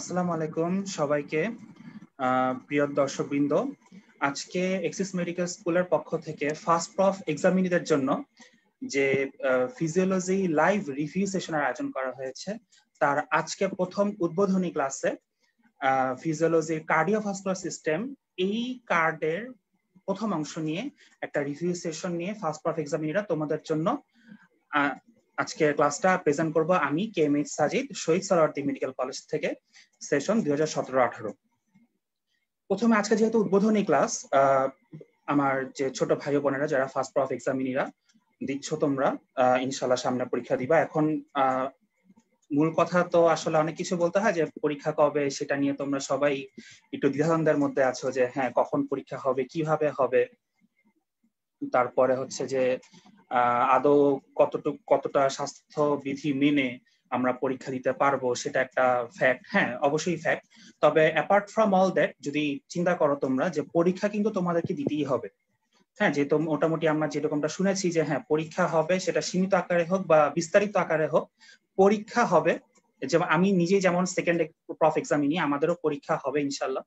আসসালামু আলাইকুম সবাইকে প্রিয় দর্শকবৃন্দ আজকে এক্সিস মেডিকেল স্কুলের পক্ষ থেকে ফার্স্ট প্রফ এক্সামিনীদের জন্য যে ফিজিওলজি লাইভ রিভিউ সেশনের আয়োজন করা হয়েছে তার আজকে প্রথম উদ্বোধনী ক্লাসে ফিজিওলজি কার্ডিওভাস্কুলার সিস্টেম এই কার্ডের প্রথম অংশ নিয়ে একটা রিভিউ সেশন নিয়ে ফার্স্ট প্রফ এক্সামিনীরা তোমাদের জন্য আজকের ক্লাসটা প্রেজেন্ট করব আমি K M H Sajid Shahid Suhrawardy medical college থেকে সেশন দুই হাজার সতেরো আঠারো প্রথমে আজকে যেহেতু উদ্বোধনী ক্লাস আমার যে ছোট ভাই বোনেরা যারা ফার্স্ট প্রফ এক্সামিনীরা দিচ্ছ তোমরা ইনশাল্লাহ সামনে পরীক্ষা দিবা এখন মূল কথা তো আসলে অনেক কিছু বলতে হয় যে পরীক্ষা কবে সেটা নিয়ে তোমরা সবাই একটু দ্বিধাদ্বন্দ্বের মধ্যে আছো যে হ্যাঁ কখন পরীক্ষা হবে কিভাবে হবে তারপরে হচ্ছে যে আদৌ কতটুকু কতটা স্বাস্থ্য বিধি মেনে আমরা পরীক্ষা দিতে পারবো সেটা একটা ফ্যাক্ট হ্যাঁ অবশ্যই ফ্যাক্ট তবে অ্যাপার্ট ফ্রম অল দ্যাট যদি চিন্তা করো তোমরা যে পরীক্ষা কিন্তু তোমাদেরকে দিতেই হবে হ্যাঁ যেহেতু মোটামুটি আমরা যেরকমটা শুনেছি যে হ্যাঁ পরীক্ষা হবে সেটা সীমিত আকারে হোক বা বিস্তারিত আকারে হোক পরীক্ষা হবে যেমন আমি নিজেই যেমন সেকেন্ড প্রফ নিয়ে আমাদেরও পরীক্ষা হবে ইনশাল্লাহ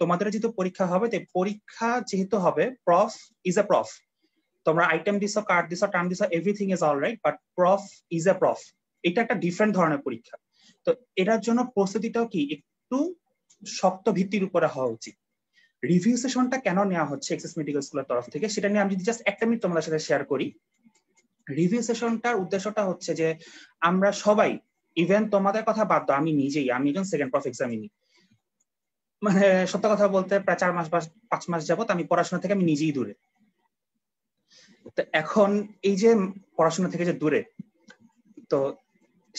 তোমাদের যেহেতু পরীক্ষা হবে তাই পরীক্ষা যেহেতু হবে প্রফ ইজ এ প্রফ তোমরা আইটেম দিছ কার্ড দিছ টার্ম দিছ everything is alright but prof is a prof এটা একটা ডিফারেন্ট ধরনের পরীক্ষা তো এটার জন্য প্রস্তুতিটাও কি একটু শক্ত ভিত্তির উপরে হওয়া উচিত রিভিউ সেশনটা কেন নেওয়া হচ্ছে এক্সেস মেডিকেল স্কুলের তরফ থেকে সেটা নিয়ে আমি যদি জাস্ট একটা মিনিট তোমাদের সাথে শেয়ার করি রিভিউ সেশনটার উদ্দেশ্যটা হচ্ছে যে আমরা সবাই ইভেন তোমাদের কথা বাদ দাও আমি নিজেই আমি একজন সেকেন্ড প্রফ এক্সামিনি মানে সত্য কথা বলতে প্রায় চার মাস বা পাঁচ মাস যাবত আমি পড়াশোনা থেকে আমি নিজেই দূরে তো এখন এই যে পড়াশোনা থেকে যে দূরে তো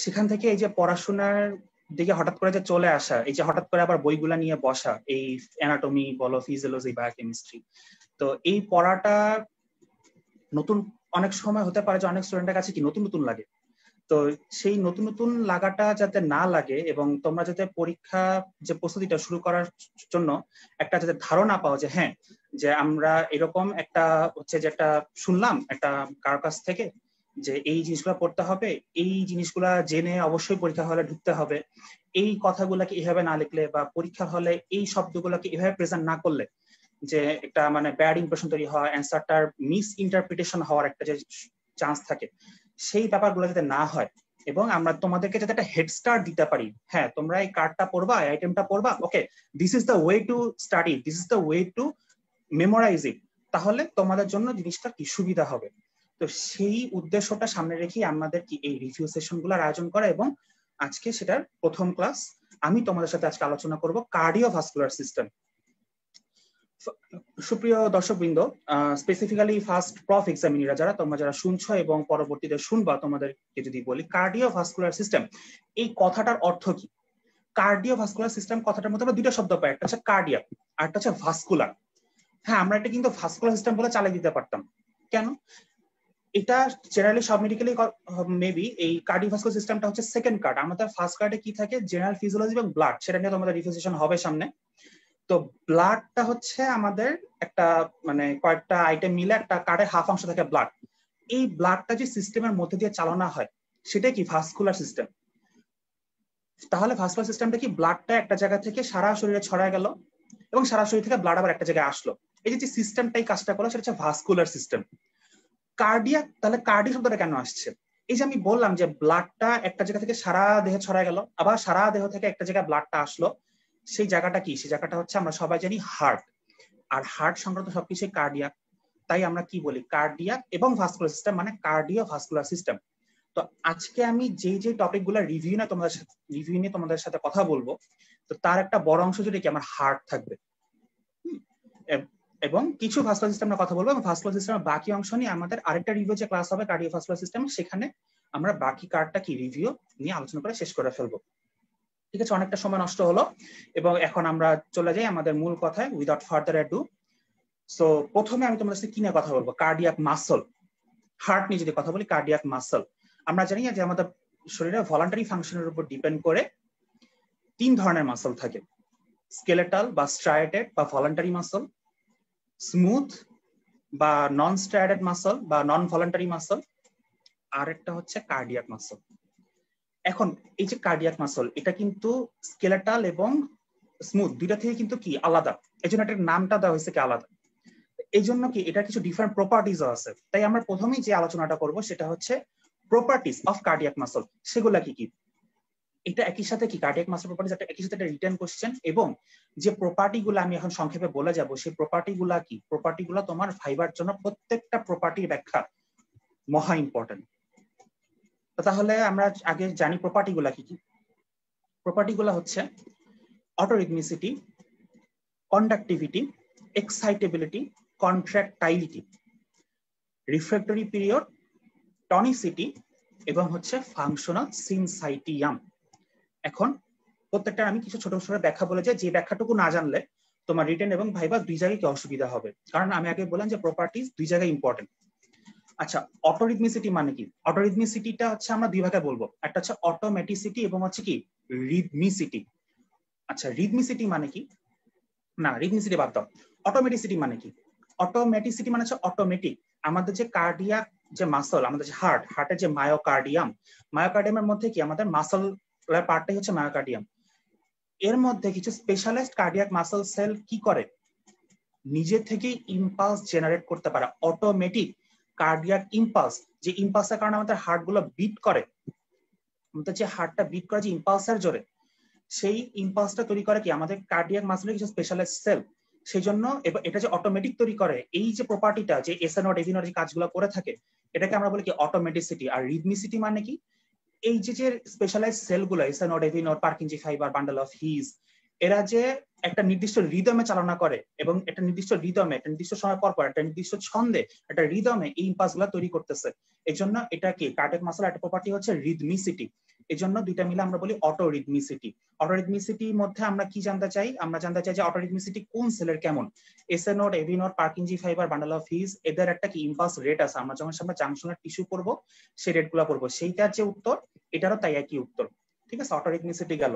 সেখান থেকে এই যে পড়াশোনার দিকে হঠাৎ করে যে চলে আসা এই যে হঠাৎ করে আবার বইগুলা নিয়ে বসা এই অ্যানাটমি বলো ফিজিওলজি কেমিস্ট্রি তো এই পড়াটা নতুন অনেক সময় হতে পারে যে অনেক স্টুডেন্টের কাছে কি নতুন নতুন লাগে তো সেই নতুন নতুন লাগাটা যাতে না লাগে এবং তোমরা যাতে পরীক্ষা যে প্রস্তুতিটা শুরু করার জন্য একটা যাতে ধারণা পাও যে হ্যাঁ যে আমরা এরকম একটা হচ্ছে যে একটা শুনলাম একটা কার কাছ থেকে যে এই জিনিসগুলো পড়তে হবে এই জিনিসগুলা জেনে অবশ্যই পরীক্ষা হলে ঢুকতে হবে এই কথাগুলাকে এভাবে না লিখলে বা পরীক্ষা হলে এই শব্দগুলোকে এভাবে প্রেজেন্ট না করলে যে একটা মানে ব্যাড ইম্প্রেশন তৈরি হয় অ্যান্সারটার মিস ইন্টারপ্রিটেশন হওয়ার একটা যে চান্স থাকে সেই ব্যাপারগুলো যাতে না হয় এবং আমরা তোমাদেরকে যাতে একটা হেড স্টার্ট দিতে পারি হ্যাঁ তোমরা এই কার্ডটা পড়বা আইটেমটা পড়বা okay this is the way to study this is the way to memorise it তাহলে তোমাদের জন্য জিনিসটা কি সুবিধা হবে তো সেই উদ্দেশ্যটা সামনে রেখে আমাদের কি এই রিভিউ সেশন গুলার আয়োজন করা এবং আজকে সেটার প্রথম ক্লাস আমি তোমাদের সাথে আজকে আলোচনা করব ভাস্কুলার সিস্টেম সুপ্রিয় দর্শকবৃন্দ স্পেসিফিক্যালি ফার্স্ট প্রফ এক্সামিনিরা যারা তোমরা যারা শুনছো এবং পরবর্তীতে শুনবা তোমাদেরকে যদি বলি ভাস্কুলার সিস্টেম এই কথাটার অর্থ কি ভাস্কুলার সিস্টেম কথাটার মধ্যে আমরা দুটো শব্দ পাই একটা হচ্ছে কার্ডিয়া আর একটা হচ্ছে ভাস্কুলার হ্যাঁ আমরা এটা কিন্তু ভাস্কুলার সিস্টেম বলে চালিয়ে দিতে পারতাম কেন এটা জেনারেলি সব মেডিকেলি মেবি এই কার্ডিওভাস্কুলার সিস্টেমটা হচ্ছে সেকেন্ড কার্ড আমাদের ফার্স্ট কার্ডে কি থাকে জেনারেল ফিজিওলজি এবং ব্লাড সেটা নিয়ে তোমাদের রিফিউজেশন হবে সামনে তো ব্লাডটা হচ্ছে আমাদের একটা মানে কয়েকটা আইটেম মিলে একটা কার্ডের হাফ অংশ থাকে ব্লাড এই ব্লাডটা যে সিস্টেমের মধ্যে দিয়ে চালনা হয় সেটা কি ভাস্কুলার সিস্টেম তাহলে ভাস্কুলার সিস্টেমটা কি ব্লাডটা একটা জায়গা থেকে সারা শরীরে ছড়া গেল এবং সারা শরীর থেকে ব্লাড আবার একটা জায়গায় আসলো এই যে সিস্টেমটাই কাজটা করলো সেটা হচ্ছে ভাস্কুলার সিস্টেম কার্ডিয়া তাহলে কার্ডি শব্দটা কেন আসছে এই যে আমি বললাম যে ব্লাডটা একটা জায়গা থেকে সারা দেহে ছড়া গেল আবার সারা দেহ থেকে একটা জায়গায় ব্লাডটা আসলো সেই জায়গাটা কি সেই জায়গাটা হচ্ছে আমরা সবাই জানি হার্ট আর হার্ট সংক্রান্ত সবকিছু কার্ডিয়াক তাই আমরা কি বলি কার্ডিয়াক এবং ভাস্কুলার সিস্টেম মানে কার্ডিও ভাস্কুলার সিস্টেম তো আজকে আমি যে যে টপিক গুলা রিভিউ না তোমাদের সাথে রিভিউ নিয়ে তোমাদের সাথে কথা বলবো তো তার একটা বড় অংশ যেটা কি আমার হার্ট থাকবে এবং কিছু ভাস্কুলার সিস্টেম আমরা কথা বলবো এবং ভাস্কুলার সিস্টেমের বাকি অংশ নিয়ে আমাদের আরেকটা রিভিউ যে ক্লাস হবে কার্ডিওভাস্কুলার সিস্টেম সেখানে আমরা বাকি কার্ডটা কি রিভিউ নিয়ে আলোচনা করে শেষ করে ফেলবো ঠিক আছে অনেকটা সময় নষ্ট হলো এবং এখন আমরা চলে যাই আমাদের মূল কথায় উইদাউট ফার্দার অ্যাডু সো প্রথমে আমি তোমাদের সাথে কি নিয়ে কথা বলবো কার্ডিয়াক মাসল হার্ট নিয়ে যদি কথা বলি কার্ডিয়াক মাসল আমরা জানি যে আমাদের শরীরে ভলান্টারি ফাংশনের উপর ডিপেন্ড করে তিন ধরনের মাসল থাকে স্কেলেটাল বা স্ট্রায়েটেড বা ভলান্টারি মাসল স্মুথ বা নন স্ট্যাডেড মাসল বা নন ভলান্টারি মাসল আর একটা হচ্ছে কার্ডিয়াক মাসল এখন এই যে কার্ডিয়াক মাসল এটা কিন্তু স্কেলেটাল এবং স্মুথ দুইটা থেকে কিন্তু কি আলাদা এই জন্য এটার নামটা দেওয়া হয়েছে কি আলাদা এই জন্য কি এটা কিছু ডিফারেন্ট প্রপার্টিজও আছে তাই আমরা প্রথমেই যে আলোচনাটা করব সেটা হচ্ছে প্রপার্টিস অফ কার্ডিয়াক মাসল সেগুলা কি কি এটা একই সাথে কি কার্ডিয়াক মাসল প্রপার্টি একটা একই সাথে একটা রিটার্ন কোশ্চেন এবং যে প্রপার্টি গুলো আমি এখন সংক্ষেপে বলে যাব সেই প্রপার্টি গুলা কি প্রপার্টি গুলা তোমার ফাইবার জন্য প্রত্যেকটা প্রপার্টির ব্যাখ্যা মহা ইম্পর্টেন্ট তাহলে আমরা আগে জানি প্রপার্টি গুলা কি কি প্রপার্টি গুলা হচ্ছে autorhythmicity conductivity excitability contractility refractory period tonicity এবং হচ্ছে ফাংশনাল সিনসাইটিয়াম এখন প্রত্যেকটা আমি কিছু ছোট ছোট ব্যাখ্যা বলে যাই যে ব্যাখ্যাটুকু না জানলে তোমার রিটেন এবং ভাইবা দুই জায়গায় কি অসুবিধা হবে কারণ আমি আগে বললাম যে প্রপার্টিস দুই জায়গায় ইম্পর্টেন্ট আচ্ছা অটোরিদমিসিটি মানে কি অটোরিদমিসিটিটা হচ্ছে আমরা দুই ভাগে বলবো একটা হচ্ছে অটোমেটিসিটি এবং হচ্ছে কি রিদমিসিটি আচ্ছা রিদমিসিটি মানে কি না রিদমিসিটি বাদ দাও অটোমেটিসিটি মানে কি অটোমেটিসিটি মানে হচ্ছে অটোমেটিক আমাদের যে কার্ডিয়া যে মাসল আমাদের যে হার্ট হার্টের যে মায়োকার্ডিয়াম মায়োকার্ডিয়ামের মধ্যে কি আমাদের মাসল পার্টটাই হচ্ছে মায়োকার্ডিয়াম এর মধ্যে কিছু স্পেশালাইজড কার্ডিয়াক মাসল সেল কি করে নিজে থেকেই ইম্পালস জেনারেট করতে পারে অটোমেটিক কার্ডিয়াক ইম্পালস যে ইম্পালসের কারণে আমাদের হার্ট গুলো বিট করে আমাদের যে হার্টটা বিট করে যে ইম্পালসের জোরে সেই ইম্পালসটা তৈরি করে কি আমাদের কার্ডিয়াক মাসলের কিছু স্পেশালাইজড সেল সেই জন্য এটা যে অটোমেটিক তৈরি করে এই যে প্রপার্টিটা যে এসএনও ডেভিনোর যে কাজগুলো করে থাকে এটাকে আমরা বলি কি অটোমেটিসিটি আর রিদমিসিটি মানে কি এই যে যে স্পেশালাইজ সেলগুলো AVN or Purkinje fibre bundle of His এরা যে একটা নির্দিষ্ট রিদমে চালনা করে এবং একটা নির্দিষ্ট রিদমে একটা নির্দিষ্ট সময় পর পর একটা নির্দিষ্ট ছন্দে একটা রিদমে এই ইম্পাস তৈরি করতেছে এই জন্য এটা কি কার্টেক মাসেল একটা প্রপার্টি হচ্ছে রিদমিসিটি এজন্য দুইটা মিলে আমরা বলি অটোরিদমিসিটি অটোরিদমিসিটির মধ্যে আমরা কি জানতে চাই আমরা জানতে চাই যে অটোরিদমিসিটি কোন সেলের কেমন N node AV node Purkinje fibre bundle of His এদের একটা কি ইম্পাস রেট আছে আমরা যখন সামনে জাংশনের টিস্যু করব সেই গুলা পড়বো সেইটার যে উত্তর এটারও তাই একই উত্তর ঠিক আছে অটোরিদমিসিটি গেল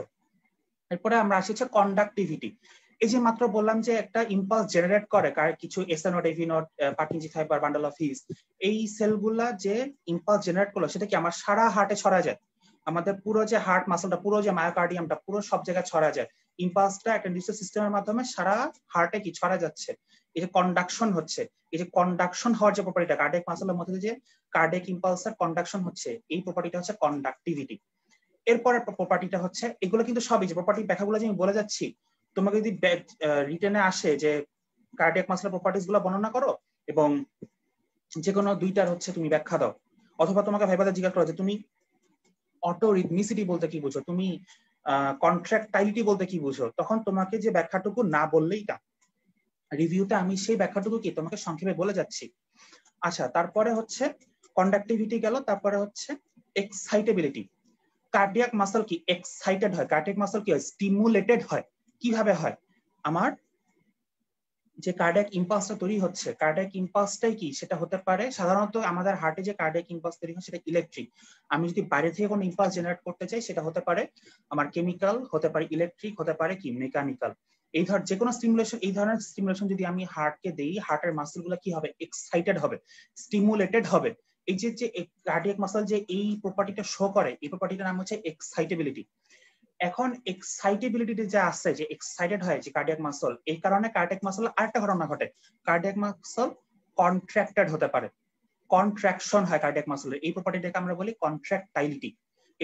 এরপরে আমরা আসি হচ্ছে কন্ডাক্টিভিটি এই যে মাত্র বললাম যে একটা ইম্পালস জেনারেট করে কার কিছু SA node Purkinje fibre bundle of His এই সেলগুলা যে ইম্পালস জেনারেট করলো সেটা কি আমার সারা হার্টে ছড়া যায় আমাদের পুরো যে হার্ট মাসলটা পুরো যে মায়োকার্ডিয়ামটা পুরো সব জায়গায় ছড়া যায় ইম্পালসটা একটা নির্দিষ্ট সিস্টেমের মাধ্যমে সারা হার্টে কি ছড়া যাচ্ছে এই যে কন্ডাকশন হচ্ছে এই যে কন্ডাকশন হওয়ার যে প্রপার্টিটা কার্ডেক মাসলের মধ্যে যে ইম্পালস ইম্পালসের কন্ডাকশন হচ্ছে এই প্রপার্টিটা হচ্ছে কন্ডাক্টিভিটি এরপরের প্রপার্টিটা হচ্ছে এগুলো কিন্তু সবই যে প্রপার্টি ব্যাখ্যাগুলো যে আমি বলে যাচ্ছি তোমাকে যদি রিটেনে আসে যে কার্ডিয়াক মাসলের প্রপার্টিস গুলো বর্ণনা করো এবং যে কোনো দুইটার হচ্ছে তুমি ব্যাখ্যা দাও অথবা তোমাকে ভাইবাদা জিজ্ঞাসা করো যে তুমি অটো রিদমিসিটি বলতে কি বুঝো তুমি কন্ট্রাক্টাইলিটি বলতে কি বুঝো তখন তোমাকে যে ব্যাখ্যাটুকু না বললেই না রিভিউতে আমি সেই ব্যাখ্যাটুকু কি তোমাকে সংক্ষেপে বলে যাচ্ছি আচ্ছা তারপরে হচ্ছে কন্ডাক্টিভিটি গেল তারপরে হচ্ছে এক্সাইটেবিলিটি কার্ডিয়াক মাসল কি এক্সাইটেড হয় কার্ডিয়াক মাসল কি হয় স্টিমুলেটেড হয় কিভাবে হয় আমার যে কার্ডিয়াক ইম্পাসটা তৈরি হচ্ছে কার্ডিয়াক ইম্পাসটাই কি সেটা হতে পারে সাধারণত আমাদের হার্টে যে কার্ডিয়াক ইম্পাস তৈরি হয় সেটা ইলেকট্রিক আমি যদি বাইরে থেকে কোনো ইম্পাস জেনারেট করতে চাই সেটা হতে পারে আমার কেমিক্যাল হতে পারে ইলেকট্রিক হতে পারে কি মেকানিক্যাল এই ধর যে কোনো স্টিমুলেশন এই ধরনের স্টিমুলেশন যদি আমি হার্টকে দেই হার্টের মাসেলগুলো কি হবে এক্সাইটেড হবে স্টিমুলেটেড হবে এই যে যে কার্ডিয়াক মাসল যে এই প্রপার্টিটা শো করে এই প্রপার্টিটার নাম হচ্ছে এক্সাইটেবিলিটি এখন এক্সাইটেবিলিটি যে আছে যে এক্সাইটেড হয় যে কার্ডিয়াক মাসল এই কারণে কার্ডিয়াক মাসল আর একটা ঘটনা ঘটে কার্ডিয়াক মাসল কন্ট্রাক্টেড হতে পারে কন্ট্রাকশন হয় কার্ডিয়াক মাসলের এই প্রপার্টিটাকে আমরা বলি কন্ট্রাক্টাইলিটি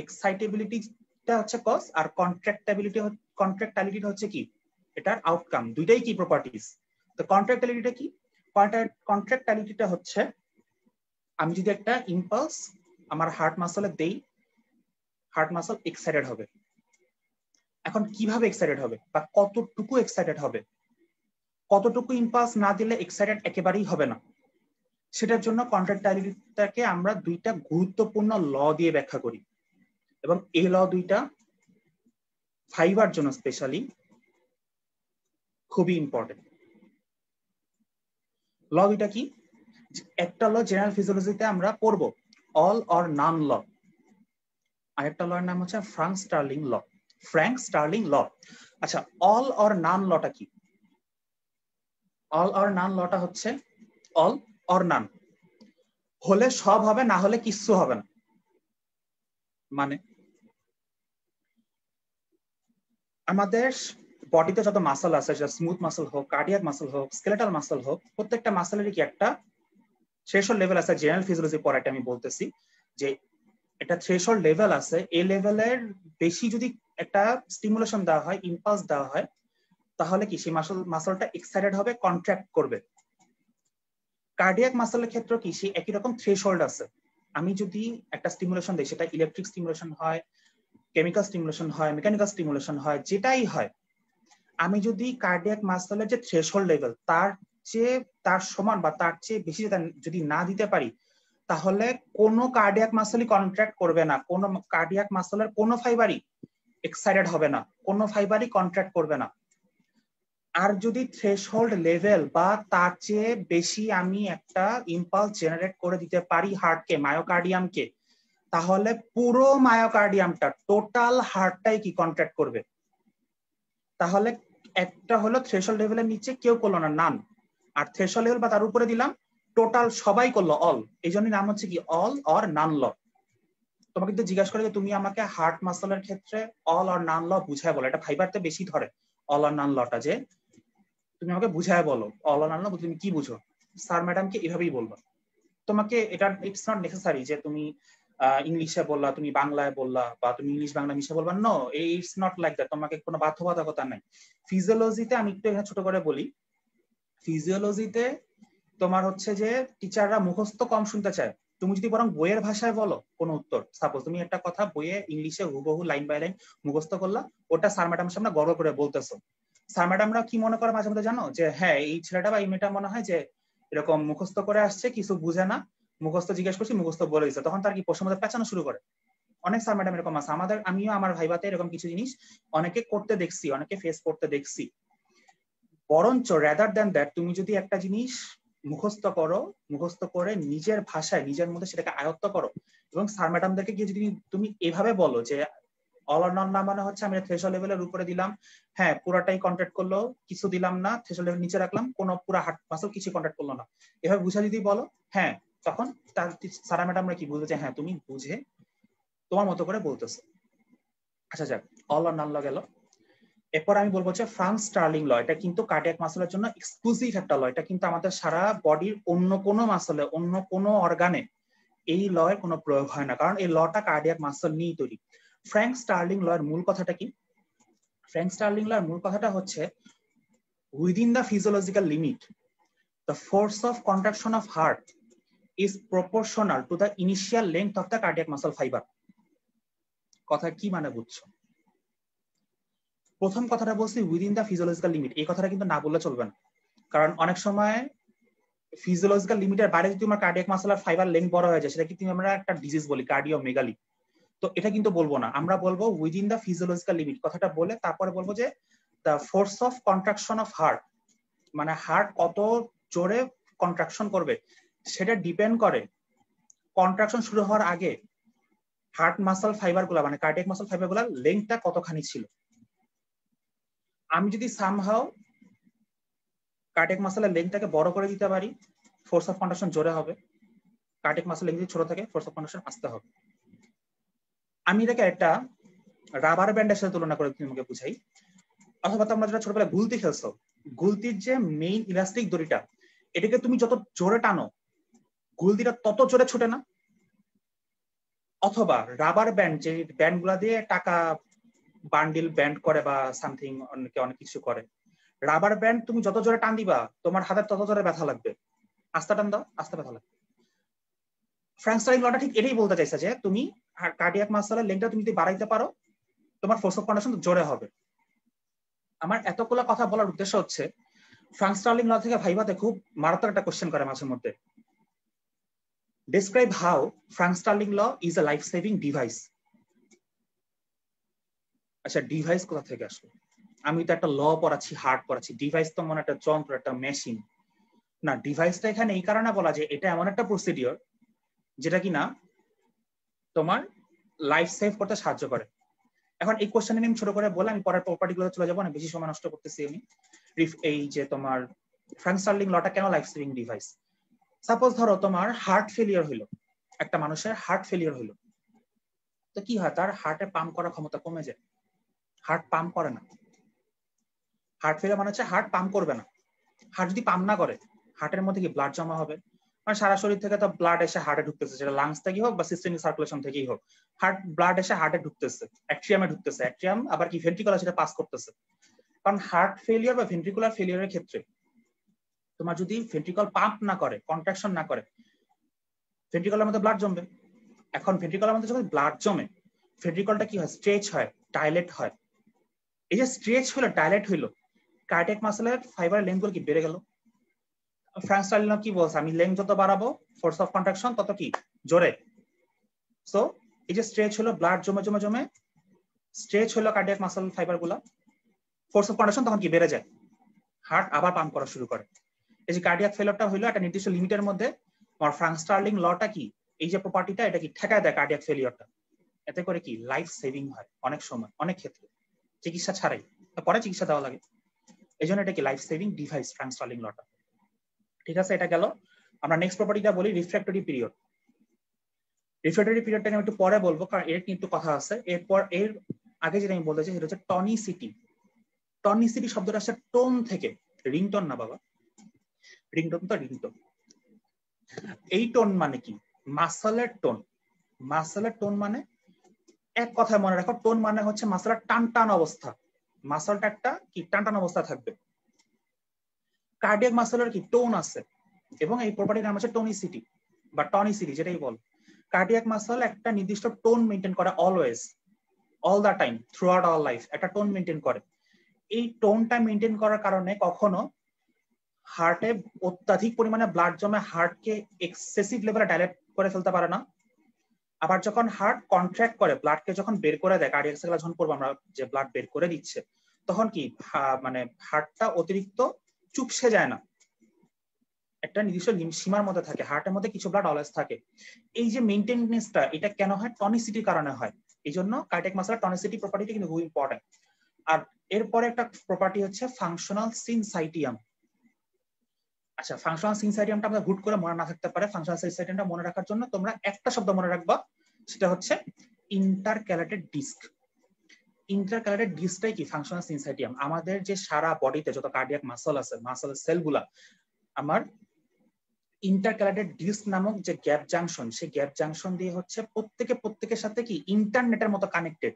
এক্সাইটেবিলিটিটা হচ্ছে কজ আর কন্ট্রাক্টাবিলিটি কন্ট্রাক্টাইলিটি হচ্ছে কি এটার আউটকাম দুইটাই কি প্রপার্টিজ তো কন্ট্রাক্টাইলিটিটা কি কন্ট্রাক্টাইলিটিটা হচ্ছে আমি যদি একটা ইম্পালস আমার হার্ট মাসলে দেই হার্ট মাসল এক্সাইটেড হবে এখন কিভাবে এক্সাইটেড হবে বা কতটুকু এক্সাইটেড হবে কতটুকু ইম্পাস না দিলে এক্সাইটেড একেবারেই হবে না সেটার জন্য কন্ট্রাক্টালিটিটাকে আমরা দুইটা গুরুত্বপূর্ণ ল দিয়ে ব্যাখ্যা করি এবং এই ল দুইটা ফাইবার জন্য স্পেশালি খুবই ইম্পর্টেন্ট ল দুইটা কি একটা ল জেনারেল ফিজিওলজিতে আমরা পড়ব অল অর নান ল আরেকটা একটা এর নাম হচ্ছে Frank Starling law Frank Starling law আচ্ছা অল অর নান লটা কি অল অর নান লটা হচ্ছে অল অর নান হলে সব হবে না হলে কিচ্ছু হবে না মানে আমাদের বডিতে যত মাসল আছে যা স্মুথ মাসল হোক কার্ডিয়াক মাসল হোক স্কেলেটাল মাসল হোক প্রত্যেকটা মাসলেরই কি একটা শেষ লেভেল আছে জেনারেল ফিজিওলজি পড়াটা আমি বলতেছি যে একটা থ্রেশল লেভেল আছে এই লেভেলের বেশি যদি একটা স্টিমুলেশন দেওয়া হয় ইম্পালস দেওয়া হয় তাহলে কি সেই মাসল মাসলটা এক্সাইটেড হবে কন্ট্রাক্ট করবে কার্ডিয়াক মাসলের ক্ষেত্রে কি সেই একই রকম থ্রেশহোল্ড আছে আমি যদি একটা স্টিমুলেশন দিই সেটা ইলেকট্রিক স্টিমুলেশন হয় কেমিক্যাল স্টিমুলেশন হয় মেকানিক্যাল স্টিমুলেশন হয় যেটাই হয় আমি যদি কার্ডিয়াক মাসলের যে থ্রেশহোল্ড লেভেল তার চেয়ে তার সমান বা তার চেয়ে বেশি যদি না দিতে পারি তাহলে কোনো কার্ডিয়াক মাসেলই কন্ট্রাক্ট করবে না কোনো কার্ডিয়াক মাসেলের কোনো ফাইবারই এক্সাইটেড হবে না কোনো ফাইবারই কন্ট্রাক্ট করবে না আর যদি থ্রেশহোল্ড লেভেল বা তার চেয়ে বেশি আমি একটা ইম্পালস জেনারেট করে দিতে পারি হার্টকে মায়োকার্ডিয়ামকে তাহলে পুরো মায়োকার্ডিয়ামটা টোটাল হার্টটাই কি কন্ট্রাক্ট করবে তাহলে একটা হলো থ্রেশহোল্ড লেভেলের নিচে কেউ করলো না নান আর থ্রেশহোল্ড লেভেল বা তার উপরে দিলাম টোটাল সবাই করলো অল এই জন্য নাম হচ্ছে কি অল অর নান ল তোমাকে কিন্তু জিজ্ঞাসা করে যে তুমি আমাকে হার্ট মাসলের ক্ষেত্রে অল অর নান ল বুঝায় বলো এটা ফাইবারতে বেশি ধরে অল অর নান লটা যে তুমি আমাকে বুঝায় বলো অল অর নান ল তুমি কি বুঝো স্যার ম্যাডামকে এভাবেই বলবা তোমাকে এটা ইটস নট নেসেসারি যে তুমি ইংলিশে বললা তুমি বাংলায় বললা বা তুমি ইংলিশ বাংলা মিশে বলবা no it's not like that তোমাকে কোনো বাধ্যবাধকতা নাই ফিজিওলজিতে আমি একটু এখানে ছোট করে বলি ফিজিওলজিতে তোমার হচ্ছে যে টিচাররা মুখস্থ কম শুনতে চায় তুমি যদি বরং বইয়ের ভাষায় বলো কোনো উত্তর সাপোজ তুমি একটা কথা বইয়ে ইংলিশে হুবহু লাইন বাই লাইন মুখস্থ করলা ওটা স্যার ম্যাডাম সামনে গর্ব করে বলতেছো স্যার ম্যাডামরা কি মনে করে মাঝে মধ্যে জানো যে হ্যাঁ এই ছেলেটা বা এই মেয়েটা মনে হয় যে এরকম মুখস্থ করে আসছে কিছু বুঝে না মুখস্থ জিজ্ঞেস করছি মুখস্থ বলে দিচ্ছে তখন তার কি প্রশ্ন মধ্যে পেঁচানো শুরু করে অনেক স্যার ম্যাডাম এরকম আছে আমাদের আমিও আমার ভাইবাতে এরকম কিছু জিনিস অনেকে করতে দেখছি অনেকে ফেস করতে দেখছি বরঞ্চ রেদার দেন দ্যাট তুমি যদি একটা জিনিস মুখস্থ করো মুখস্থ করে নিজের ভাষায় নিজের মধ্যে সেটাকে আয়ত্ত করো এবং স্যার ম্যাডামদেরকে গিয়ে যদি তুমি এভাবে বলো যে অল অর নন না মানে হচ্ছে আমি থ্রেশল লেভেলের উপরে দিলাম হ্যাঁ পুরাটাই কন্ট্যাক্ট করলো কিছু দিলাম না থ্রেশল লেভেল নিচে রাখলাম কোনো পুরা হাট মাসল কিছু কন্ট্যাক্ট করলো না এভাবে বুঝা যদি বলো হ্যাঁ তখন তার সারা ম্যাডামরা কি বুঝবে যে হ্যাঁ তুমি বুঝে তোমার মতো করে বলতেছো আচ্ছা যাক অল অর নন গেল এরপর আমি বলবো যে ফ্রান্স স্টার্লিং ল এটা কিন্তু কার্ডিয়াক মাসলের জন্য এক্সক্লুসিভ একটা ল এটা কিন্তু আমাদের সারা বডির অন্য কোনো মাসলে অন্য কোনো অর্গানে এই ল এর কোনো প্রয়োগ হয় না কারণ এই লটা কার্ডিয়াক মাসল নিয়েই তৈরি ফ্র্যাঙ্ক স্টার্লিং ল এর মূল কথাটা কি ফ্র্যাঙ্ক স্টার্লিং ল এর মূল কথাটা হচ্ছে within the physiological limit the force of contraction of heart is proportional to the initial length of the cardiac muscle fibre কথা কি মানে বুঝছো প্রথম কথাটা বলছি উইদিন দা ফিজিওলজিক্যাল লিমিট এই কথাটা কিন্তু না বললে চলবে না কারণ অনেক সময় ফিজিওলজিক্যাল লিমিটের বাইরে যদি তোমার কার্ডিয়াক মাসলার ফাইবার লেন্থ বড় হয়ে যায় সেটা কিন্তু আমরা একটা ডিজিজ বলি কার্ডিও মেগালি তো এটা কিন্তু বলবো না আমরা বলবো উইদিন দা ফিজিওলজিক্যাল লিমিট কথাটা বলে তারপরে বলবো যে the force of contraction of heart মানে হার্ট কত জোরে কন্ট্রাকশন করবে সেটা ডিপেন্ড করে কন্ট্রাকশন শুরু হওয়ার আগে হার্ট মাসল ফাইবার গুলা মানে কার্ডিয়াক মাসল ফাইবার গুলা লেন্থটা কতখানি ছিল আমি যদি সামহাও কার্টেক মাসালের লেংথটাকে বড় করে দিতে পারি ফোর্স অফ কন্ডাকশন জোরে হবে কার্টেক মাসাল লেংথ যদি ছোট থাকে ফোর্স অফ কন্ডাকশন আসতে হবে আমি এটাকে একটা রাবার ব্যান্ডের সাথে তুলনা করে তোমাকে বুঝাই অথবা তোমরা যেটা ছোটবেলা গুলতি খেলছো গুলতির যে মেইন ইলাস্টিক দড়িটা এটাকে তুমি যত জোরে টানো গুলতিটা তত জোরে ছোটে না অথবা রাবার ব্যান্ড যে ব্যান্ড গুলা দিয়ে টাকা বান্ডিল ব্যান্ড করে বা সামথিং অনেকে অনেক কিছু করে রাবার ব্যান্ড তুমি যত জোরে টান দিবা তোমার হাতের তত জোরে ব্যথা লাগবে আস্তে টান দাও আস্তে ব্যথা লাগবে ফ্র্যাঙ্কস্টাইন লটা ঠিক এটাই বলতে চাইছে যে তুমি কার্ডিয়াক মাসলের লেন্থটা তুমি যদি বাড়াইতে পারো তোমার ফোর্স অফ কন্ডাকশন জোরে হবে আমার এতগুলো কথা বলার উদ্দেশ্য হচ্ছে ফ্রান্স ল থেকে ভাইভাতে খুব মারাত্মক একটা কোশ্চেন করে মাঝে মধ্যে describe how Frank law is a life saving device আচ্ছা ডিভাইস কোথা থেকে আসলো আমি তো একটা ল পড়াচ্ছি হার্ট পড়াচ্ছি ডিভাইস তো মনে একটা যন্ত্র একটা মেশিন না ডিভাইসটা এখানে এই কারণে বলা যে এটা এমন একটা প্রসিডিওর যেটা কি না তোমার লাইফ সেভ করতে সাহায্য করে এখন এই কোশ্চেনে আমি ছোট করে বলে আমি পরের প্রপার্টি গুলো চলে যাবো না বেশি সময় নষ্ট করতেছি আমি এই যে তোমার ফ্র্যাঙ্ক সার্লিং লটা কেন লাইফ সেভিং ডিভাইস সাপোজ ধরো তোমার হার্ট ফেলিয়ার হলো একটা মানুষের হার্ট ফেলিয়ার হলো তো কি হয় তার হার্টে পাম্প করার ক্ষমতা কমে যায় হার্ট পাম্প করে না হার্ট ফেলে মানে হচ্ছে হার্ট পাম্প করবে না হার্ট যদি পাম্প না করে হার্টের মধ্যে কি ব্লাড জমা হবে মানে সারা শরীর থেকে তো ব্লাড এসে হার্টে ঢুকতেছে সেটা লাংস থেকেই হোক বা সিস্টেমিক সার্কুলেশন থেকেই হোক হার্ট ব্লাড এসে হার্টে ঢুকতেছে অ্যাক্ট্রিয়ামে ঢুকতেছে অ্যাক্ট্রিয়াম আবার কি ভেন্ট্রিকুলার সেটা পাস করতেছে কারণ হার্ট ফেলিয়ার বা ভেন্ট্রিকুলার ফেলিয়ারের ক্ষেত্রে তোমার যদি ভেন্ট্রিকল পাম্প না করে কন্ট্রাকশন না করে ভেন্ট্রিকলের মধ্যে ব্লাড জমবে এখন ভেন্ট্রিকলের মধ্যে যখন ব্লাড জমে ভেন্ট্রিকলটা কি হয় স্ট্রেচ হয় ডাইলেট হয় এই যে স্ট্রেচ হলো ডাইলেট হইলো কার্টেক মাসেলের ফাইবার লেন্থ কি বেড়ে গেল ফ্রান্স টালিনো কি বলছে আমি লেন্থ যত বাড়াবো ফোর্স অফ কন্ট্রাকশন তত কি জোরে সো এই যে স্ট্রেচ হলো ব্লাড জমে জমে জমে স্ট্রেচ হলো কার্ডিয়াক মাসল ফাইবার গুলা ফোর্স অফ কন্ট্রাকশন তখন কি বেড়ে যায় হার্ট আবার পাম্প করা শুরু করে এই যে কার্ডিয়াক ফেলরটা হলো একটা নির্দিষ্ট লিমিটের মধ্যে আমার ফ্রাঙ্ক স্টার্লিং লটা কি এই যে প্রপার্টিটা এটা কি ঠেকায় দেয় কার্ডিয়াক ফেলিয়রটা এতে করে কি লাইফ সেভিং হয় অনেক সময় অনেক ক্ষেত্রে চিকিৎসা ছাড়াই পরে চিকিৎসা দেওয়া লাগে এই জন্য এটা কি লাইফ সেভিং ডিভাইস ফ্রাঙ্ক লটার লটা ঠিক আছে এটা গেল আমরা নেক্সট প্রপার্টিটা বলি রিফ্র্যাক্টরি পিরিয়ড রিফ্র্যাক্টরি পিরিয়ডটা আমি একটু পরে বলবো কারণ এর কিন্তু কথা আছে এরপর এর আগে যেটা আমি বলতে চাই সেটা হচ্ছে টনিসিটি টনিসিটি শব্দটা আসছে টোন থেকে রিংটন না বাবা রিংটন তো রিংটন এই টোন মানে কি মাসলের টোন মাসলের টোন মানে এক কথায় মনে রাখো টোন মানে হচ্ছে মাসলার টান টান অবস্থা মাসলটা একটা কি টান টান অবস্থা থাকবে কার্ডিয়াক মাসলের কি টোন আছে এবং এই প্রপার্টির নাম হচ্ছে টোনিসিটি বা টনিসিটি যেটাই বল কার্ডিয়াক মাসল একটা নির্দিষ্ট টোন মেনটেন করে always all the time throughout our life একটা টোন মেনটেন করে এই টোনটা মেনটেন করার কারণে কখনো হার্টে অত্যাধিক পরিমাণে ব্লাড জমে হার্টকে এক্সেসিভ লেভেলে ডাইলেট করে ফেলতে পারে না আবার যখন হার্ট কন্ট্রাক্ট করে ব্লাডকে যখন বের করে দেয় কার্ডিয়াক সার্কুলেশন যখন করবো আমরা যে ব্লাড বের করে দিচ্ছে তখন কি মানে হার্টটা অতিরিক্ত চুপসে যায় না একটা নির্দিষ্ট সীমার মধ্যে থাকে হার্টের মধ্যে কিছু ব্লাড অলওয়েজ থাকে এই যে মেইনটেনেন্সটা এটা কেন হয় টনিসিটির কারণে হয় এই জন্য কার্ডিয়াক মাসেলের টনিসিটি প্রপার্টিটা কিন্তু খুব ইম্পর্টেন্ট আর এরপরে একটা প্রপার্টি হচ্ছে ফাংশনাল সিনসাইটিয়াম আচ্ছা ফাংশনাল সিনসাইডিয়ামটা আমরা হুট করে মনে না থাকতে পারে ফাংশনাল সিনসাইডিয়ামটা মনে রাখার জন্য তোমরা একটা শব্দ মনে রাখবা সেটা হচ্ছে ইন্টারক্যালেটেড ডিস্ক ইন্টারক্যালেটেড ডিস্কটাই কি ফাংশনাল সিনসাইডিয়াম আমাদের যে সারা বডিতে যত কার্ডিয়াক মাসল আছে মাসল সেলগুলা আমার ইন্টারক্যালেটেড ডিস্ক নামক যে গ্যাপ জাংশন সেই গ্যাপ জাংশন দিয়ে হচ্ছে প্রত্যেকে প্রত্যেকের সাথে কি ইন্টারনেটের মতো কানেক্টেড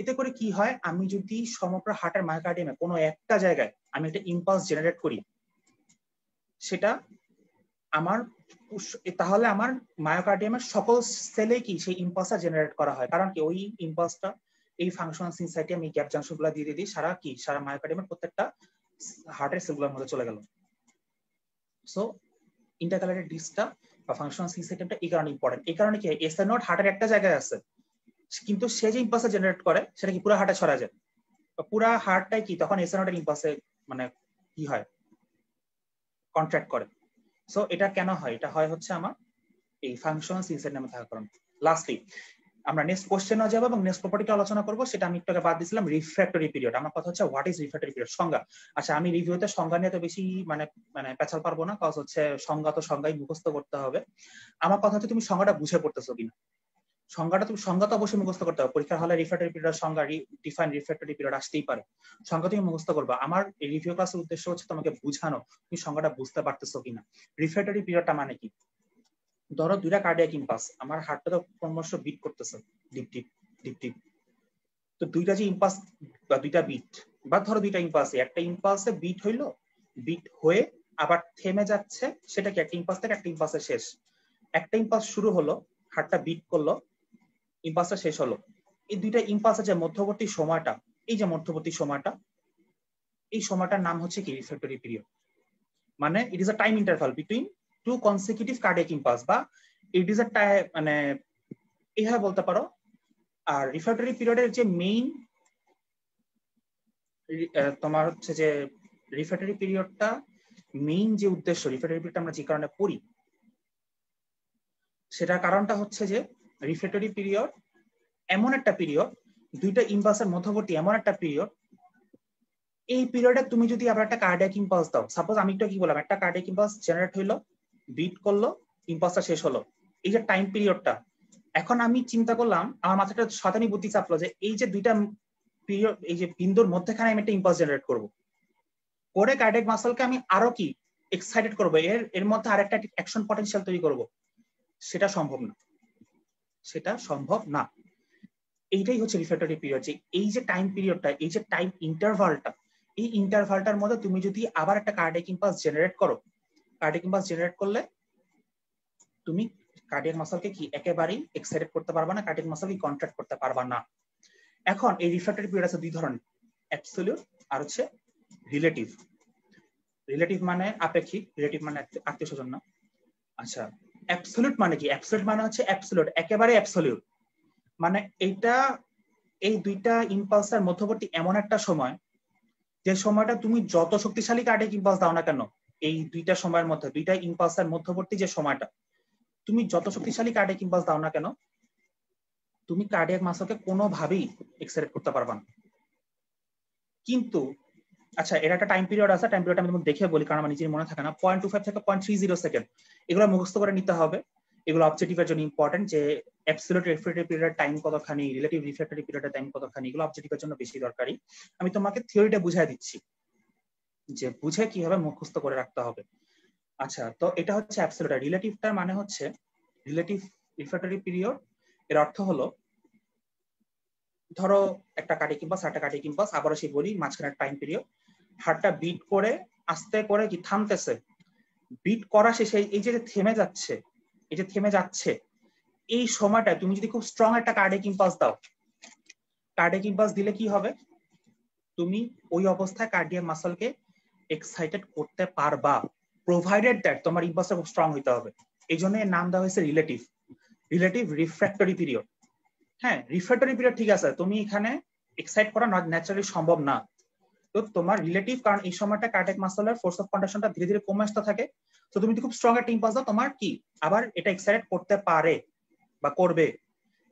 এতে করে কি হয় আমি যদি সমগ্র হার্টের মায়োকার্ডিয়ামে কোনো একটা জায়গায় আমি একটা ইম্পালস জেনারেট করি সেটা আমার তাহলে আমার মায়োকার্ডিয়ামের সকল সেলে কি সেই ইম্পালসটা জেনারেট করা হয় কারণ কি ওই ইম্পালসটা এই ফাংশন সিনসাইটিয়াম আমি গ্যাপ জাংশনগুলো দিয়ে দিই সারা কি সারা মায়োকার্ডিয়ামের প্রত্যেকটা হার্টের সেলগুলোর মধ্যে চলে গেল সো ইন্টারকালারের ডিস্কটা বা ফাংশন সিনসাইটিয়ামটা এই কারণে ইম্পর্টেন্ট এই কারণে কি এস নোট হার্টের একটা জায়গায় আছে কিন্তু সে যে ইম্পালসটা জেনারেট করে সেটা কি পুরো হার্টে ছড়া যায় পুরা হার্টটাই কি তখন এস নোটের ইম্পালসে মানে কি হয় কন্ট্রাক্ট করে সো এটা কেন হয় এটা হয় হচ্ছে আমার এই ফাংশন সিনসের নামে থাকার কারণ লাস্টলি আমরা নেক্সট কোশ্চেনও যাবো এবং নেক্সট প্রপার্টিটা আলোচনা করবো সেটা আমি একটু বাদ দিয়েছিলাম রিফ্র্যাক্টরি পিরিয়ড আমার কথা হচ্ছে হোয়াট ইজ রিফ্র্যাক্টরি পিরিয়ড সংজ্ঞা আচ্ছা আমি রিভিউতে সংজ্ঞা নিয়ে তো বেশি মানে মানে পেছাল পারবো না কজ হচ্ছে সংজ্ঞা তো সংজ্ঞাই মুখস্থ করতে হবে আমার কথা হচ্ছে তুমি সংজ্ঞাটা বুঝে পড়তেছো কিনা সংজ্ঞাটা তুমি সংজ্ঞা তো অবশ্যই মুখস্থ করতে হবে পরীক্ষার হলে রিফ্র্যাক্টরি পিরিয়ড সংজ্ঞা ডিফাইন রিফ্র্যাক্টরি পিরিয়ড আসতেই পারে সংজ্ঞা তুমি মুখস্থ করবে আমার এই রিভিউ ক্লাসের উদ্দেশ্য হচ্ছে তোমাকে বুঝানো তুমি সংজ্ঞাটা বুঝতে পারতেছো কিনা রিফ্র্যাক্টরি পিরিয়ডটা মানে কি ধরো দুইটা কার্ডিয়াক ইম্পাস আমার হার্টটা তো ক্রমশ বিট করতেছে ডিপ ডিপ ডিপ ডিপ তো দুইটা যে ইম্পাস বা দুইটা বিট বা ধরো দুইটা ইম্পাস একটা ইম্পাসে বিট হইলো বিট হয়ে আবার থেমে যাচ্ছে সেটা কি একটা ইম্পাস থেকে একটা ইম্পাসে শেষ একটা ইম্পাস শুরু হলো হার্টটা বিট করলো ইম্পাসটা শেষ হলো এই দুইটা ইম্পাসের যে মধ্যবর্তী সময়টা এই যে মধ্যবর্তী সময়টা এই সময়টার নাম হচ্ছে কি রিফ্লেক্টরি পিরিয়ড মানে it is a time interval between two consecutive cardiac impulse বা ইট ইজ আ মানে এইভাবে বলতে পারো আর রিফ্লেক্টরি পিরিয়ডের যে মেইন তোমার হচ্ছে যে রিফ্লেক্টরি পিরিয়ডটা মেইন যে উদ্দেশ্য রিফ্লেক্টরি পিরিয়ডটা আমরা যে কারণে পড়ি সেটার কারণটা হচ্ছে যে রিফ্লেক্টরি পিরিয়ড এমন একটা পিরিয়ড দুইটা ইম্পালসের মধ্যবর্তী এমন একটা পিরিয়ড এই পিরিয়ডে তুমি যদি আবার একটা কার্ডিয়াক ইম্পালস দাও সাপোজ আমি একটা কি বললাম একটা কার্ডিয়াক ইম্পালস জেনারেট হইলো বিট করলো ইম্পালসটা শেষ হলো এই যে টাইম পিরিয়ডটা এখন আমি চিন্তা করলাম আমার মাথাটা সাতানি বুদ্ধি চাপলো যে এই যে দুইটা পিরিয়ড এই যে বিন্দুর মধ্যেখানে আমি একটা ইম্পালস জেনারেট করব করে কার্ডিয়াক মাসলকে আমি আরো কি এক্সাইটেড করব এর এর মধ্যে আরেকটা অ্যাকশন পটেনশিয়াল তৈরি করব সেটা সম্ভব না সেটা সম্ভব না এইটাই হচ্ছে রিফ্রাক্টরি পিরিয়ড যে এই যে টাইম পিরিয়ডটা এই যে টাইম ইন্টারভালটা এই ইন্টারভালটার মধ্যে তুমি যদি আবার একটা কার্ডিয়াক ইম্পালস জেনারেট করো কার্ডিয়াক ইম্পালস জেনারেট করলে তুমি কার্ডিয়াক মাসলকে কি একেবারেই এক্সাইটেড করতে পারবা না কার্ডিয়াক মাসলকে কন্ট্রাক্ট করতে পারবা না এখন এই রিফ্রাক্টরি পিরিয়ড আছে দুই ধরনের অ্যাবসলিউট আর হচ্ছে রিলেটিভ রিলেটিভ মানে আপেক্ষিক রিলেটিভ মানে আত্মীয় স্বজন না আচ্ছা অ্যাবসলিউট মানে কি অ্যাবসলিউট মানে হচ্ছে অ্যাবসলিউট একেবারে অ্যাবসলিউট মানে এটা এই দুইটা ইম্পালসের মধ্যবর্তী এমন একটা সময় যে সময়টা তুমি যত শক্তিশালী কার্ডে ইম্পালস দাও না কেন এই দুইটা সময়ের মধ্যে দুইটা ইম্পালসের মধ্যবর্তী যে সময়টা তুমি যত শক্তিশালী কার্ডে ইম্পালস দাও না কেন তুমি কার্ডিয়াক মাসলকে কোনোভাবেই এক্সাইট করতে পারবা না কিন্তু আচ্ছা এটা একটা টাইম পিরিয়ড আছে টাইম পিরিয়ড আমি তোমাকে দেখে বলি কারণ আমার নিজের মনে থাকে না পয়েন্ট টু ফাইভ থেকে পয়েন্ট থ্রি জিরো সেকেন্ড এগুলো মুখস্থ করে নিতে হবে এগুলো অবজেক্টিভের জন্য ইম্পর্টেন্ট যে অ্যাবসলিউট রিফ্লেক্টিভ পিরিয়ডের টাইম কতখানি রিলেটিভ রিফ্লেক্টিভ পিরিয়ডের টাইম কতখানি এগুলো অবজেক্টিভের জন্য বেশি দরকারি আমি তোমাকে থিওরিটা বুঝাই দিচ্ছি যে বুঝে কিভাবে মুখস্থ করে রাখতে হবে আচ্ছা তো এটা হচ্ছে অ্যাবসলিউট রিলেটিভটার মানে হচ্ছে রিলেটিভ রিফ্লেক্টরি পিরিয়ড এর অর্থ হলো ধরো একটা কাটি কিম্পাস একটা কাটি কিম্পাস আবারও সেই বলি মাঝখানে টাইম পিরিয়ড হাড়টা বিট করে আস্তে করে কি থামতেছে বিট করা শেষে এই যে থেমে যাচ্ছে এই যে থেমে যাচ্ছে এই সময়টা তুমি যদি খুব স্ট্রং একটা কার্ডে কিম্পাস দাও কার্ডে কিম্পাস দিলে কি হবে তুমি ওই অবস্থায় কার্ডিয়ার মাসলকে এক্সাইটেড করতে পারবা প্রোভাইডেড দ্যাট তোমার ইম্পাসটা খুব স্ট্রং হইতে হবে এই জন্য এর নাম দেওয়া হয়েছে রিলেটিভ রিলেটিভ রিফ্র্যাক্টরি পিরিয়ড হ্যাঁ রিফ্র্যাক্টরি পিরিয়ড ঠিক আছে তুমি এখানে এক্সাইট করা ন্যাচারালি সম্ভব না তো তোমার রিলেটিভ কারণ এই সময়টা কার্টেক মাসলার ফোর্স অফ কন্ট্রাকশনটা ধীরে ধীরে কমে আসতে থাকে তো তুমি যদি খুব স্ট্রং একটা ইম্পাস দাও তোমার কি আবার এটা এক্সাইট করতে পারে বা করবে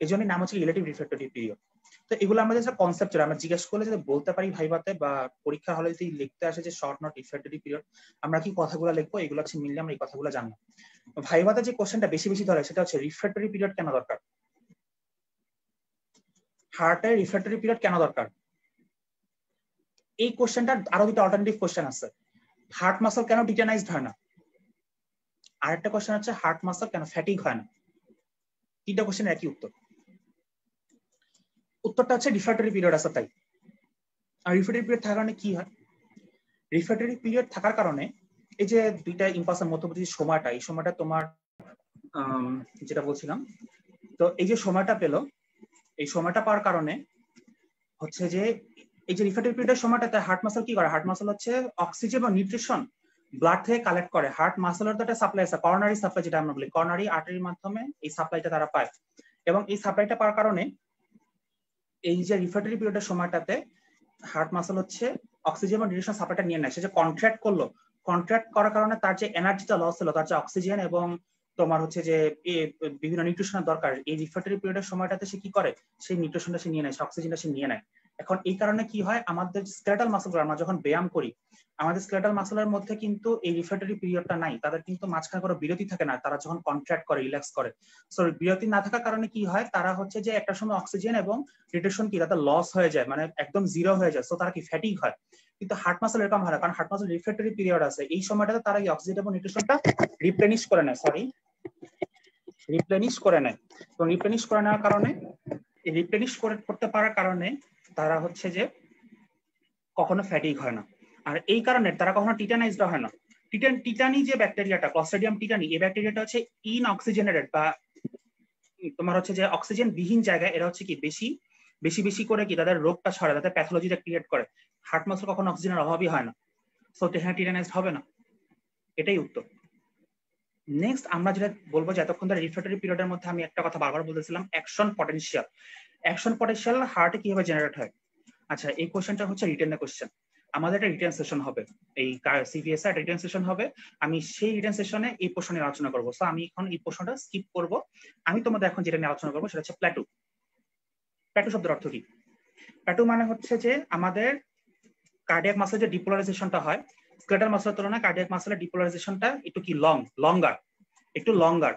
এই জন্য নাম হচ্ছে রিলেটিভ রিফ্লেক্টরি পিরিয়ড তো এগুলো আমরা যেটা কনসেপ্ট আমরা জিজ্ঞেস করলে যদি বলতে পারি ভাইবাতে বা পরীক্ষা হলে যদি লিখতে আসে যে শর্ট নট রিফ্লেক্টরি পিরিয়ড আমরা কি কথাগুলো লিখবো এগুলো হচ্ছে মিললে আমরা এই কথাগুলো জানলাম ভাইবাতে যে কোশ্চেনটা বেশি বেশি ধরে সেটা হচ্ছে রিফ্লেক্টরি পিরিয়ড কেন দরকার হার্টের রিফ্লেক্টরি পিরিয়ড কেন দরকার এই কোশ্চেনটার আরো দুটো অল্টারনেটিভ কোশ্চেন আছে হার্ট মাসল কেন টিটানাইজড হয় না আর একটা কোশ্চেন হচ্ছে হার্ট মাসল কেন ফ্যাটিক হয় না তিনটা কোশ্চেন একই উত্তর উত্তরটা হচ্ছে রিফ্রাক্টরি পিরিয়ড আছে তাই আর রিফ্রাক্টরি পিরিয়ড থাকার কারণে কি হয় রিফ্রাক্টরি পিরিয়ড থাকার কারণে এই যে দুইটা ইম্পাসের মধ্যবর্তী সময়টা এই সময়টা তোমার যেটা বলছিলাম তো এই যে সময়টা পেলো এই সময়টা পাওয়ার কারণে হচ্ছে যে এই যে রিফ্র্যাক্টিভ পিরিয়ডের সময়টাতে হার্ট মাসল কি করে হার্ট মাসল হচ্ছে অক্সিজেন বা নিউট্রিশন ব্লাড থেকে কালেক্ট করে হার্ট মাসেল তো একটা সাপ্লাই আছে করোনারি সাপ্লাই যেটা আমরা বলি করোনারি আর্টারির মাধ্যমে এই সাপ্লাইটা তারা পায় এবং এই সাপ্লাইটা পাওয়ার কারণে এই যে রিফ্র্যাক্টরি পিরিয়ডের সময়টাতে হার্ট মাসল হচ্ছে অক্সিজেন বা নিউট্রিশন সাপ্লাইটা নিয়ে নেয় সে যে কন্ট্রাক্ট করলো কন্ট্রাক্ট করার কারণে তার যে এনার্জিটা লস হলো তার যে অক্সিজেন এবং তোমার হচ্ছে যে বিভিন্ন নিউট্রিশনের দরকার এই রিফ্রাক্টরি পিরিয়ডের সময়টাতে সে কি করে সেই নিউট্রিশনটা সে নিয়ে নেয় অক্সিজেনটা সে নিয়ে নেয় এখন এই কারণে কি হয় আমাদের স্কেলেটাল মাসেল আমরা যখন ব্যায়াম করি আমাদের স্কেলেটাল মাসেলের মধ্যে কিন্তু এই রিফ্রেটারি পিরিয়ডটা নাই তাদের কিন্তু মাঝখানে কোনো বিরতি থাকে না তারা যখন কন্ট্রাক্ট করে রিল্যাক্স করে সো বিরতি না থাকার কারণে কি হয় তারা হচ্ছে যে একটা সময় অক্সিজেন এবং রিটেশন কি তাদের লস হয়ে যায় মানে একদম জিরো হয়ে যায় সো তারা কি ফ্যাটিক হয় কিন্তু হার্ট মাসেল এরকম হয় না কারণ হার্ট মাসেল রিফ্লেটরি পিরিয়ড আছে এই সময়টাতে তারা এই অক্সিজেন এবং রিটেশনটা রিপ্লেনিশ করে নেয় সরি রিপ্লেনিশ করে নেয় এবং রিপ্লেনিশ করে নেওয়ার কারণে রিপ্লেনিশ করতে পারার কারণে তারা হচ্ছে যে কখনো ফ্যাটিক হয় না আর এই কারণে তারা কখনো টিটানাইজড হয় না টিটান টিটানি যে ব্যাকটেরিয়াটা ক্লস্টেডিয়াম টিটানি এই ব্যাকটেরিয়াটা হচ্ছে ইন অক্সিজেনেটেড বা তোমার হচ্ছে যে অক্সিজেন বিহীন জায়গায় এরা হচ্ছে কি বেশি বেশি বেশি করে কি তাদের রোগটা ছড়ায় তাদের প্যাথোলজিটা ক্রিয়েট করে হার্ট মাসল কখনো অক্সিজেনের অভাবই হয় না সো টিটানাইজড হবে না এটাই উত্তর নেক্সট আমরা যেটা বলবো যে এতক্ষণ ধরে রিফ্লেক্টরি পিরিয়ডের মধ্যে আমি একটা কথা বারবার বলতেছিলাম অ্যাকশন পটেনশিয়াল অ্যাকশন পটেনশিয়াল হার্টে কিভাবে জেনারেট হয় আচ্ছা এই কোশ্চেনটা হচ্ছে রিটেনের কোশ্চেন আমাদের একটা রিটার্ন সেশন হবে এই সিভিএস e একটা রিটার্ন সেশন হবে আমি সেই রিটার্ন সেশনে এই প্রশ্ন নিয়ে আলোচনা করবো সো আমি এখন এই প্রশ্নটা স্কিপ করব আমি তোমাদের এখন যেটা নিয়ে আলোচনা করবো সেটা হচ্ছে প্ল্যাটু প্ল্যাটু শব্দের অর্থ কি প্ল্যাটু মানে হচ্ছে যে আমাদের কার্ডিয়াক মাসের যে ডিপোলারাইজেশনটা হয় স্কেটার মাসের তুলনায় কার্ডিয়াক মাসেলের ডিপোলারাইজেশনটা একটু কি লং লঙ্গার একটু লঙ্গার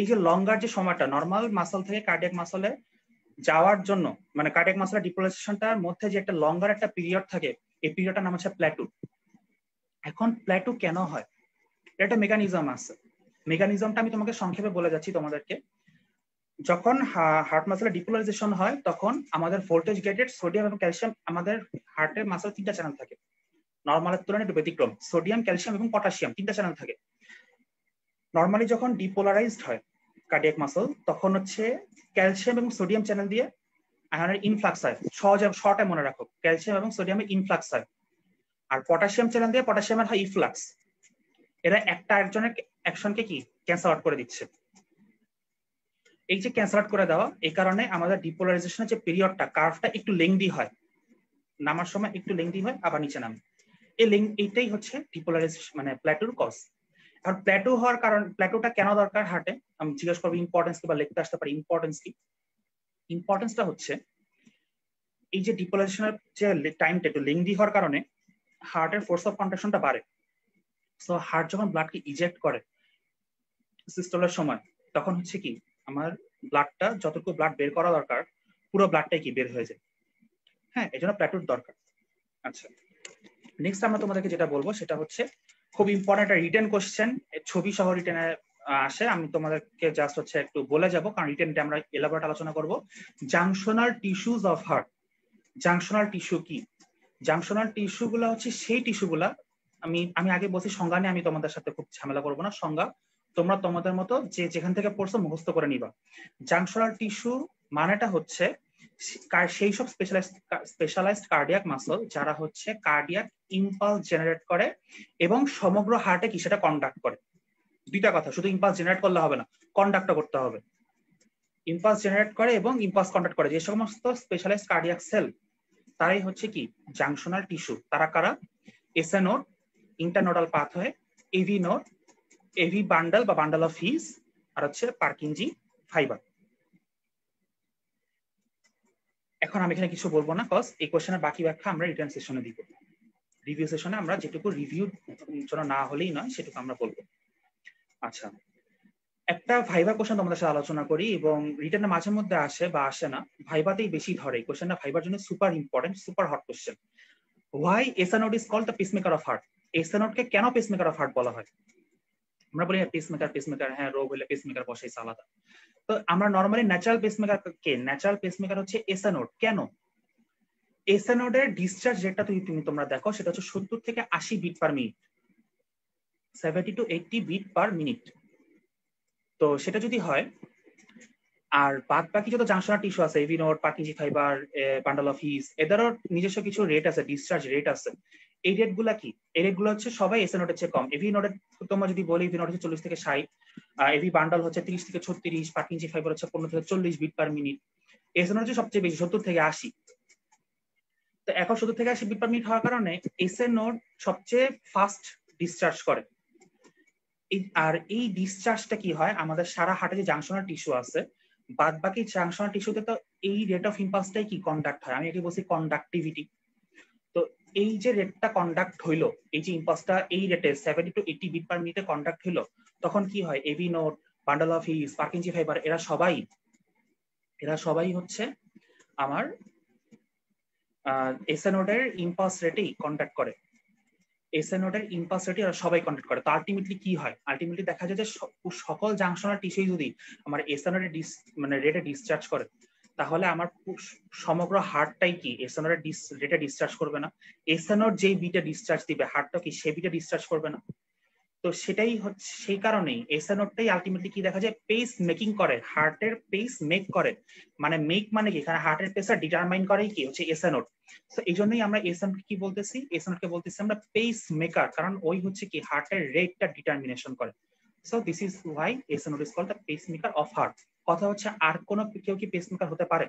এই যে লঙ্গার যে সময়টা নর্মাল মাসল থেকে কার্ডিয়াক মাসলে যাওয়ার জন্য মানে কার্ডিয়াক মাসলা ডিপোলাইজেশনটার মধ্যে যে একটা লঙ্গার একটা পিরিয়ড থাকে এই পিরিয়ডটার নাম হচ্ছে প্ল্যাটু এখন প্ল্যাটু কেন হয় একটা মেকানিজম আছে মেকানিজমটা আমি তোমাকে সংক্ষেপে বলে যাচ্ছি তোমাদেরকে যখন হার্ট মাসলা ডিপোলাইজেশন হয় তখন আমাদের ভোল্টেজ গেটেড সোডিয়াম এবং ক্যালসিয়াম আমাদের হার্টের মাসলা তিনটা চ্যানেল থাকে নর্মালের তুলনায় একটু ব্যতিক্রম সোডিয়াম ক্যালসিয়াম এবং পটাশিয়াম তিনটা চ্যানেল থাকে নর্মালি যখন ডিপোলারাইজড হয় কার্ডিয়াক মাসল তখন হচ্ছে ক্যালসিয়াম এবং সোডিয়াম চ্যানেল দিয়ে আয়নের ইনফ্লাক্স হয় সহজে শর্টে মনে রাখো ক্যালসিয়াম এবং সোডিয়ামের ইনফ্লাক্স হয় আর পটাশিয়াম চ্যানেল দিয়ে পটাশিয়ামের হয় ইফ্লাক্স এরা একটা একজনের অ্যাকশনকে কি ক্যান্সেল আউট করে দিচ্ছে এই যে ক্যান্সেল আউট করে দেওয়া এই কারণে আমাদের ডিপোলারাইজেশনের যে পিরিয়ডটা কার্ভটা একটু লেংদি হয় নামার সময় একটু লেংদি হয় আবার নিচে নামে এই লেং এইটাই হচ্ছে ডিপোলারাইজেশন মানে প্ল্যাটুর কস্ট এখন প্ল্যাটো হওয়ার কারণ প্ল্যাটোটা কেন দরকার হাটে আমি জিজ্ঞেস করবো ইম্পর্টেন্স কি বা লিখতে আসতে পারি ইম্পর্টেন্স কি ইম্পর্টেন্সটা হচ্ছে এই যে ডিপোলাইজেশনের যে টাইমটা একটু লেংদি হওয়ার কারণে হার্টের ফোর্স অফ কন্ট্রাকশনটা বাড়ে সো হার্ট যখন ব্লাডকে ইজেক্ট করে সিস্টলের সময় তখন হচ্ছে কি আমার ব্লাডটা যতটুকু ব্লাড বের করা দরকার পুরো ব্লাডটাই কি বের হয়ে যায় হ্যাঁ এই জন্য প্ল্যাটোর দরকার আচ্ছা নেক্সট আমরা তোমাদেরকে যেটা বলবো সেটা হচ্ছে খুব ইম্পর্টেন্ট একটা রিটার্ন কোশ্চেন ছবি সহ রিটেনে আসে আমি তোমাদেরকে জাস্ট হচ্ছে একটু বলে যাব কারণ রিটার্নটা আমরা এলাবোরেট আলোচনা করব junctional tissues of heart junctional tissue কি জাংশনাল টিস্যুগুলো হচ্ছে সেই টিস্যুগুলা আমি আমি আগে বলছি সংজ্ঞা নিয়ে আমি তোমাদের সাথে খুব ঝামেলা করবো না সংজ্ঞা তোমরা তোমাদের মতো যে যেখান থেকে পড়ছো মুখস্থ করে নিবা জাংশনাল টিস্যু মানেটা হচ্ছে সেই সব স্পেশালাইজড স্পেশালাইজড কার্ডিয়াক মাসল যারা হচ্ছে কার্ডিয়াক ইম্পালস জেনারেট করে এবং সমগ্র হার্টে কি সেটা কন্ডাক্ট করে দুইটা কথা শুধু ইম্পালস জেনারেট করলে হবে না কন্ডাক্ট করতে হবে ইম্পালস জেনারেট করে এবং ইম্পাস কন্ডাক্ট করে যে সমস্ত স্পেশালাইজ কার্ডিয়াক সেল তারাই হচ্ছে কি জাংশনাল টিস্যু তারা কারা এসএনওর ইন্টারনোডাল হয় এভি নোড এভি বান্ডাল বা বান্ডাল অফ হিস আর হচ্ছে পার্কিংজি ফাইবার এখন আমি এখানে কিছু বলবো না কজ এই কোয়েশনের বাকি ব্যাখ্যা আমরা রিটার্ন সেশনে দিব রিভিউ সেশনে আমরা যেটুকু রিভিউ জন্য না হলেই নয় সেটুকু আমরা বলবো আচ্ছা একটা ভাইবা কোশ্চেন তোমাদের সাথে আলোচনা করি এবং রিটার্নে মাঝে মধ্যে আসে বা আসে না ভাইবাতেই বেশি ধরে এই কোশ্চেনটা ভাইবার জন্য super important super hot question why SA node is call the pacemaker of heart এসানোডকে কেন পিসমেকার অফ হার্ট বলা হয় আমরা বলি পেসমেকার পেসমেকার হ্যাঁ রোগ হলে পেসমেকার বসাইছে আলাদা তো আমরা নর্মালি ন্যাচারাল পেসমেকার কে ন্যাচারাল পেসমেকার হচ্ছে এসানোড কেন এসানোডের ডিসচার্জ রেটটা তুমি তুমি তোমরা দেখো সেটা হচ্ছে সত্তর থেকে আশি beat per minute seventy to eighty beat per minute তো সেটা যদি হয় আর বাদ বাকি যত জাংশনার টিস্যু আছে এভিনোট পার্কিজি ফাইবার অফিস এদেরও নিজস্ব কিছু রেট আছে ডিসচার্জ রেট আছে এই রেট গুলা কি এই রেট গুলো হচ্ছে সবাই এসএ নোটের চেয়ে কম এভি নোটের তোমরা যদি বলি এভি নোট হচ্ছে চল্লিশ থেকে ষাট এভি বান্ডাল হচ্ছে তিরিশ থেকে ছত্রিশ পাঁচ ইঞ্চি ফাইবার হচ্ছে পনেরো থেকে চল্লিশ beat per minute SA node হচ্ছে সবচেয়ে বেশি সত্তর থেকে আশি তো এখন সত্তর থেকে আশি বিট পার মিনিট হওয়ার কারণে এসএ নোট সবচেয়ে ফাস্ট ডিসচার্জ করে আর এই ডিসচার্জটা কি হয় আমাদের সারা হাটে যে জাংশনাল টিস্যু আছে বাদ বাকি জাংশনাল টিস্যুতে তো এই রেট অফ ইম্পালসটাই কি কন্ডাক্ট হয় আমি এটি বলছি কন্ডাক্টিভিটি এই যে রেটটা কন্ডাক্ট হইলো এই যে ইম্পাসটা এই রেটে seventy to eighty beat per মিনিটে কন্ডাক্ট হইলো তখন কি হয় AV node bundle of His Purkinje fibre এরা সবাই এরা সবাই হচ্ছে আমার এসএনোডের ইম্পাস রেটেই কন্ট্যাক্ট করে এসএনোডের ইম্পাস রেটে এরা সবাই কন্ট্যাক্ট করে তো আলটিমেটলি কি হয় আলটিমেটলি দেখা যায় যে সকল জাংশনাল টিসেই যদি আমার এসএনোডের মানে রেটে ডিসচার্জ করে তাহলে আমার সমগ্র হার্টটাই কি এসানোর রেটে ডিসচার্জ করবে না এসানোর যেই বিটা ডিসচার্জ দিবে হার্টটা কি সে বিটা ডিসচার্জ করবে না তো সেটাই হচ্ছে সেই কারণেই এসএনআরটাই আলটিমেটলি কি দেখা যায় পেস মেকিং করে হার্টের পেস মেক করে মানে মেক মানে কি এখানে হার্টের পেসার ডিটারমাইন করে কি হচ্ছে এসএনআর তো এই জন্যই আমরা এসএনআর কি বলতেছি কে বলতেছি আমরা পেস মেকার কারণ ওই হচ্ছে কি হার্টের রেটটা ডিটারমিনেশন করে so this is why SA node is call the pacemaker of heart কথা হচ্ছে আর কোনো কেউ কি পেসমেকার হতে পারে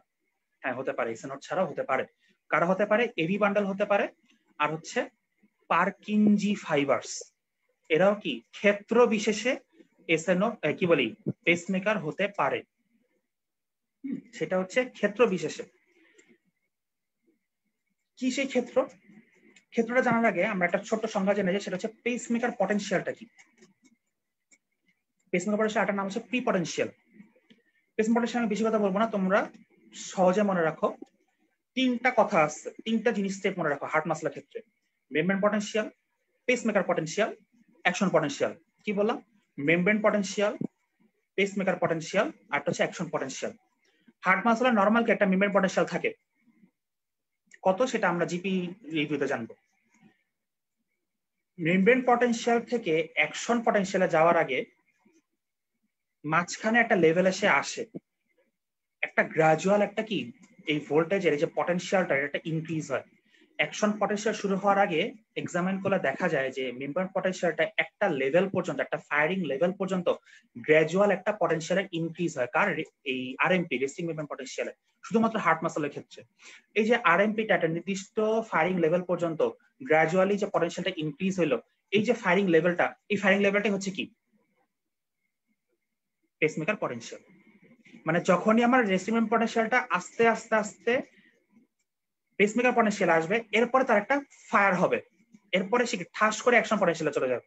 হ্যাঁ হতে পারে নোট ছাড়াও হতে পারে কারা হতে পারে এবি বান্ডাল হতে পারে আর হচ্ছে পার্কিনজি ফাইবার্স এরাও কি ক্ষেত্র বিশেষে এসএনও কি বলি পেসমেকার হতে পারে সেটা হচ্ছে ক্ষেত্র বিশেষে কি সেই ক্ষেত্র ক্ষেত্রটা জানার আগে আমরা একটা ছোট্ট সংজ্ঞা জেনে যাই সেটা হচ্ছে পেসমেকার পটেনশিয়ালটা কি পেসমেকার পটেন্সিয়াল একটা নাম হচ্ছে প্রি পটেনশিয়াল স্মার্টের সামনে বেশি কথা বলবো না তোমরা সহজে মনে রাখো তিনটা কথা আছে তিনটা জিনিস স্টেপ মনে রাখো হার্ট মাসলার ক্ষেত্রে membrane potential pacemaker potential action potential কি বললাম মেমব্রেন পটেনশিয়াল পেসমেকার পটেনশিয়াল আর হচ্ছে অ্যাকশন পটেনশিয়াল হার্ট মাসলার নর্মাল একটা মেমব্রেন পটেনশিয়াল থাকে কত সেটা আমরা জিপি রিভিউতে জানবো মেমব্রেন পটেনশিয়াল থেকে অ্যাকশন পটেনশিয়ালে যাওয়ার আগে মাঝখানে একটা লেভেল এসে আসে একটা গ্রাজুয়াল একটা কি এই ভোল্টেজের যে পটেনশিয়ালটা এটা ইনক্রিজ হয় অ্যাকশন পটেনশিয়াল শুরু হওয়ার আগে এক্সামিন করলে দেখা যায় যে মেম্বার পটেনশিয়ালটা একটা লেভেল পর্যন্ত একটা ফায়ারিং লেভেল পর্যন্ত গ্রাজুয়াল একটা পটেনশিয়ালের ইনক্রিজ হয় কার এই আরএমপি রেসিং মেম্বার পটেনশিয়ালে শুধুমাত্র হার্ট মাসলের ক্ষেত্রে এই যে আরএমপিটা একটা নির্দিষ্ট ফায়ারিং লেভেল পর্যন্ত গ্রাজুয়ালি যে পটেনশিয়ালটা ইনক্রিজ হলো এই যে ফায়ারিং লেভেলটা এই ফায়ারিং লেভেলটা হচ্ছে কি পেসমেকার পটেনশিয়াল মানে যখনই আমার রেসিমেন্ট পটেনশিয়ালটা আস্তে আস্তে আস্তে পেসমেকার পটেনশিয়াল আসবে এরপরে তার একটা ফায়ার হবে এরপরে সে ঠাস করে অ্যাকশন পটেনশিয়াল চলে যাবে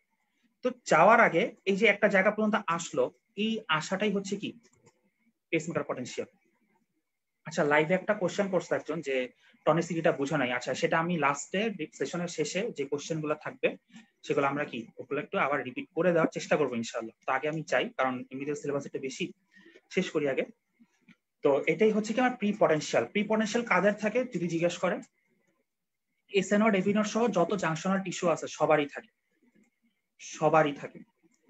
তো যাওয়ার আগে এই যে একটা জায়গা পর্যন্ত আসলো এই আশাটাই হচ্ছে কি পেসমেকার পটেনশিয়াল আচ্ছা লাইভে একটা কোশ্চেন করছে একজন যে টনিসিটিটা বুঝো নাই আচ্ছা সেটা আমি লাস্টে সেশনের শেষে যে কোশ্চেন গুলো থাকবে সেগুলো আমরা কি ওগুলো একটু আবার রিপিট করে দেওয়ার চেষ্টা করবো ইনশাল্লাহ তো আগে আমি চাই কারণ এমনিতে সিলেবাস একটু বেশি শেষ করি আগে তো এটাই হচ্ছে কি আমার প্রি পটেন্সিয়াল প্রি পটেন্সিয়াল কাদের থাকে যদি জিজ্ঞেস করে এসেনড এভিনড সহ যত জাংশনাল টিস্যু আছে সবারই থাকে সবারই থাকে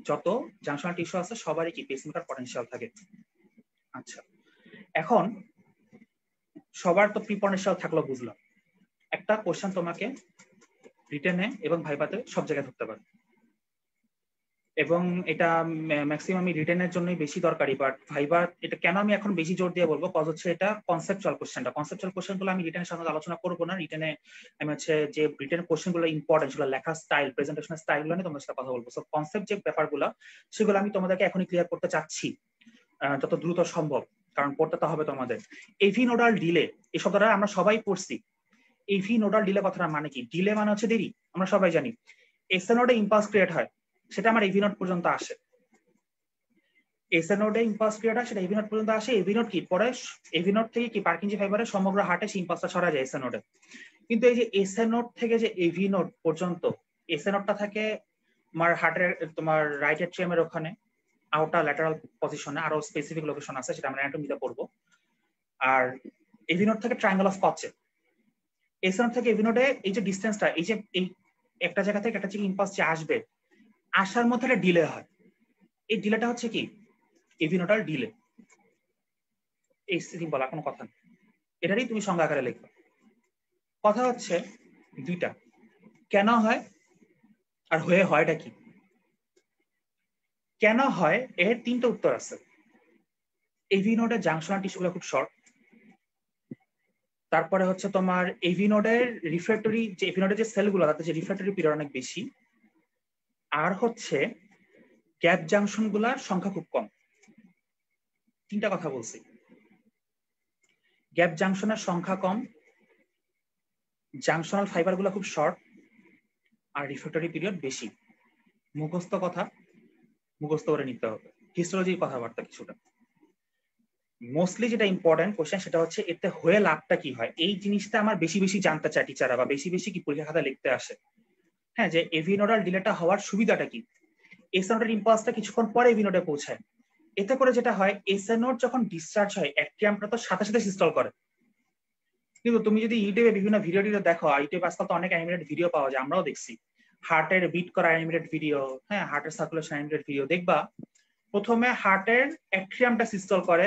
যত জাংশনাল টিস্যু আছে সবারই কি পেসমেকার পটেনশিয়াল থাকে আচ্ছা এখন সবার তো প্রিপনেশন থাকলো বুঝলাম একটা কোশ্চেন তোমাকে রিটেনে এবং ভাইভাতে সব জায়গায় ধরতে পারে এবং এটা ম্যাক্সিমাম রিটেনের জন্যই বেশি দরকারি বাট ভাইবার এটা কেন আমি এখন বেশি জোর দিয়ে বলবো কজ হচ্ছে এটা কনসেপচুয়াল কোশ্চেনটা কনসেপচুয়াল কোশ্চেন গুলো আমি রিটেনের সাথে আলোচনা করবো না রিটেনে আমি হচ্ছে যে রিটেন কোশ্চেন গুলো ইম্পর্টেন্ট সেগুলো লেখা স্টাইল প্রেজেন্টেশনের স্টাইল গুলো নিয়ে তোমাদের সাথে কথা বলবো সো কনসেপ্ট যে ব্যাপারগুলো সেগুলো আমি তোমাদেরকে এখনই ক্লিয়ার করতে চাচ্ছি যত দ্রুত সম্ভব কারণ পড়তে তো হবে তোমাদের এভি নোডাল ডিলে এই শব্দটা আমরা সবাই পড়ছি এভি নোডাল ডিলে কথাটা মানে কি ডিলে মানে হচ্ছে দেরি আমরা সবাই জানি এসএ নোডে ইম্পালস ক্রিয়েট হয় সেটা আমার এভি নোড পর্যন্ত আসে এসএ নোডে ইম্পালস ক্রিয়েট হয় সেটা এভি নোড পর্যন্ত আসে এভি নোড কি পরে এভি নোড থেকে কি জি ফাইবারের সমগ্র হাটে সেই ইম্পালসটা সরা যায় এসএ নোডে কিন্তু এই যে এসএ থেকে যে এভি নোড পর্যন্ত এসএ থাকে তোমার হার্টের তোমার রাইট এট্রিয়ামের ওখানে আউটার ল্যাটারাল পজিশনে আরো স্পেসিফিক লোকেশন আছে সেটা আমরা অ্যানাটমিতে পড়বো আর এভিনোড থেকে ট্রায়াঙ্গেল অফ কচে এসএন থেকে এভিনোডে এই যে ডিসটেন্সটা এই যে এই একটা জায়গা থেকে একটা চিকি ইম্পাস যে আসবে আসার মধ্যে একটা ডিলে হয় এই ডিলেটা হচ্ছে কি এভিনোডাল ডিলে এই স্থিতি বলা কোনো কথা নেই এটারই তুমি সংজ্ঞা আকারে লিখবে কথা হচ্ছে দুইটা কেন হয় আর হয়ে হয়টা কি কেন হয় এর তিনটা উত্তর আছে এভিনোডের জাংশনাল টিস্যুগুলো খুব শর্ট তারপরে হচ্ছে তোমার এভিনোডের রিফ্র্যাক্টরি যে এভিনোডের যে সেলগুলো তাতে যে রিফ্র্যাক্টরি পিরিয়ড অনেক বেশি আর হচ্ছে গ্যাপ জাংশন গুলার সংখ্যা খুব কম তিনটা কথা বলছি গ্যাপ জাংশনের সংখ্যা কম জাংশনাল ফাইবার গুলা খুব শর্ট আর রিফ্র্যাক্টরি পিরিয়ড বেশি মুখস্থ কথা মুখস্থ করে নিতে হবে হিস্টোলজির কথাবার্তা কিছুটা মোস্টলি যেটা ইম্পর্টেন্ট কোয়েশ্চেন সেটা হচ্ছে এতে হয়ে লাভটা কি হয় এই জিনিসটা আমার বেশি বেশি জানতে চাই টিচাররা বা বেশি বেশি কি পরীক্ষা খাতা লিখতে আসে হ্যাঁ যে এভিনোডাল ডিলেটা হওয়ার সুবিধাটা কি এসেনোডের ইম্পালসটা কিছুক্ষণ পরে এভিনোডে পৌঁছায় এতে করে যেটা হয় এসেনোড যখন ডিসচার্জ হয় অ্যাক্টিয়ামটা তো সাথে সাথে সিস্টল করে কিন্তু তুমি যদি ইউটিউবে বিভিন্ন ভিডিও টিডিও দেখো ইউটিউবে আজকাল তো অনেক অ্যানিমেটেড ভিডিও পাওয়া যায় আমরাও দেখছি হার্টের বিট করা অ্যানিমেটেড ভিডিও হ্যাঁ হার্টের সার্কুলেশন অ্যানিমেটেড ভিডিও দেখবা প্রথমে হার্টের অ্যাট্রিয়ামটা সিস্টল করে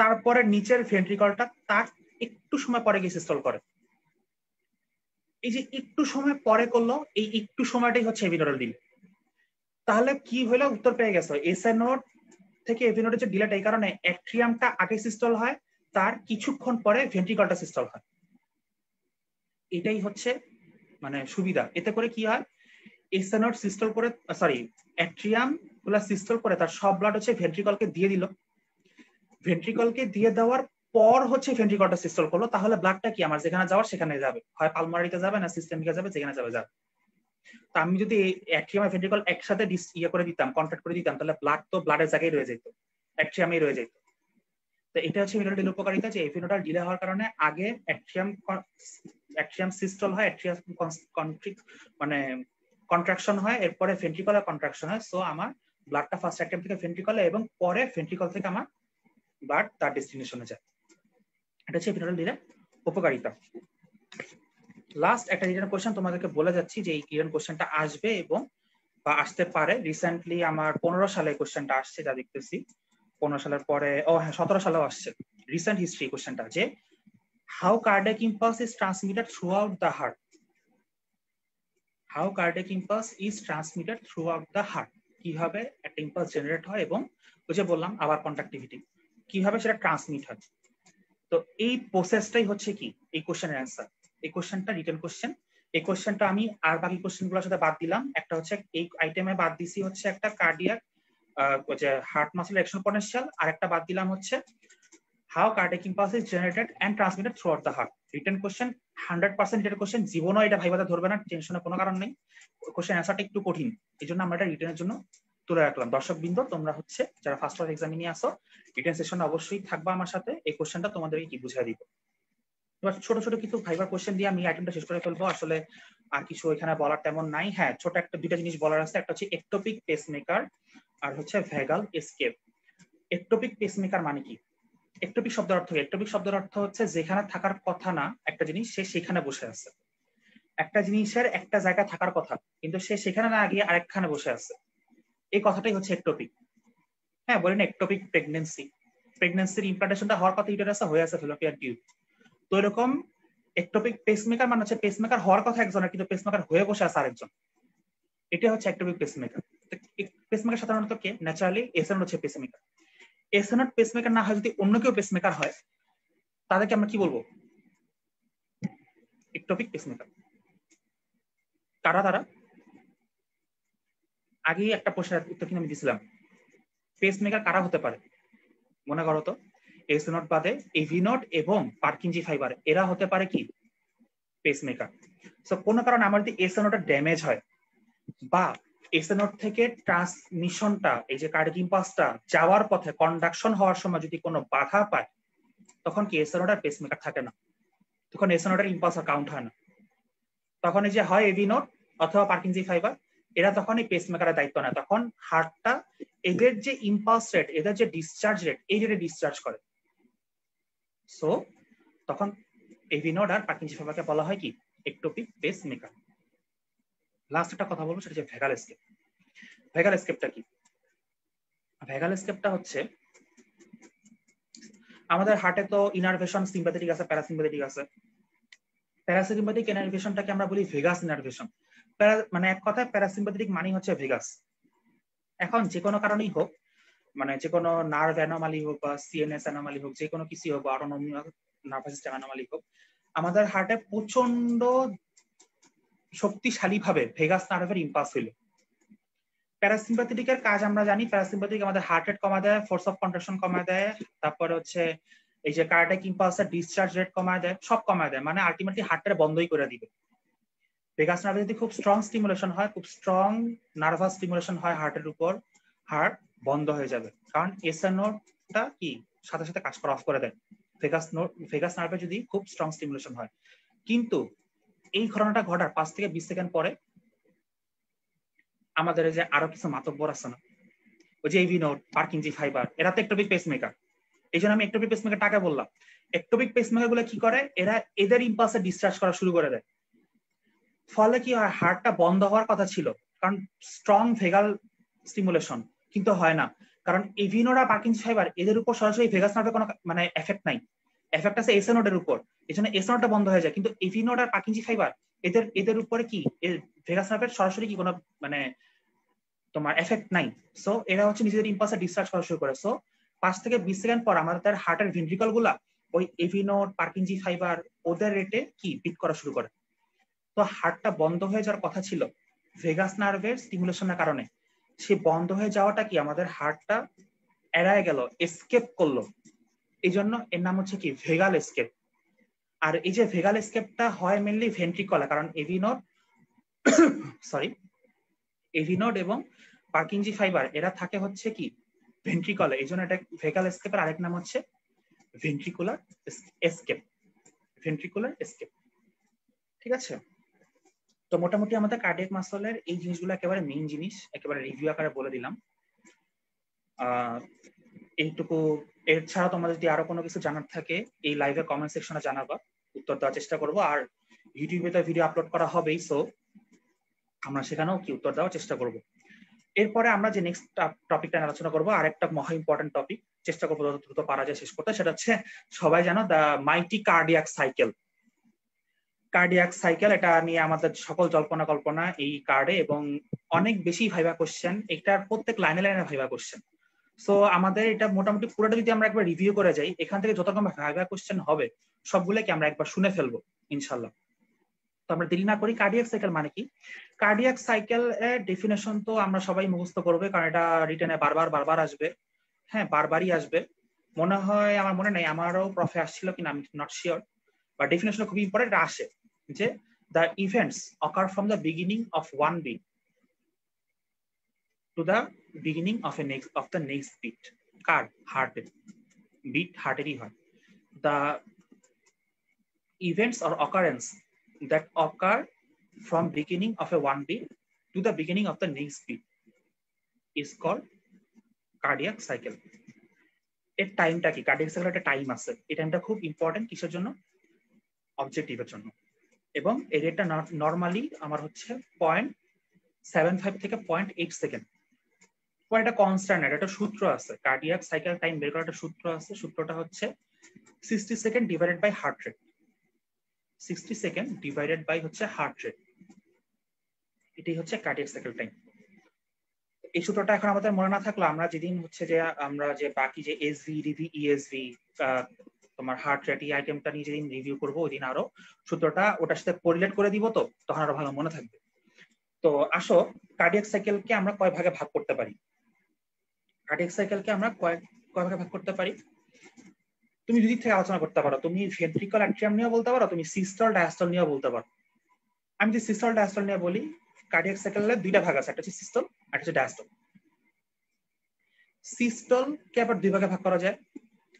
তারপরে নিচের ভেন্ট্রিকলটা তার একটু সময় পরে গিয়ে সিস্টল করে এই যে একটু সময় পরে করলো এই একটু সময়টাই হচ্ছে এভিনোডাল ডিল তাহলে কি হলো উত্তর পেয়ে গেছো এসএনোড থেকে এভিনোডের যে ডিলেট এই কারণে অ্যাট্রিয়ামটা আগে সিস্টল হয় তার কিছুক্ষণ পরে ভেন্ট্রিকলটা সিস্টল হয় এটাই হচ্ছে মানে সুবিধা এতে করে কি হয় এস্থানোর সিস্টল করে সরি অ্যাট্রিয়াম প্লাস সিস্টল করে তার সব ব্লাড হচ্ছে ভেন্ট্রিকলকে দিয়ে দিল ভেন্ট্রিকলকে দিয়ে দেওয়ার পর হচ্ছে ভেন্ট্রিকলটা সিস্টল করলো তাহলে ব্লাডটা কি আমার যেখানে যাওয়ার সেখানে যাবে হয় পালমারিতে যাবে না সিস্টেমিকে যাবে যেখানে যাবে যাবে তো আমি যদি অ্যাট্রিয়াম আর ভেন্ট্রিকল একসাথে ইয়ে করে দিতাম কন্ট্রাক্ট করে দিতাম তাহলে ব্লাড তো ব্লাডের জায়গায় রয়ে যেত অ্যাট্রিয়ামেই রয়ে যেত তো এটা হচ্ছে ফিনোডাল ডিল উপকারিতা যে এই ডিলে হওয়ার কারণে আগে অ্যাট্রিয়াম অ্যাট্রিয়াম সিস্টল হয় অ্যাট্রিয়াম মানে কন্ট্রাকশন হয় এরপরে ভেন্ট্রিকলার কন্ট্রাকশন হয় সো আমার ব্লাডটা ফার্স্ট অ্যাট্রিয়াম থেকে ভেন্ট্রিকলে এবং পরে ভেন্ট্রিকল থেকে আমার ব্লাড তার ডেস্টিনেশনে যায় এটা হচ্ছে ভিটামিন ডির উপকারিতা লাস্ট একটা রিটার্ন কোশ্চেন তোমাদেরকে বলে যাচ্ছি যে এই কিরণ কোশ্চেনটা আসবে এবং বা আসতে পারে রিসেন্টলি আমার পনেরো সালে কোশ্চেনটা আসছে যা দেখতেছি পনেরো সালের পরে ও হ্যাঁ সতেরো সালেও আসছে রিসেন্ট হিস্ট্রি কোশ্চেনটা যে how cardiac impulse is transmitted throughout the heart. How cardiac impulse is transmitted throughout the heart. কিভাবে একটা ইম্পালস জেনারেট হয় এবং ওই যে বললাম আবার কন্ট্রাক্টিভিটি কিভাবে সেটা ট্রান্সমিট হয় তো এই প্রসেসটাই হচ্ছে কি এই কোশ্চেনের অ্যান্সার এই কোশ্চেনটা রিটেন কোশ্চেন এই কোশ্চেনটা আমি আর বাকি কোশ্চেনগুলোর সাথে বাদ দিলাম একটা হচ্ছে এই আইটেমে বাদ দিছি হচ্ছে একটা কার্ডিয়াক যে হার্ট মাসেল অ্যাকশন পটেনশিয়াল আর একটা বাদ দিলাম হচ্ছে cardiac impulse is generated and transmitted throughout the heart written question hundred percent written question জীবনও এটা ভাইবাতে ধরবে না টেনশনের কোনো কারণ নেই কোশ্চেন অ্যান্সারটা একটু কঠিন এই জন্য আমরা এটা রিটেনের জন্য তুলে রাখলাম দর্শক বৃন্দ তোমরা হচ্ছে যারা ফার্স্ট ইয়ার এক্সামে নিয়ে আসো রিটেন সেশন অবশ্যই থাকবা আমার সাথে এই কোশ্চেনটা তোমাদেরকে কি বুঝিয়ে দিব এবার ছোট ছোট কিছু ভাইবার কোশ্চেন দিয়ে আমি আইটেমটা শেষ করে ফেলবো আসলে আর কিছু এখানে বলার তেমন নাই হ্যাঁ ছোট একটা দুইটা জিনিস বলার আছে একটা হচ্ছে একটোপিক পেসমেকার আর হচ্ছে ভ্যাগাল এসকেপ একটোপিক পেসমেকার মানে কি একটোপিক শব্দের অর্থ একটোপিক শব্দের অর্থ হচ্ছে যেখানে থাকার কথা না একটা জিনিস সে সেখানে বসে আছে একটা জিনিসের একটা জায়গায় থাকার কথা কিন্তু সে সেখানে না গিয়ে আরেকখানে বসে আছে এই কথাটাই হচ্ছে একটপিক হ্যাঁ বলেন একটোপিক প্রেগনেন্সি প্রেগনেন্সির ইমপ্লান্টেশনটা হওয়ার কথা ইউটারাসে হয়ে আছে ফেলোপিয়ার টিউব তো এরকম একটোপিক পেসমেকার মানে হচ্ছে পেসমেকার হওয়ার কথা একজনের কিন্তু পেসমেকার হয়ে বসে আছে আরেকজন এটা হচ্ছে একটোপিক পেসমেকার পেসমেকার সাধারণত কে ন্যাচারালি এসএন হচ্ছে পেসমেকার এসএনআর পেসমেকার না হয় যদি অন্য কেউ পেসমেকার হয় তাদেরকে আমরা কি বলবো একটপিক পেসমেকার কারা তারা আগে একটা প্রশ্নের উত্তর কিন্তু আমি দিছিলাম পেসমেকার কারা হতে পারে মনে করো তো এস বাদে এভি নট এবং জি ফাইবার এরা হতে পারে কি পেসমেকার সো কোনো কারণে আমার যদি এস ড্যামেজ হয় বা এসএনওর থেকে ট্রান্সমিশনটা এই যে কার্ডিং ইম্পাসটা যাওয়ার পথে কন্ডাকশন হওয়ার সময় যদি কোনো বাধা পায় তখন কি এসএনওটার পেসমেকার থাকে না তখন এসএনওটার ইম্পাস কাউন্ট হয় না তখন এই যে হয় এডি নোট অথবা জি ফাইবার e এরা তখন এই পেসমেকারের দায়িত্ব নেয় তখন হার্টটা এদের যে ইম্পাস রেট এদের যে ডিসচার্জ রেট এই রেটে ডিসচার্জ করে সো তখন নোট আর জি ফাইবারকে e বলা হয় কি একটোপিক পেসমেকার লাস্ট একটা কথা বলবো সেটা হচ্ছে ভেগাল স্কেপ ভেগাল স্কেপটা কি ভেগাল স্কেপটা হচ্ছে আমাদের হার্টে তো ইনারভেশন সিম্পাথেটিক আছে প্যারাসিম্পাথেটিক আছে প্যারাসিম্পাথেটিক ইনারভেশনটাকে আমরা বলি ভেগাস ইনারভেশন মানে এক কথায় প্যারাসিম্পাথেটিক মানেই হচ্ছে ভেগাস এখন যে কোনো কারণেই হোক মানে যে কোনো নার্ভ অ্যানোমালি হোক বা সিএনএস অ্যানোমালি হোক যে কোনো কিছু হোক বা অটোনমিক নার্ভাস সিস্টেম অ্যানোমালি হোক আমাদের হার্টে প্রচন্ড শক্তিশালীভাবে ভেগাস নার্ভের ইম্পাস হইল প্যারাসিম্পাথেটিকের কাজ আমরা জানি প্যারাসিম্পাথেটিক আমাদের হার্ট রেট কমা দেয় ফোর্স অফ কন্ট্রাকশন কমা দেয় তারপরে হচ্ছে এই যে কার্ডিয়াক ইম্পালসের ডিসচার্জ রেট কমায় দেয় সব কমায় দেয় মানে আলটিমেটলি হার্টটা বন্ধই করে দিবে ভেগাস নার্ভে যদি খুব স্ট্রং স্টিমুলেশন হয় খুব স্ট্রং নার্ভাস স্টিমুলেশন হয় হার্টের উপর হার্ট বন্ধ হয়ে যাবে কারণ এসএনওটা কি সাথে সাথে কাজ করা অফ করে দেয় ভেগাস ভেগাস নার্ভে যদি খুব স্ট্রং স্টিমুলেশন হয় কিন্তু এই ঘটনাটা ঘটার পাঁচ থেকে বিশ সেকেন্ড পরে আমাদের যে আরো কিছু মাতব্বর আছে না ওই যে নোট পার্কিং জি ফাইবার এরা তো একটোপিক পেসমেকার এই জন্য আমি একটোপিক পেসমেকার টাকা বললাম একটোপিক পেসমেকার গুলো কি করে এরা এদের ইম্পালসে ডিসচার্জ করা শুরু করে দেয় ফলে কি হয় হার্টটা বন্ধ হওয়ার কথা ছিল কারণ স্ট্রং ভেগাল স্টিমুলেশন কিন্তু হয় না কারণ ইভিনোরা পার্কিং ফাইবার এদের উপর সরাসরি ভেগাস নার্ভে কোনো মানে এফেক্ট নাই এফেক্ট আছে এসএ নোটের উপর এই জন্য এস নোটটা বন্ধ হয়ে যায় কিন্তু এভি নোট আর পার্কিনজি ফাইবার এদের এদের উপরে কি ভেগাস নার্ভের সরাসরি কি কোনো মানে তোমার এফেক্ট নাই সো এরা হচ্ছে নিজেদের ইম্পালসে ডিসচার্জ করা শুরু করে সো পাঁচ থেকে বিশ সেকেন্ড পর আমাদের হার্টের ভেন্ট্রিকল গুলা ওই এভিনোট পার্কিনজি ফাইবার ওদের রেটে কি বিট করা শুরু করে তো হার্টটা বন্ধ হয়ে যাওয়ার কথা ছিল ভেগাস নার্ভের স্টিমুলেশনের কারণে সে বন্ধ হয়ে যাওয়াটা কি আমাদের হার্টটা এড়ায় গেল এসকেপ করলো এই জন্য এর নাম হচ্ছে কি ভেগাল স্কেপ আর এই যে ভেগাল স্কেপটা হয় মেনলি ভেন্ট্রিকলা কারণ এভিনোড সরি এভিনোড এবং পার্কিনজি ফাইবার এরা থাকে হচ্ছে কি ভেন্ট্রিকলা এই জন্য এটা ভেগাল স্কেপের আরেক নাম হচ্ছে ভেন্ট্রিকুলার স্কেপ ভেন্ট্রিকুলার স্কেপ ঠিক আছে তো মোটামুটি আমাদের কার্ডিয়াক মাসলের এই জিনিসগুলো একেবারে মেইন জিনিস একেবারে রিভিউ আকারে বলে দিলাম এইটুকু এছাড়া তোমাদের যদি আরো কোনো কিছু জানার থাকে এই লাইভে কমেন্ট সেকশনে জানাবা উত্তর দেওয়ার চেষ্টা করব আর ইউটিউবে তো ভিডিও আপলোড করা হবেই সো আমরা সেখানেও কি উত্তর দেওয়ার চেষ্টা করব এরপরে আমরা যে নেক্সট টপিকটা আলোচনা করবো আরেকটা মহা ইম্পর্টেন্ট টপিক চেষ্টা করবো দ্রুত পারা যায় শেষ করতে সেটা হচ্ছে সবাই জানো the mighty cardiac cycle cardiac cycle এটা নিয়ে আমাদের সকল জল্পনা কল্পনা এই কার্ডে এবং অনেক বেশি ভাইবা কোশ্চেন এটার প্রত্যেক লাইনে লাইনে ভাইবা কোশ্চেন সো আমাদের এটা মোটামুটি পুরোটা যদি আমরা একবার রিভিউ করে যাই এখান থেকে যত রকম ভাগা কোশ্চেন হবে সবগুলোকে আমরা একবার শুনে ফেলবো ইনশাল্লাহ তো আমরা দেরি না করি কার্ডিয়াক সাইকেল মানে কি কার্ডিয়াক সাইকেল এর ডেফিনেশন তো আমরা সবাই মুখস্থ করবে কারণ এটা রিটেনে বারবার বারবার আসবে হ্যাঁ বারবারই আসবে মনে হয় আমার মনে নাই আমারও প্রফে আসছিল কিনা আমি নট শিওর বা ডেফিনেশন খুব ইম্পর্টেন্ট আসে যে the events occur from the beginning of one beat to the beginning of a next of the next beat কার হার্টের বিট হার্টেরই হয় the events or occurrence that occur from beginning of a one beat to the beginning of the next beat is call cardiac cycle এর টাইমটা কি cardiac cycle একটা time আছে এই টাইমটা খুব ইম্পর্টেন্ট কিসের জন্য অবজেক্টিভের জন্য এবং এর এটা নর্মালি আমার হচ্ছে পয়েন্ট সেভেন ফাইভ থেকে পয়েন্ট এইট সেকেন্ড পরে একটা কনস্ট্যান্ট একটা সূত্র আছে কার্ডিয়াক সাইকেল টাইম বের করার একটা সূত্র আছে সূত্রটা হচ্ছে sixty second divided by heart rate sixty second divided by হচ্ছে হার্ট রেট এটাই হচ্ছে কার্ডিয়াক সাইকেল টাইম এই সূত্রটা এখন আমাদের মনে না থাকলে আমরা যেদিন হচ্ছে যে আমরা যে বাকি যে এসভি ডিভি ইএসভি তোমার হার্ট রেট এই আইটেমটা নিয়ে যেদিন রিভিউ করবো ওই দিন আরো সূত্রটা ওটার সাথে কোরিলেট করে দিব তো তখন আরো ভালো মনে থাকবে তো আসো কার্ডিয়াক সাইকেলকে আমরা কয় ভাগে ভাগ করতে পারি কার্ডিয়াক সাইকেলকে আমরা কয়েক ভাগে ভাগ করতে পারি তুমি দুদিক থেকে আলোচনা করতে পারো তুমি ভেন্ট্রিকল অ্যাট্রিয়াম নিয়ে বলতে পারো তুমি সিস্টল ডায়াস্টল নিয়ে বলতে পারো আমি যদি সিস্টল ডায়াস্টল নিয়ে বলি কার্ডিয়াক সাইকেলের দুইটা ভাগ আছে একটা হচ্ছে সিস্টল একটা হচ্ছে ডায়াস্টল সিস্টল কে আবার দুই ভাগে ভাগ করা যায়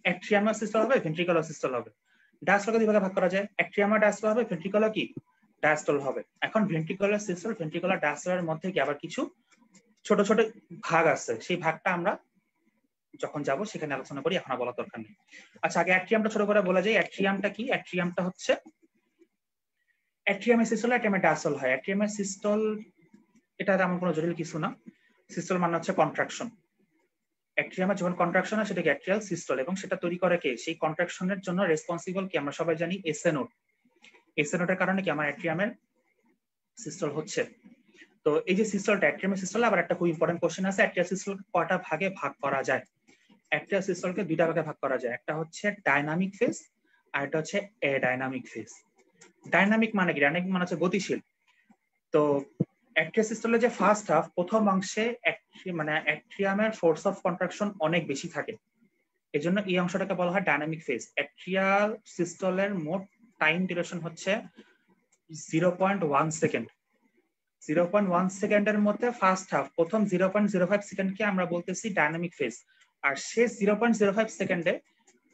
অ্যাট্রিয়ামা সিস্টল হবে ভেন্ট্রিকল সিস্টল হবে ডায়াস্টলকে দুই ভাগে ভাগ করা যায় অ্যাট্রিয়ামা ডায়াস্টল হবে ভেন্ট্রিকল কি ডায়াস্টল হবে এখন ভেন্ট্রিকলার সিস্টল ভেন্ট্রিকুলার ডায়াস্টলের মধ্যে কি আবার কিছু ছোট ছোট ভাগ আছে সেই ভাগটা আমরা যখন যাব সেখানে আলোচনা করি এখন বলা দরকার নেই আচ্ছা আগে অ্যাট্রিয়ামটা ছোট করে বলা যায় অ্যাট্রিয়ামটা কি অ্যাট্রিয়ামটা হচ্ছে অ্যাট্রিয়ামের সিস্টল অ্যাট্রিয়ামের ডাসল হয় অ্যাট্রিয়ামের সিস্টল এটা তেমন কোনো জটিল কিছু না সিস্টল মানে হচ্ছে কন্ট্রাকশন অ্যাট্রিয়ামে যখন কন্ট্রাকশন হয় সেটাকে অ্যাট্রিয়াল সিস্টল এবং সেটা তৈরি করে কে সেই কন্ট্রাকশনের জন্য রেসপন্সিবল কি আমরা সবাই জানি এসএনও এসএনওটার কারণে কি আমার অ্যাট্রিয়ামের সিস্টল হচ্ছে তো এই যে সিস্টল অ্যাট্রিয়াম সিস্টল আবার একটা খুব ইম্পর্টেন্ট কোশ্চেন আছে একটা সিস্টল কটা ভাগে ভাগ করা যায় একটা সিস্টলকে দুইটা ভাগে ভাগ করা যায় একটা হচ্ছে ডাইনামিক ফেজ আর একটা হচ্ছে এ ডাইনামিক ফেজ ডাইনামিক মানে কি ডাইনামিক মানে হচ্ছে গতিশীল তো অ্যাট্রিয়া সিস্টলের যে ফার্স্ট হাফ প্রথম অংশে মানে অ্যাট্রিয়ামের ফোর্স অফ কন্ট্রাকশন অনেক বেশি থাকে এই জন্য এই অংশটাকে বলা হয় ডাইনামিক ফেজ অ্যাট্রিয়াল সিস্টলের মোট টাইম ডিউরেশন হচ্ছে zero point one second zero point one সেকেন্ডের মধ্যে ফার্স্ট হাফ প্রথম জিরো পয়েন্ট জিরো ফাইভ সেকেন্ডকে আমরা বলতেছি ডাইনামিক ফেজ আর শেষ জিরো পয়েন্ট জিরো ফাইভ সেকেন্ডে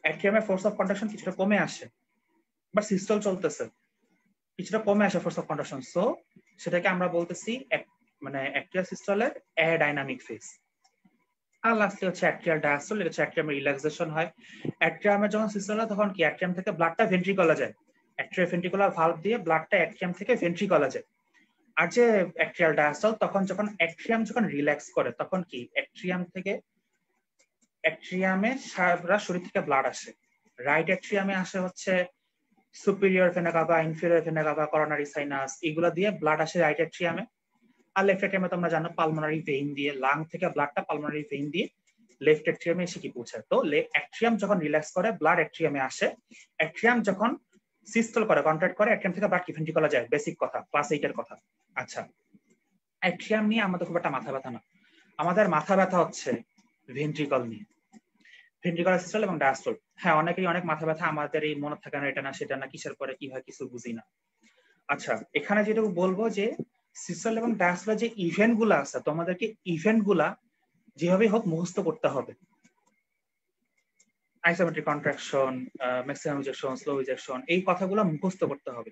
অ্যাট্রিয়ামের ফোর্স অফ কন্ডাকশন কিছুটা কমে আসে বা সিস্টল চলতেছে কিছুটা কমে আসে ফোর্স অফ কন্ট্রাকশন সো সেটাকে আমরা বলতেছি মানে অ্যাট্রিয়াল সিস্টলের ডাইনামিক ফেজ আর লাস্টলি হচ্ছে অ্যাট্রিয়াল ডায়াস্টল এটা হচ্ছে অ্যাট্রিয়ামের রিল্যাক্সেশন হয় অ্যাট্রিয়ামের যখন সিস্টল হয় তখন কি অ্যাট্রিয়াম থেকে ব্লাডটা করা যায় অ্যাট্রিয়া ভেন্ট্রিকুলার ভালভ দিয়ে ব্লাডটা অ্যাট্রিয়াম থেকে ভেন্ট্রি করা যায় আর যে অ্যাট্রিয়াল ডায়াস্টল তখন যখন অ্যাট্রিয়াম যখন রিল্যাক্স করে তখন কি অ্যাট্রিয়াম থেকে অ্যাট্রিয়ামে সারা শরীর থেকে ব্লাড আসে রাইট অ্যাট্রিয়ামে আসে হচ্ছে superior vena cava inferior vena cava coronary sinus এগুলো দিয়ে ব্লাড আসে রাইট অ্যাট্রিয়ামে আর লেফট অ্যাট্রিয়ামে তোমরা জানো পালমোনারি ভেইন দিয়ে লাং থেকে ব্লাডটা পালমোনারি ভেইন দিয়ে লেফট অ্যাট্রিয়ামে এসে কি পৌঁছে তো অ্যাট্রিয়াম যখন রিল্যাক্স করে ব্লাড অ্যাট্রিয়ামে আসে অ্যাট্রিয়াম যখন সিস্টল করে কন্ট্রাক্ট করে অ্যাট্রিয়াম থেকে ব্লাড কি করা যায় বেসিক কথা ক্লাস এইটের কথা আচ্ছা অ্যাট্রিয়াম নিয়ে আমাদের খুব একটা মাথা ব্যথা না আমাদের মাথা ব্যথা হচ্ছে ভেন্ট্রিকল নিয়ে ভেন্ট্রিকল সিস্টল এবং ডায়াস্টল হ্যাঁ অনেকেই অনেক মাথা ব্যথা আমাদের এই মনে থাকে না এটা না সেটা না কিসের পরে কি হয় কিছু বুঝি না আচ্ছা এখানে যেটুকু বলবো যে সিস্টল এবং ডায়াস্টলের যে ইভেন্ট গুলা আছে তোমাদেরকে ইভেন্ট গুলা যেভাবে হোক মুখস্থ করতে হবে isometric contraction maximum ejection slow ejection এই কথাগুলো মুখস্থ করতে হবে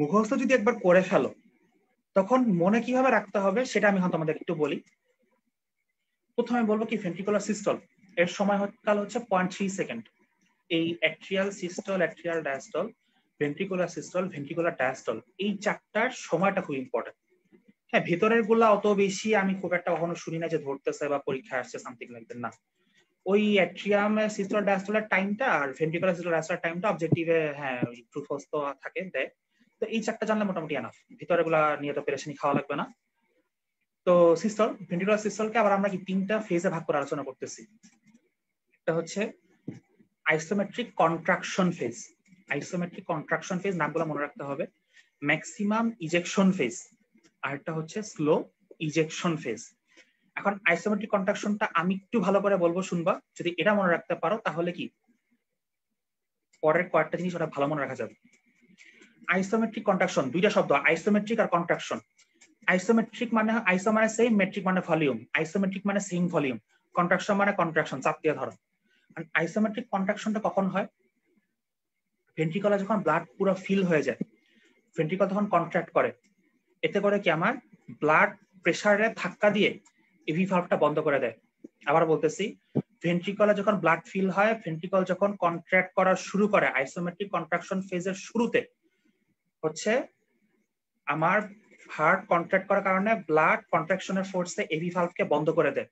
মুখস্থ যদি একবার করে ফেলো তখন মনে কিভাবে রাখতে হবে সেটা আমি এখন তোমাদের একটু বলি প্রথমে বলবো কি ভেন্ট্রিকুলার সিস্টল এর সময়কাল হচ্ছে পয়েন্ট থ্রি সেকেন্ড এই atrial systole atrial diastole ventricular systole ventricular diastole এই চারটার সময়টা খুব ইম্পর্টেন্ট হ্যাঁ ভেতরের গুলা অত বেশি আমি খুব একটা কখনো শুনি না যে ধরতেছে বা পরীক্ষা আসছে সামথিং লাগবে না ওই অ্যাট্রিয়াম সিস্টল ডায়াস্টলের টাইমটা আর ভেন্ট্রিকুলার সিস্টল ডায়াস্টলের টাইমটা অবজেক্টিভে হ্যাঁ প্রুফস্থ থাকে দেয় তো এই চারটা জানলে মোটামুটি এনাফ ভিতরে গুলা নিয়ে তো পেরেশানি খাওয়া লাগবে না তো সিস্টল ভেন্টিকুলার সিস্টলকে আবার আমরা কি তিনটা ফেজে ভাগ করে আলোচনা করতেছি একটা হচ্ছে isometric contraction phase isometric contraction phase নামগুলো মনে রাখতে হবে ম্যাক্সিমাম ইজেকশন ফেজ আর একটা হচ্ছে স্লো ইজেকশন ফেজ এখন আইসোমেট্রিক কন্ট্রাকশনটা আমি একটু ভালো করে বলবো শুনবা যদি এটা মনে রাখতে পারো তাহলে কি পরের কয়েকটা জিনিস ওটা ভালো মনে রাখা যাবে আইসোমেট্রিক কন্ট্রাকশন দুইটা শব্দ আইসোমেট্রিক আর কন্ট্রাকশন আইসোমেট্রিক মানে আইসো মানে সেম মেট্রিক মানে ভলিউম আইসোমেট্রিক মানে সেম ভলিউম কন্ট্রাকশন মানে কন্ট্রাকশন চাপ দিয়ে ধরো আইসোমেট্রিক কন্ট্রাকশনটা কখন হয় ভেন্ট্রিকলা যখন ব্লাড পুরো ফিল হয়ে যায় ভেন্ট্রিকল তখন কন্ট্রাক্ট করে এতে করে কি আমার ব্লাড প্রেসারে ধাক্কা দিয়ে এভি ভালভটা বন্ধ করে দেয় আবার বলতেছি ভেন্ট্রিকলে যখন ব্লাড ফিল হয় ভেন্ট্রিকল যখন কন্ট্রাক্ট করা শুরু করে আইসোমেট্রিক কন্ট্রাকশন ফেজের শুরুতে হচ্ছে আমার হার্ট কন্ট্রাক্ট করার কারণে ব্লাড কন্ট্রাকশনের ফোর্সে এবি ভালভকে বন্ধ করে দেয়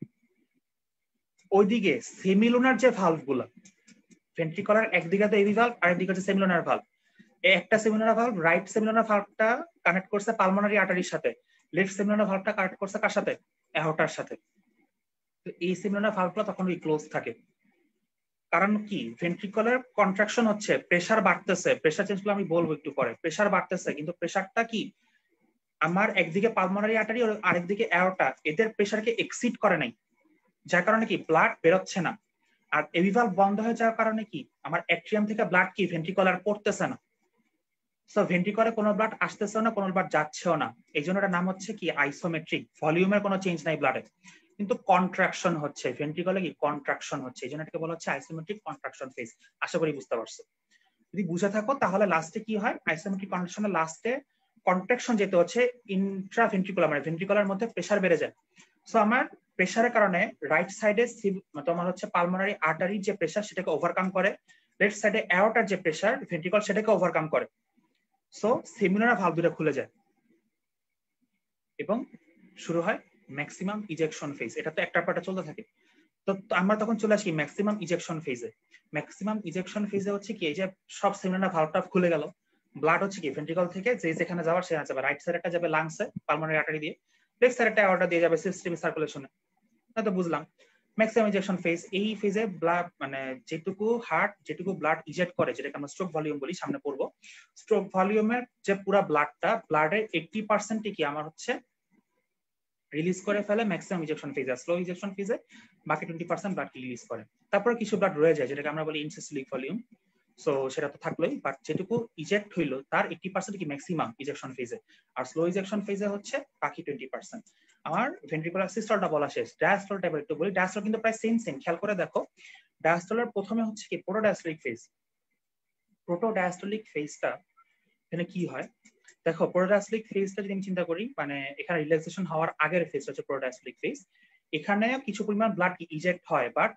ওইদিকে সেমিলোনার যে গুলো ভেন্ট্রিকুলার একদিকে তো এভি ভালভ আর একদিকে হচ্ছে সেমিলোনার ভালভ একটা সেমিলোনার ভালভ রাইট সেমিলোনার ভালভটা কানেক্ট করছে পালমোনারি আর্টারির সাথে লেফট সেমিলোনার ভালভটা কানেক্ট করছে কার সাথে অ্যাহোটার সাথে তো এই সেমিলোনার ভালভগুলো তখন ওই ক্লোজ থাকে কারণ কি ভেন্ট্রিকলের কন্ট্রাকশন হচ্ছে প্রেসার বাড়তেছে প্রেসার চেঞ্জ আমি বলবো একটু পরে প্রেসার বাড়তেছে কিন্তু প্রেসারটা কি আমার একদিকে পালমোনারি আর্টারি আরেকদিকে অ্যারোটা এদের প্রেসারকে এক্সিড করে নাই যার কারণে কি ব্লাড বেরোচ্ছে না আর এভিভাল বন্ধ হয়ে যাওয়ার কারণে কি আমার অ্যাট্রিয়াম থেকে ব্লাড কি ভেন্ট্রিকলার পড়তেছে না সো ভেন্ট্রিকলে কোনো ব্লাড আসতেছেও না কোনো ব্লাড যাচ্ছেও না এই জন্য এটার নাম হচ্ছে কি আইসোমেট্রিক ভলিউমের কোনো চেঞ্জ নাই ব্লাডে কিন্তু কন্ট্রাকশন হচ্ছে ভেন্ট্রিকলে কি কন্ট্রাকশন হচ্ছে এই জন্য এটাকে বলা হচ্ছে আইসোমেট্রিক কন্ট্রাকশন ফেজ আশা করি বুঝতে পারছো যদি বুঝে থাকো তাহলে লাস্টে কি হয় আইসোমেট্রিক কন্ট্রাকশনের লাস্টে কন্ট্রাকশন যেতে হচ্ছে ইন্ট্রা ভেন্ট্রিকুলার মানে ভেন্ট্রিকুলার মধ্যে প্রেসার বেড়ে যায় সো আমার প্রেসারের কারণে রাইট সাইডে মানে তোমার হচ্ছে পালমোনারি আর্টারি যে প্রেসার সেটাকে ওভারকাম করে লেফট সাইডে অ্যাওটার যে প্রেসার ভেন্ট্রিকল সেটাকে ওভারকাম করে সো সিমিলার ভালভ দুটা খুলে যায় এবং শুরু হয় ম্যাক্সিমাম ইজেকশন ফেজ এটা তো একটা পাটা চলতে থাকে তো আমরা তখন চলে আসি ম্যাক্সিমাম ইজেকশন ফেজে ম্যাক্সিমাম ইজেকশন ফেজে হচ্ছে কি এই যে সব সিলিন্ডার ভালভটা খুলে গেল ব্লাড হচ্ছে কি ভেন্ট্রিকল থেকে যে যেখানে যাওয়ার সেখানে যাবে রাইট সাইডটা যাবে লাংসে পালমোনারি আর্টারি দিয়ে লেফট সাইডটা অর্ডার দিয়ে যাবে সিস্টেম সার্কুলেশনে না তো বুঝলাম ম্যাক্সিমাম ইজেকশন ফেজ এই ফেজে ব্লাড মানে যেটুকু হার্ট যেটুকু ব্লাড ইজেক্ট করে যেটাকে আমরা স্ট্রোক ভলিউম বলি সামনে পড়বো স্ট্রোক ভলিউমের যে পুরো ব্লাডটা ব্লাডের এইটটি পার্সেন্টই কি আমার হচ্ছে রিলিজ করে ফেলে ম্যাক্সিমাম ইজেকশন ফেজে স্লো ইজেকশন ফেজে বাকি টোয়েন্টি পার্সেন্ট ব্লাড রিলিজ করে তারপরে কিছু ব্লাড রয়ে যায় যেটাকে আমরা বলি ইনসেসলিক ভলিউম সো সেটা তো থাকলোই বাট যেটুকু ইজেক্ট হইলো তার এইটি পার্সেন্ট কি ম্যাক্সিমাম ইজেকশন ফেজে আর স্লো ইজেকশন ফেজে হচ্ছে বাকি টোয়েন্টি পার্সেন্ট আমার ভেন্ট্রিকুলার সিস্টলটা বলা শেষ ডায়াস্টল টাইপের একটু বলি ডায়াস্টল কিন্তু প্রায় সেম সেম খেয়াল করে দেখো ডায়াস্টলের প্রথমে হচ্ছে কি প্রোটোডায়াস্টলিক ফেজ প্রোটোডায়াস্টলিক ফেজটা এখানে কি হয় দেখো প্রোডাসলিক ফেজটা যদি আমি চিন্তা করি মানে এখানে রিল্যাক্সেশন হওয়ার আগের ফেজ হচ্ছে প্রোডাসলিক ফেজ এখানে কিছু পরিমাণ ব্লাড ইজেক্ট হয় বাট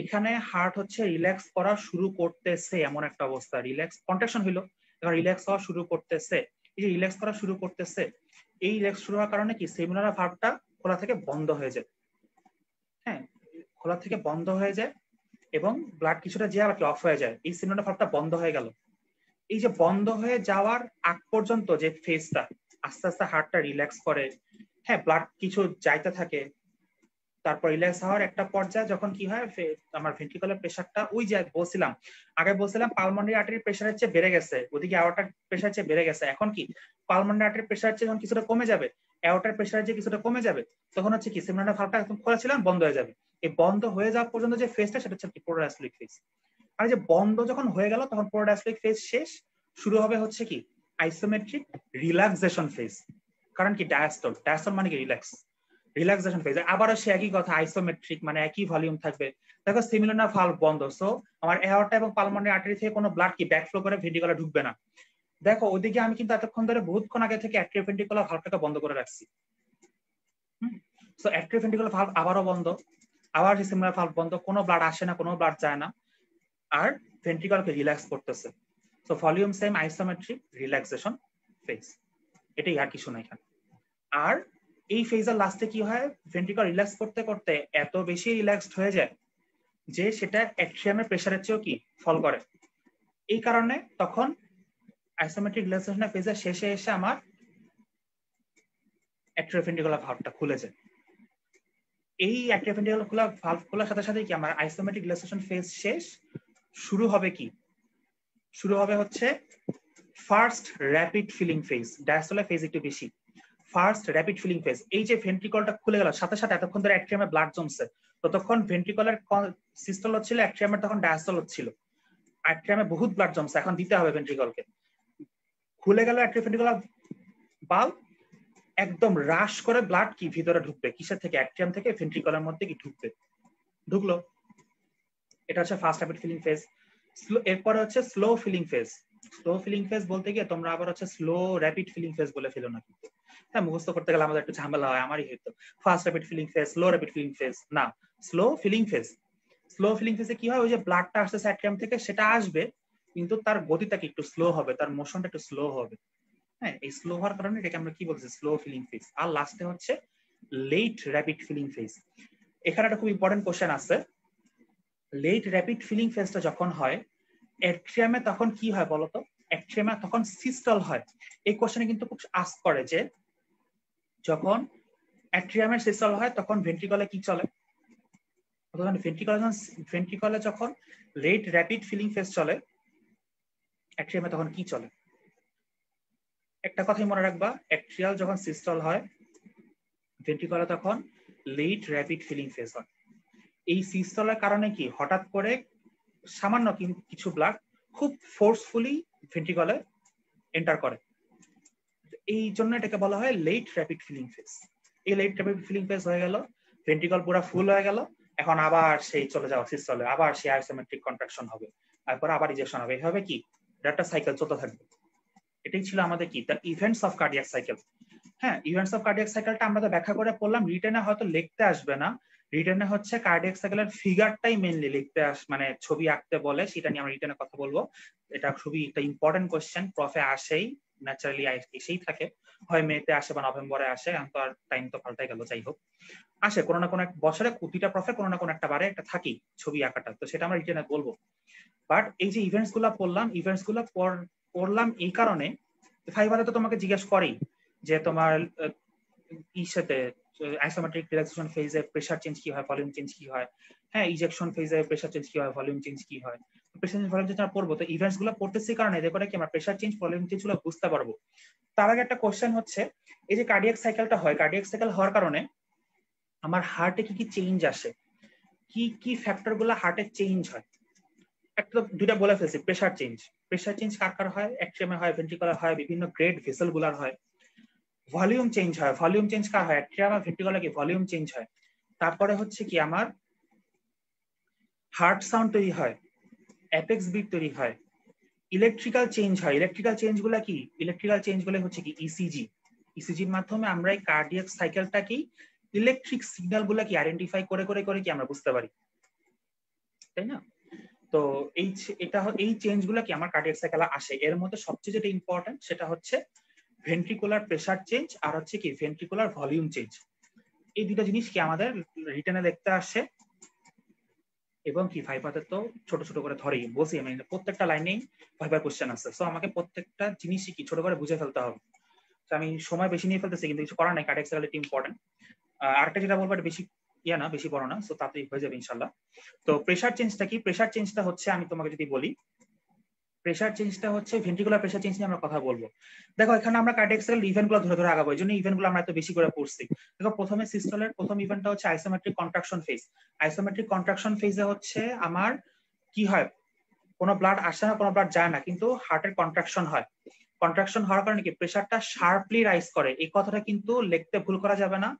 এখানে হার্ট হচ্ছে রিল্যাক্স করা শুরু করতেছে এমন একটা অবস্থা রিল্যাক্স কন্ট্রাকশন হলো এখন রিল্যাক্স হওয়া শুরু করতেছে এই যে রিল্যাক্স করা শুরু করতেছে এই রিল্যাক্স শুরু হওয়ার কারণে কি সেমিনারা ভাবটা খোলা থেকে বন্ধ হয়ে যায় হ্যাঁ খোলা থেকে বন্ধ হয়ে যায় এবং ব্লাড কিছুটা যে আর কি অফ হয়ে যায় এই সেমিনারা ভাবটা বন্ধ হয়ে গেল এই যে বন্ধ হয়ে যাওয়ার আগ পর্যন্ত যে ফেসটা আস্তে আস্তে হার্টটা রিল্যাক্স করে হ্যাঁ ব্লাড কিছু যাইতে থাকে তারপর রিল্যাক্স হওয়ার একটা পর্যায়ে যখন কি হয় আমার ভেন্ট্রিকুলার প্রেশারটা ওই যে বলছিলাম আগে বলছিলাম পালমোনারি আর্টারির প্রেশারের চেয়ে বেড়ে গেছে ওদিকে অ্যাওটার প্রেশার চেয়ে বেড়ে গেছে এখন কি পালমোনারি আর্টারির প্রেশার চেয়ে যখন কিছুটা কমে যাবে অ্যাওটার প্রেশার যে কিছুটা কমে যাবে তখন হচ্ছে কি সিমরানা ভাবটা একদম খোলা ছিলাম বন্ধ হয়ে যাবে এই বন্ধ হয়ে যাওয়া পর্যন্ত যে ফেসটা সেটা হচ্ছে প্রোরাসলিক ফেস আর যে বন্ধ যখন হয়ে গেল তখন প্রোডাস্টিক ফেজ শেষ শুরু হবে হচ্ছে কি আইসোমেট্রিক রিল্যাক্সেশন ফেজ কারণ কি ডায়াস্টল ডায়াস্টল মানে কি রিল্যাক্স রিল্যাক্সেশন ফেজ আবারও সে একই কথা আইসোমেট্রিক মানে একই ভলিউম থাকবে দেখো সিমিলোনা ভালভ বন্ধ সো আমার এয়ারটা এবং পালমোনারি আর্টারি থেকে কোনো ব্লাড কি ব্যাকফ্লো করে ভেন্টিকুলার ঢুকবে না দেখো ওদিকে আমি কিন্তু এতক্ষণ ধরে বহুতক্ষণ আগে থেকে অ্যাট্রিও ভেন্টিকুলার ভালভটাকে বন্ধ করে রাখছি সো অ্যাট্রিও ভেন্টিকুলার ভালভ আবারও বন্ধ আবার সিমিলোনা ভালভ বন্ধ কোনো ব্লাড আসে না কোনো ব্লাড যায় না আর ভেন্ট্রিকলকে রিল্যাক্স করতেছে so volume same isometric relaxation phase এটাই আর কিছু না এখানে আর এই এর লাস্টে কি হয় ভেন্ট্রিকল রিল্যাক্স করতে করতে এত বেশি রিল্যাক্সড হয়ে যায় যে সেটা অ্যাট্রিয়ামের প্রেসারের চেয়েও কি ফল করে এই কারণে তখন আইসোমেট্রিক রিল্যাক্সেশনের ফেজার শেষে এসে আমার অ্যাট্রিওভেন্ট্রিকুলার ভালভটা খুলে যায় এই খোলা ভালভ খোলার সাথে সাথে কি আমার আইসোমেট্রিক রিল্যাক্সেশন ফেজ শেষ শুরু হবে কি শুরু হবে হচ্ছে ফার্স্ট র্যাপিড ফিলিং ফেজ ডায়াস্টোলা ফেজ একটু বেশি ফার্স্ট র্যাপিড ফিলিং ফেজ এই যে ভেন্ট্রিকলটা খুলে গেল সাথে সাথে এতক্ষণ ধরে অ্যাট্রিয়ামে ব্লাড জমছে ততক্ষণ ভেন্ট্রিকলের সিস্টল হচ্ছিল অ্যাট্রিয়ামে তখন ডায়াস্টল হচ্ছিল অ্যাট্রিয়ামে বহুত ব্লাড জমছে এখন দিতে হবে ভেন্ট্রিকলকে খুলে গেল অ্যাট্রিফেন্ট্রিকুলার বাল একদম হ্রাস করে ব্লাড কি ভিতরে ঢুকবে কিসের থেকে অ্যাট্রিয়াম থেকে ভেন্ট্রিকলের মধ্যে কি ঢুকবে ঢুকলো এটা হচ্ছে ফার্স্ট র্যাপিড ফিলিং ফেজ এরপরে হচ্ছে slow filling phase slow filling phase বলতে গিয়ে তোমরা আবার হচ্ছে স্লো র্যাপিড ফিলিং ফেজ বলে ফেলো না কিন্তু হ্যাঁ মুখস্থ করতে গেলে আমাদের একটু ঝামেলা হয় আমারই হয়তো first rapid filling phase slow rapid filling phase না slow filling phase slow filling ফেজে কি হয় ওই যে ব্লাডটা আসছে স্যাটক্রাম থেকে সেটা আসবে কিন্তু তার গতিটা কি একটু স্লো হবে তার মোশনটা একটু স্লো হবে হ্যাঁ এই স্লো হওয়ার কারণে এটাকে আমরা কি বলছি স্লো ফিলিং ফেজ আর লাস্টে হচ্ছে লেট র্যাপিড ফিলিং ফেজ এখানে একটা খুব ইম্পর্টেন্ট কোশ্চেন আছে লেট র্যাপিড ফিলিং ফেজটা যখন হয় অ্যাট্রিয়ামে তখন কি হয় বলতো অ্যাট্রিয়ামে তখন সিস্টল হয় এই কোশ্চেনে কিন্তু খুব আস করে যে যখন অ্যাট্রিয়ামে সিস্টল হয় তখন ভেন্ট্রিকলে কি চলে তখন ভেন্ট্রিকলে যখন ভেন্ট্রিকলে যখন লেট র্যাপিড ফিলিং ফেজ চলে অ্যাট্রিয়ামে তখন কি চলে একটা কথাই মনে রাখবা অ্যাট্রিয়াল যখন সিস্টল হয় ভেন্ট্রিকলে তখন লেট র্যাপিড ফিলিং ফেজ হয় এই সিজতলার কারণে কি হঠাৎ করে সামান্য কিছু ব্লাড খুব ফোর্সফুলি ভেন্টিকলে এন্টার করে এই জন্য এটাকে বলা হয় লেট র্যাপিড ফিলিং ফেস এই লেট র্যাপিড ফিলিং ফেস হয়ে গেল ভেন্টিকল পুরো ফুল হয়ে গেল এখন আবার সেই চলে যাওয়া সিস্তলে আবার সেই আইসোমেট্রিক কন্ট্রাকশন হবে তারপরে আবার ইজেকশন হবে এইভাবে কি একটা সাইকেল চলতে থাকবে এটাই ছিল আমাদের কি the events of cardiac cycle হ্যাঁ ইভেন্টস অফ কার্ডিয়াক সাইকেলটা আমরা তো ব্যাখ্যা করে পড়লাম রিটেনে হয়তো লিখতে আসবে না রিটার্নে হচ্ছে কার্ডিয়াক সার্কেলের ফিগারটাই মেনলি লিখতে আস মানে ছবি আঁকতে বলে সেটা নিয়ে আমরা রিটার্নে কথা বলবো এটা খুবই একটা ইম্পর্টেন্ট কোয়েশ্চেন প্রফে আসেই ন্যাচারালি এসেই থাকে হয় মেতে আসে বা নভেম্বরে আসে এখন তো আর টাইম তো পাল্টাই গেল যাই হোক আসে কোনো না কোনো এক বছরে প্রতিটা প্রফে কোনো না কোনো একটা বারে একটা থাকি ছবি আঁকাটা তো সেটা আমরা রিটার্নে বলবো বাট এই যে ইভেন্টস গুলা পড়লাম ইভেন্টস গুলা পড়লাম এই কারণে ফাইবারে তো তোমাকে জিজ্ঞেস করেই যে তোমার ইসেতে আইসোমেট্রিক রিল্যাক্সেশন ফেজে প্রেসার চেঞ্জ কি হয় ভলিউম চেঞ্জ কি হয় হ্যাঁ ইজেকশন ফেজে প্রেসার চেঞ্জ কি হয় ভলিউম চেঞ্জ কি হয় প্রেসার চেঞ্জ ভলিউম চেঞ্জ আমরা পড়বো তো ইভেন্টস গুলো পড়তেছি কারণে এদের করে কি আমরা প্রেসার চেঞ্জ ভলিউম চেঞ্জ গুলো বুঝতে পারবো তার আগে একটা কোশ্চেন হচ্ছে এই যে কার্ডিয়াক সাইকেলটা হয় কার্ডিয়াক সাইকেল হওয়ার কারণে আমার হার্টে কি কি চেঞ্জ আসে কি কি ফ্যাক্টর গুলো হার্টে চেঞ্জ হয় একটা দুইটা বলে ফেলছি প্রেসার চেঞ্জ প্রেসার চেঞ্জ কার কার হয় এক্সট্রিমে হয় ভেন্ট্রিকুলার হয় বিভিন্ন গ্রেড ভেসেল গুলার হয় ভলিউম চেঞ্জ হয় ভলিউম চেঞ্জ কার হয় অ্যাট্রিয়া বা কি ভলিউম চেঞ্জ হয় তারপরে হচ্ছে কি আমার হার্ট সাউন্ড তৈরি হয় অ্যাপেক্স বিট তৈরি হয় ইলেকট্রিক্যাল চেঞ্জ হয় ইলেকট্রিক্যাল চেঞ্জ গুলা কি ইলেকট্রিক্যাল চেঞ্জ গুলো হচ্ছে কি ইসিজি e ইসিজির e মাধ্যমে আমরা এই কার্ডিয়াক সাইকেলটাকেই ইলেকট্রিক সিগন্যাল গুলা কি আইডেন্টিফাই করে করে করে কি আমরা বুঝতে পারি তাই না তো এই এটা এই চেঞ্জ গুলা কি আমার কার্ডিয়াক সাইকেলে আসে এর মধ্যে সবচেয়ে যেটা ইম্পর্টেন্ট সেটা হচ্ছে ভেন্ট্রিকুলার প্রেসার চেঞ্জ আর হচ্ছে কি ভেন্ট্রিকুলার ভলিউম চেঞ্জ এই দুটো জিনিস কি আমাদের রিটার্নে দেখতে আসে এবং কি ভাইভাতে তো ছোট ছোট করে ধরেই বসি আমি মানে প্রত্যেকটা লাইনেই ভাইভার কোশ্চেন আছে সো আমাকে প্রত্যেকটা জিনিসই কি ছোট করে বুঝে ফেলতে হবে তো আমি সময় বেশি নিয়ে ফেলতেছি কিন্তু কিছু করার নাই কার্ডেক্স রিলেটিভ ইম্পর্টেন্ট আরেকটা যেটা বলবো বেশি ইয়া না বেশি বড় না সো তাড়াতাড়ি হয়ে যাবে ইনশাল্লাহ তো প্রেশার চেঞ্জটা কি প্রেশার চেঞ্জটা হচ্ছে আমি তোমাকে যদি বলি প্রেশার চেঞ্জটা হচ্ছে ভেন্ট্রিকুলার প্রেশার চেঞ্জ নিয়ে আমরা কথা বলবো দেখো এখানে আমরা কার্ডিয়াক্সিক্যাল ইভেন্টগুলো ধরে ধরে আগাবো এই জন্য ইভেন্টগুলো আমরা এত বেশি করে পড়ছি দেখো প্রথমে সিস্টলের প্রথম ইভেন্টটা হচ্ছে isometric contraction phase isometric contraction ফেজে হচ্ছে আমার কি হয় কোনো ব্লাড আসে না কোনো ব্লাড যায় না কিন্তু হার্টের কন্ট্রাকশন হয় কন্ট্রাকশন হওয়ার কারণে কি প্রেশারটা শার্পলি রাইজ করে এই কথাটা কিন্তু লিখতে ভুল করা যাবে না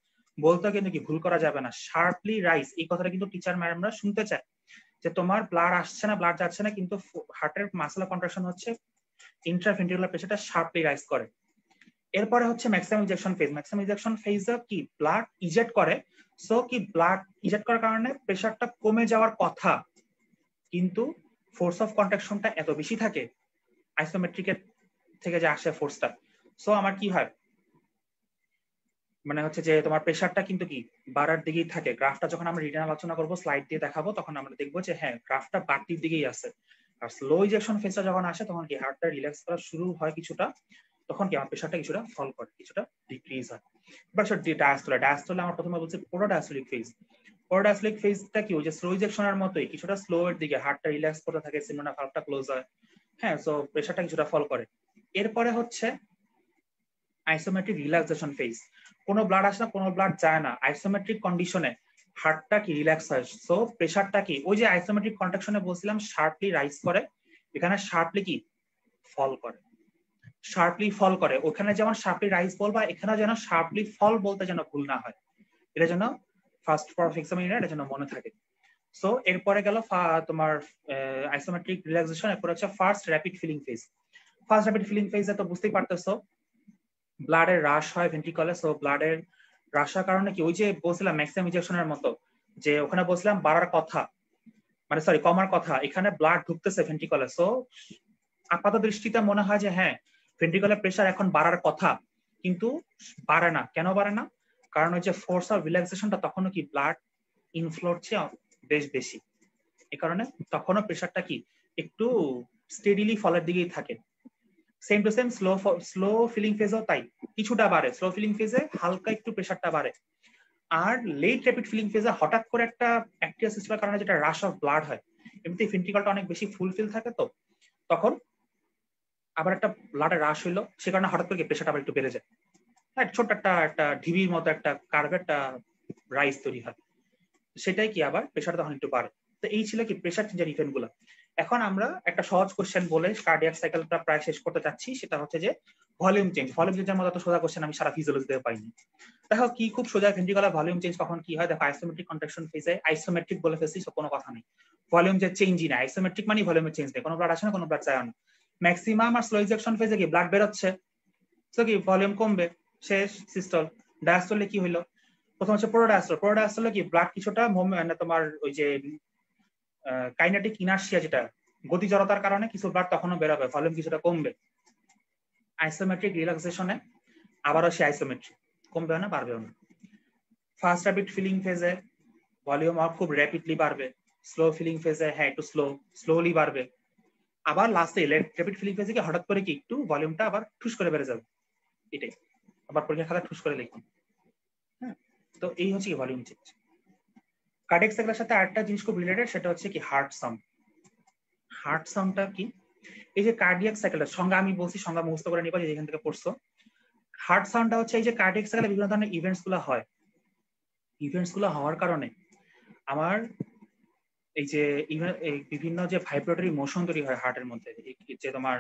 বলতে কিন্তু কি ভুল করা যাবে না শার্পলি রাইজ এই কথাটা কিন্তু টিচার ম্যাডামরা শুনতে চায় যে তোমার ব্লাড আসছে না ব্লাড যাচ্ছে না কিন্তু হার্টের মাসলা কন্ট্রাকশন হচ্ছে ইন্ট্রাভেন্ট্রিকুলার প্রেসারটা শার্পলি রাইজ করে এরপরে হচ্ছে maximum injection phase maximum ejection ফেজে কি ব্লাড ইজেক্ট করে সো কি ব্লাড ইজেক্ট করার কারণে প্রেসারটা কমে যাওয়ার কথা কিন্তু ফোর্স অফ কন্ট্রাকশনটা এত বেশি থাকে আইসোমেট্রিকের থেকে যে আসে ফোর্সটা সো আমার কি হয় মানে হচ্ছে যে তোমার প্রেশারটা কিন্তু কি বাড়ার দিকেই থাকে গ্রাফটা যখন আমরা রিটার্ন আলোচনা করবো স্লাইড দিয়ে দেখাবো তখন আমরা দেখবো যে হ্যাঁ গ্রাফটা বাড়তির দিকেই আছে আর স্লো ইজেকশন ফেজটা যখন আসে তখন কি হার্টটা রিল্যাক্স করা শুরু হয় কিছুটা তখন কি আমার প্রেশারটা কিছুটা ফল করে কিছুটা ডিক্রিজ হয় বাট সর ডায়াস্টোলা ডায়াস্টোলা আমার প্রথমে বলছি পুরো ডায়াস্টোলিক ফেজ পুরো ডায়াস্টোলিক ফেজটা কি ওই যে স্লো ইজেকশনের মতোই কিছুটা স্লো এর দিকে হার্টটা রিল্যাক্স করতে থাকে সিনোনা ভালভটা ক্লোজ হয় হ্যাঁ সো প্রেশারটা কিছুটা ফল করে এরপরে হচ্ছে আইসোমেট্রিক রিল্যাক্সেশন ফেজ কোনো ব্লাড আসে না কোনো ব্লাড যায় না আইসোমেট্রিক কন্ডিশনে হার্টটা কি রিল্যাক্স হয় সো প্রেশারটা কি ওই যে আইসোমেট্রিক কন্ট্রাকশনে বলছিলাম শার্পলি রাইজ করে এখানে শার্পলি কি ফল করে শার্পলি ফল করে ওখানে যেমন শার্পলি রাইজ বলবা এখানে যেন শার্পলি ফল বলতে যেন ভুল না হয় এটা যেন ফার্স্ট ফর এক্সামিনার এটা যেন মনে থাকে সো এরপরে গেল তোমার আইসোমেট্রিক রিল্যাক্সেশন এরপর হচ্ছে first rapid filling phase first rapid filling ফেজে তো বুঝতেই পারতেছো ব্লাডের হ্রাস হয় ভেন্টিকলে সো ব্লাডের হ্রাস হওয়ার কারণে কি ওই যে বলছিলাম ম্যাক্সিমাম ইঞ্জেকশনের মতো যে ওখানে বলছিলাম বাড়ার কথা মানে সরি কমার কথা এখানে ব্লাড ঢুকতেছে ভেন্টিকলে সো আপাত দৃষ্টিতে মনে হয় যে হ্যাঁ ভেন্টিকলে প্রেশার এখন বাড়ার কথা কিন্তু বাড়ে না কেন বাড়ে না কারণ হচ্ছে ফোর্স অফ রিল্যাক্সেশনটা তখনও কি ব্লাড ইনফ্লোর চেয়ে বেশ বেশি এ কারণে তখনও প্রেশারটা কি একটু স্টেডিলি ফলের দিকেই থাকে same to same slow slow filling ফেজেও তাই কিছুটা বাড়ে স্লো ফিলিং ফেজে হালকা একটু প্রেশারটা বাড়ে আর লেট র্যাপিড ফিলিং ফেজে হঠাৎ করে একটা অ্যাক্টিয়া সিস্টেমের কারণে যেটা রাশ অফ ব্লাড হয় এমনিতে ফিন্টিকালটা অনেক বেশি ফুলফিল থাকে তো তখন আবার একটা ব্লাডে রাশ হইলো সে কারণে হঠাৎ করে প্রেশারটা আবার একটু বেড়ে যায় হ্যাঁ ছোট্ট একটা একটা ঢিবির মতো একটা কার্ভ একটা রাইস তৈরি হয় সেটাই কি আবার প্রেশার তখন একটু বাড়ে তো এই ছিল কি প্রেশার চেঞ্জার ইভেন্ট গুলো এখন আমরা একটা সহজ কোশ্চেন বলে কার্ডিয়াক সাইকেলটা প্রায় শেষ করতে চাচ্ছি সেটা হচ্ছে যে ভলিউম চেঞ্জ ভলিউম চেঞ্জের মতো সোজা কোশ্চেন আমি সারা ফিজিওলজিতে পাইনি দেখো কি খুব সোজা ভেন্ট্রিকুলার ভলিউম চেঞ্জ কখন কি হয় দেখো আইসোমেট্রিক কন্ট্রাকশন ফেজে আইসোমেট্রিক বলে ফেলছি কোনো কথা নেই ভলিউম যে চেঞ্জই না আইসোমেট্রিক মানে ভলিউম চেঞ্জ নেই কোনো ব্লাড আসে না কোনো ব্লাড যায় না ম্যাক্সিমাম আর স্লো ইজেকশন ফেজে কি ব্লাড বেরোচ্ছে তো কি ভলিউম কমবে শেষ সিস্টল ডায়াস্টলে কি হলো প্রথম হচ্ছে প্রোডায়াস্টল প্রোডায়াস্টলে কি ব্লাড কিছুটা মানে তোমার ওই যে কাইনেটিক ইনার্সিয়া যেটা গতি জড়তার কারণে কিছু ব্লাড তখনও বেরোবে ভলিউম কিছুটা কমবে আইসোমেট্রিক রিল্যাক্সেশনে আবারও সে আইসোমেট্রিক কমবেও না বাড়বেও না ফার্স্ট র্যাপিড ফিলিং ফেজে ভলিউম আর খুব র্যাপিডলি বাড়বে স্লো ফিলিং ফেজে হ্যাঁ একটু স্লো স্লোলি বাড়বে আবার লাস্টে র্যাপিড ফিলিং ফেজে কি হঠাৎ করে কি একটু ভলিউমটা আবার ঠুস করে বেড়ে যাবে এটাই আবার পরীক্ষা খাতা ঠুস করে লিখুন হ্যাঁ তো এই হচ্ছে ভলিউম চেঞ্জ কার্ডিয়াক সাইকেলের সাথে আরেকটা জিনিস খুব রিলেটেড সেটা হচ্ছে কি হার্ট সাম হার্ট সামটা কি এই যে কার্ডিয়াক সাইকেলের সংজ্ঞা আমি বলছি সংজ্ঞা মুখস্থ করে নিবা যেখান থেকে পড়ছো হার্ট সাউন্ডটা হচ্ছে এই যে কার্ডিয়াক সাইকেলে বিভিন্ন ধরনের ইভেন্টস গুলো হয় ইভেন্টস গুলো হওয়ার কারণে আমার এই যে বিভিন্ন যে ভাইব্রেটরি মোশন তৈরি হয় হার্টের মধ্যে যে তোমার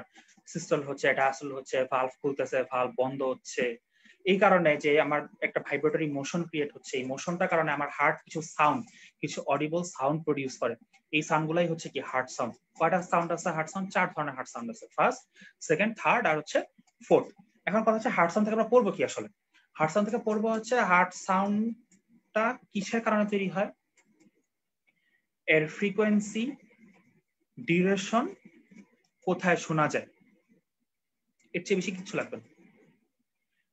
সিস্টল হচ্ছে আসল হচ্ছে ভাল্ভ খুলতেছে ভাল্ভ বন্ধ হচ্ছে এই কারণে যে আমার একটা ভাইব্রেটরি মোশন ক্রিয়েট হচ্ছে এই মোশনটার কারণে আমার হার্ট কিছু সাউন্ড কিছু অডিবল সাউন্ড প্রডিউস করে এই সাউন্ডগুলাই হচ্ছে কি হার্ট সাউন্ড কয়টা সাউন্ড আছে হার্ট সাউন্ড চার ধরনের হার্ট সাউন্ড আছে ফার্স্ট সেকেন্ড থার্ড আর হচ্ছে ফোর্থ এখন কথা হচ্ছে হার্ট সাউন্ড থেকে আমরা পড়বো কি আসলে হার্ট সাউন্ড থেকে পড়বো হচ্ছে হার্ট সাউন্ডটা কিসের কারণে তৈরি হয় এর ফ্রিকোয়েন্সি ডিউরেশন কোথায় শোনা যায় এর চেয়ে বেশি কিছু লাগবে না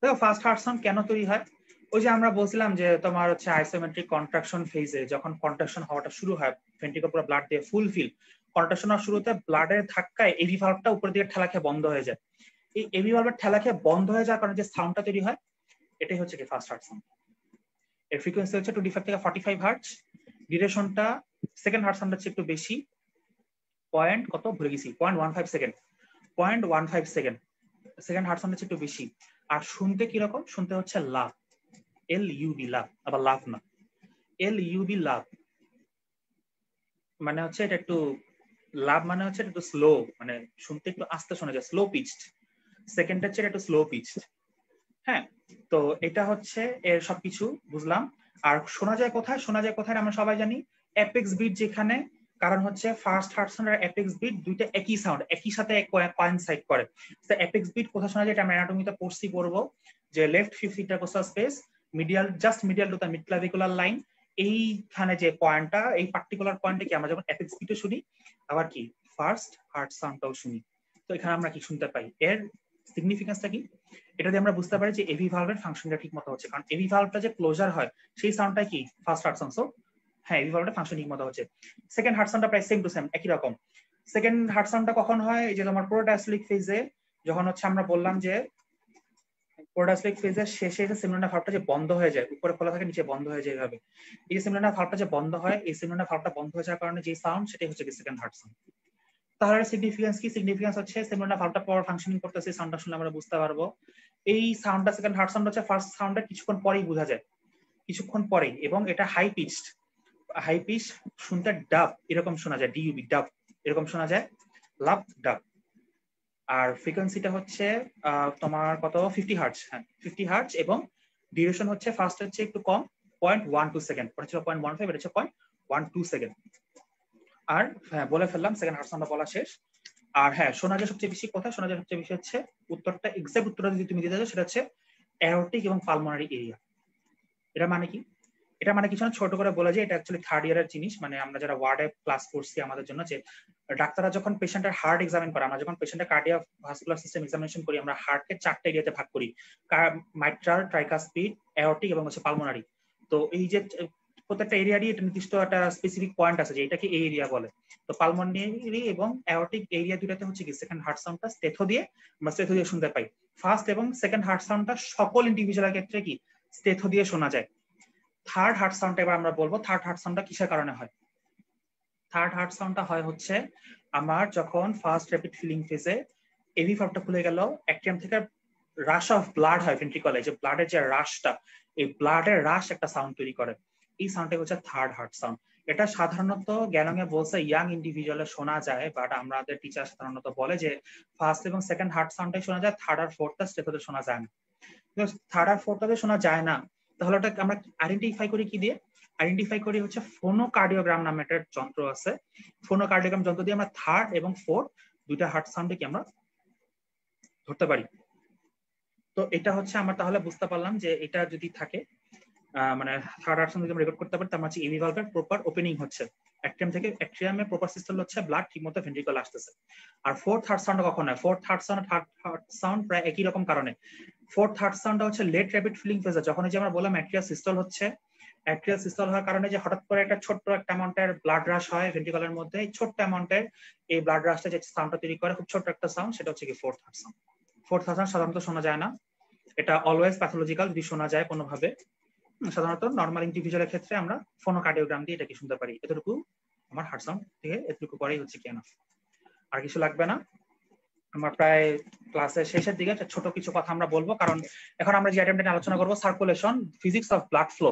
দেখো ফার্স্ট সাউন্ড কেন তৈরি হয় ওই যে আমরা বলছিলাম যে তোমার হচ্ছে আইসোমেট্রিক কন্ট্রাকশন ফেজে যখন কন্ট্রাকশন হওয়াটা শুরু হয় ভেন্ট্রিকল পুরো ব্লাড দিয়ে ফুলফিল কন্ট্রাকশন হওয়ার শুরুতে ব্লাডের ধাক্কায় এভি ভালভটা উপরের দিকে ঠেলা খেয়ে বন্ধ হয়ে যায় এই এভি ভালভের ঠেলা খেয়ে বন্ধ হয়ে যাওয়ার কারণে যে সাউন্ডটা তৈরি হয় এটাই হচ্ছে কি ফার্স্ট হার্ট সাউন্ড এর ফ্রিকোয়েন্সি হচ্ছে টোয়েন্টি ফাইভ থেকে ফর্টি ফাইভ হার্টস ডিউরেশনটা সেকেন্ড হার্ট সাউন্ডের চেয়ে একটু বেশি পয়েন্ট কত ভুলে গেছি point one five second point one five second second heart সাউন্ডের চেয়ে একটু বেশি আর শুনতে কিরকম শুনতে হচ্ছে লাভ এল ইউবি লাভ আবার লাভ না এল ইউবি লাভ মানে হচ্ছে এটা একটু লাভ মানে হচ্ছে একটু স্লো মানে শুনতে একটু আস্তে শোনা যায় স্লো পিচড সেকেন্ড হচ্ছে একটু স্লো পিচড হ্যাঁ তো এটা হচ্ছে এর সবকিছু বুঝলাম আর শোনা যায় কোথায় শোনা যায় কোথায় আমরা সবাই জানি অ্যাপেক্স বিট যেখানে কারণ হচ্ছে ফার্স্ট হার্ট আর অ্যাপেক্স বিট দুইটা একই সাউন্ড একই সাথে কোয়াইনসাইড করে তো অ্যাপেক্স বিট কোথা শোনা যায় এটা অ্যানাটমিতে পড়ছি পড়ব যে left fifth intercostal space medial just medial to the mid clavicular line এইখানে যে পয়েন্টটা এই পার্টিকুলার পয়েন্টে কি আমরা যখন অ্যাপেক্স বিটও শুনি আবার কি ফার্স্ট হার্ট সাউন্ডটাও শুনি তো এখানে আমরা কি শুনতে পাই এর সিগনিফিকেন্সটা কি এটা দিয়ে আমরা বুঝতে পারি যে এভি ভালভের ফাংশনটা ঠিক মতো হচ্ছে কারণ এভি ভালভটা যে ক্লোজার হয় সেই সাউন্ডটা কি ফার্স্ট হার্ট সাউন্ড সো হ্যাঁ ইউভালভের ফাংশন ঠিক মতো হচ্ছে সেকেন্ড হার্ট সাউন্ডটা প্রায় সেম টু সেম একই রকম সেকেন্ড হার্ট সাউন্ডটা কখন হয় যে তোমার প্রোটাসলিক ফেজে যখন হচ্ছে আমরা বললাম যে প্রোডাসলিক ফেজের শেষে এসে সিমলোনা ভার্বটা যে বন্ধ হয়ে যায় উপরে খোলা থাকে নিচে বন্ধ হয়ে যায় এভাবে এই যে সিমলোনা ভার্বটা যে বন্ধ হয় এই সিমলোনা ভার্বটা বন্ধ হয়ে যাওয়ার কারণে যে সাউন্ড সেটাই হচ্ছে সেকেন্ড হার্ট সাউন্ড তাহলে সিগনিফিকেন্স কি সিগনিফিকেন্স হচ্ছে সিমলোনা ভার্বটা পাওয়ার ফাংশনিং সেই সাউন্ডটা শুনে আমরা বুঝতে পারবো এই সাউন্ডটা সেকেন্ড হার্ট সাউন্ড হচ্ছে ফার্স্ট সাউন্ডটা কিছুক্ষণ পরেই বোঝা যায় কিছুক্ষণ পরেই এবং এটা হাই পিচড হাই পিস শুনতে ডাব এরকম শোনা যায় ডিউবি ডাব এরকম শোনা যায় লাভ ডাব আর ফ্রিকোয়েন্সিটা হচ্ছে তোমার কত ফিফটি হার্টস হ্যাঁ ফিফটি হার্টস এবং ডিউরেশন হচ্ছে ফার্স্ট হচ্ছে একটু কম পয়েন্ট ওয়ান টু সেকেন্ড ওটা ছিল পয়েন্ট ওয়ান ফাইভ এটা হচ্ছে পয়েন্ট ওয়ান টু সেকেন্ড আর হ্যাঁ বলে ফেললাম সেকেন্ড হার্টস আমরা বলা শেষ আর হ্যাঁ শোনা যায় সবচেয়ে বেশি কথা শোনা যায় সবচেয়ে বেশি হচ্ছে উত্তরটা এক্সাক্ট উত্তরটা যদি তুমি দিতে চাও সেটা হচ্ছে অ্যারোটিক এবং পালমোনারি এরিয়া এটা মানে কি এটা মানে কিছু ছোট করে বলা যে এটা অ্যাকচুয়ালি থার্ড ইয়ারের জিনিস মানে আমরা যারা ওয়ার্ডে ক্লাস করছি আমাদের জন্য যে ডাক্তাররা যখন পেশেন্টের হার্ট এক্সামিন করে আমরা যখন পেশেন্টের কার্ডিয়া ভাস্কুলার সিস্টেম এক্সামিনেশন করি আমরা হার্টকে চারটে এরিয়াতে ভাগ করি মাইট্রাল ট্রাইকাসপিড অ্যাওটিক এবং হচ্ছে পালমোনারি তো এই যে প্রত্যেকটা এরিয়ারই একটা নির্দিষ্ট একটা স্পেসিফিক পয়েন্ট আছে যে এটাকে এই এরিয়া বলে তো পালমোনারি এবং অ্যাওটিক এরিয়া দুটাতে হচ্ছে কি সেকেন্ড হার্ট সাউন্ডটা স্টেথো দিয়ে আমরা স্টেথো দিয়ে শুনতে পাই ফার্স্ট এবং সেকেন্ড হার্ট সাউন্ডটা সকল ইন্ডিভিজুয়ালের ক্ষেত্রে কি স্টেথো দিয়ে শোনা যায় থার্ড হার্ট সাউন্ডটা এবার আমরা বলবো থার্ড হার্ট সাউন্ডটা কিসের কারণে হয় থার্ড হার্ট সাউন্ডটা হয় হচ্ছে আমার যখন ফার্স্ট র্যাপিড ফিলিং ফেজে এভি ফার্মটা খুলে গেল অ্যাক্টিয়াম থেকে রাশ অফ ব্লাড হয় ভেন্ট্রিকলে যে ব্লাডের যে রাশটা এই ব্লাডের রাশ একটা সাউন্ড তৈরি করে এই সাউন্ডটা হচ্ছে থার্ড হার্ট সাউন্ড এটা সাধারণত গ্যালং এ বলছে ইয়াং ইন্ডিভিজুয়ালে শোনা যায় বাট আমাদের টিচার সাধারণত বলে যে ফার্স্ট এবং সেকেন্ড হার্ট সাউন্ডটাই শোনা যায় থার্ড আর ফোর্থটা স্টেপতে শোনা যায় না থার্ড আর ফোর্থটাতে শোনা যায় না তাহলে ওটা আমরা আইডেন্টিফাই করি কি দিয়ে আইডেন্টিফাই করি হচ্ছে ফোনোকার্ডিওগ্রাম নামে একটা যন্ত্র আছে ফোনোকার্ডিওগ্রাম যন্ত্র দিয়ে আমরা থার্ড এবং ফোর্থ দুইটা হার্ট সাউন্ডে কি আমরা ধরতে পারি তো এটা হচ্ছে আমরা তাহলে বুঝতে পারলাম যে এটা যদি থাকে মানে থার্ড হার্ট সাউন্ড যদি আমরা রেকর্ড করতে পারি তার মানে হচ্ছে ইমিভালভার প্রপার ওপেনিং হচ্ছে অ্যাক্টিয়াম থেকে অ্যাক্টিয়ামে প্রপার সিস্টেম হচ্ছে ব্লাড ঠিকমতো ভেন্ট্রিকল আসতেছে আর ফোর্থ থার্ড সাউন্ড কখন হয় fourth third sound third sound প্রায় একই রকম কারণে ফোর্থ থার্ড সাউন্ডটা হচ্ছে লেট র্যাপিড ফিলিং ফেজ যখন যে আমরা বললাম অ্যাট্রিয়াল সিস্টল হচ্ছে অ্যাট্রিয়াল সিস্টল হওয়ার কারণে যে হঠাৎ করে একটা ছোট্ট একটা অ্যামাউন্টের ব্লাড রাশ হয় ভেন্ট্রিকলের মধ্যে এই ছোট্ট অ্যামাউন্টের এই ব্লাড রাশটা যে সাউন্ডটা তৈরি করে খুব ছোট্ট একটা সাউন্ড সেটা হচ্ছে কি fourth third sound fourth third sound সাধারণত শোনা যায় না এটা অলওয়েজ প্যাথোলজিক্যাল যদি শোনা যায় কোনোভাবে সাধারণত নর্মাল ইন্ডিভিজুয়ালের ক্ষেত্রে আমরা ফোনোকার্ডিওগ্রাম দিয়ে এটাকে শুনতে পারি এতটুকু আমার হার্ট সাউন্ড থেকে এতটুকু পরেই হচ্ছে কেন আর কিছু লাগবে না আমরা প্রায় ক্লাসের শেষের দিকে একটা ছোট কিছু কথা আমরা বলবো কারণ এখন আমরা যে আইটেমটা আলোচনা করবো circulation physics of blood flow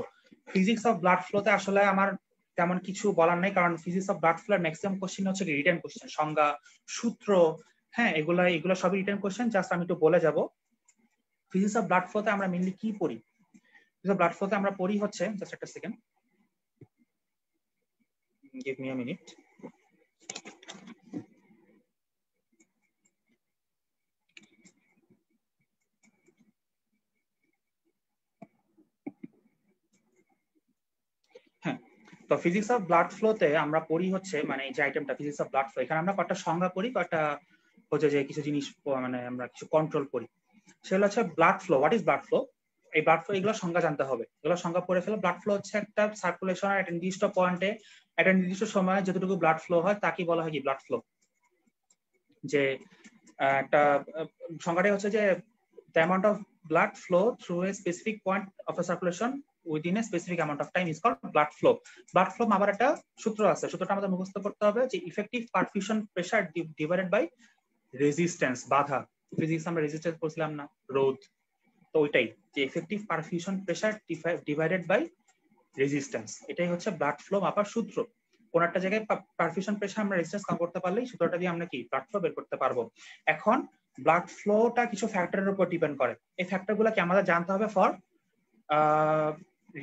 physics of blood ফ্লোতে আসলে আমার তেমন কিছু বলার নাই কারণ ফিজিক্স অফ ব্লাড ফ্লোর ম্যাক্সিমাম কোশ্চেন হচ্ছে রিটার্ন কোশ্চেন সংজ্ঞা সূত্র হ্যাঁ এগুলা এগুলো সবই রিটার্ন কোশ্চেন জাস্ট আমি একটু বলে যাব ফিজিক্স অফ ব্লাড ফ্লোতে আমরা মেইনলি কি পড়ি ব্লাড ফ্লোতে আমরা পড়ি হচ্ছে জাস্ট একটা second give me a minute হ্যাঁ, তো ফিজিক্স অফ ব্লাড ফ্লোতে আমরা পড়ি হচ্ছে মানে এই যে আইটেমটা ফিজিক্স অফ ব্লাড ফ্লো এখানে আমরা কয়েকটা সংজ্ঞা পড়ি কয়েকটা হচ্ছে যে কিছু জিনিস মানে আমরা কিছু কন্ট্রোল করি সেগুলো হচ্ছে blood flow what is blood flow এই ব্লাড ফ্লো এগুলো সংজ্ঞা জানতে হবে এগুলো সংজ্ঞা পড়ে ফেলে ব্লাড ফ্লো হচ্ছে একটা সার্কুলেশন একটা নির্দিষ্ট পয়েন্টে একটা নির্দিষ্ট সময়ে যতটুকু ব্লাড ফ্লো হয় তাকে বলা হয় কি ব্লাড ফ্লো যে একটা সংখ্যাটাই হচ্ছে যে the amount of blood flow through a specific point of a circulation within a specific amount of time is called blood flow blood flow আবার একটা সূত্র আছে সূত্রটা আমাদের মুখস্থ করতে হবে যে effective perfusion pressure divided by resistance বাধা ফিজিক্স আমরা রেজিস্ট্যান্স পড়ছিলাম না রোধ তো ওইটাই যে effective perfusion pressure divided by resistance এটাই হচ্ছে ব্লাড ফ্লো মাপার সূত্র কোন একটা জায়গায় পারফিউশন প্রেসার আমরা রেজিস্ট্যান্স কম করতে পারলেই সূত্রটা দিয়ে আমরা কি ব্লাড ফ্লো বের করতে পারবো এখন ব্লাড ফ্লোটা কিছু ফ্যাক্টরের উপর ডিপেন্ড করে এই ফ্যাক্টরগুলোকে আমাদের জানতে হবে ফর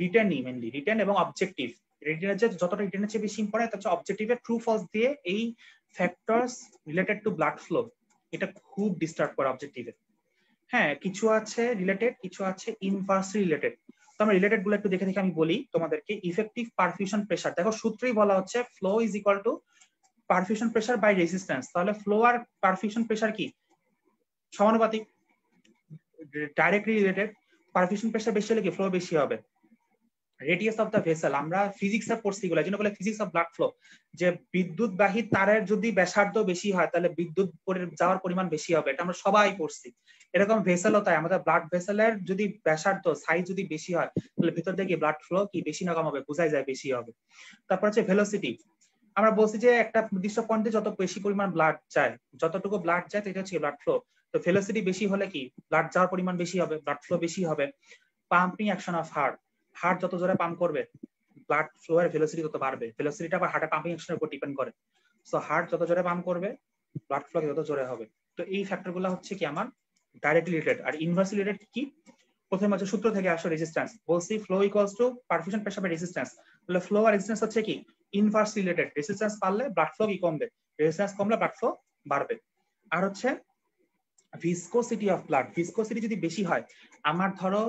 রিটার্নই মেনলি রিটেন এবং অবজেক্টিভ রিটেনের যে যতটা রিটেনের চেয়ে বেশি ইম্পর্টেন্ট হচ্ছে অবজেক্টিভের ট্রু ফলস দিয়ে এই factors related to blood flow এটা খুব ডিস্টার্ব করে অবজেক্টিভে হ্যাঁ কিছু আছে রিলেটেড কিছু আছে ইনভার্সলি রিলেটেড তো আমরা রিলেটেড গুলো একটু দেখে দেখে আমি বলি তোমাদেরকে ইফেক্টিভ পারফিউশন প্রেসার দেখো সূত্রেই বলা হচ্ছে flow is equal to perfusion pressure by resistance তাহলে ফ্লো আর পারফিউশন প্রেসার কি সমানুপাতিক ডাইরেক্টলি রিলেটেড পারফিউশন প্রেসার বেশি হলে কি ফ্লো বেশি হবে রেডিয়াস অফ দা ভেসেল আমরা ফিজিক্স এর পড়ছি এগুলো যেন বলে ফিজিক্স অফ ব্লাড ফ্লো যে বিদ্যুৎ বিদ্যুৎবাহী তারের যদি ব্যাসার্ধ বেশি হয় তাহলে বিদ্যুৎ যাওয়ার পরিমাণ বেশি হবে এটা আমরা সবাই পড়ছি এরকম ভেসেলও তাই আমাদের ব্লাড ভেসেলের যদি ব্যাসার্ধ সাইজ যদি বেশি হয় তাহলে ভিতর থেকে ব্লাড ফ্লো কি বেশি না কম হবে বোঝাই যায় বেশি হবে তারপর হচ্ছে ভেলোসিটি আমরা বলছি যে একটা নির্দিষ্ট পয়েন্টে যত বেশি পরিমাণ ব্লাড যায় যতটুকু ব্লাড যায় এটা হচ্ছে ব্লাড ফ্লো তো ভেলোসিটি বেশি হলে কি ব্লাড যাওয়ার পরিমাণ বেশি হবে ব্লাড ফ্লো বেশি হবে pumping action of heart heart যত জোরে পাম্প করবে ব্লাড ফ্লো এর ভেলোসিটি তত বাড়বে ভেলোসিটিটা আবার হার্টের পাম্পিং অ্যাকশনের উপর ডিপেন্ড করে সো হার্ট যত জোরে পাম্প করবে ব্লাড ফ্লো যত জোরে হবে তো এই ফ্যাক্টরগুলো হচ্ছে কি আমার ডাইরেক্টলি রিলেটেড আর ইনভার্সলি রিলেটেড কি প্রথমে হচ্ছে সূত্র থেকে আসো রেজিস্ট্যান্স বলছি flow equals to perfusion pressure by resistance তাহলে ফ্লো আর রেজিস্ট্যান্স হচ্ছে কি ইনভার্সলি রিলেটেড রেজিস্ট্যান্স বাড়লে ব্লাড ফ্লো কি কমবে রেজিস্ট্যান্স কমলে ব্লাড ফ্লো বাড়বে আর হচ্ছে ভিসকোসিটি অফ ব্লাড ভিসকোসিটি যদি বেশি হয় আমার ধরো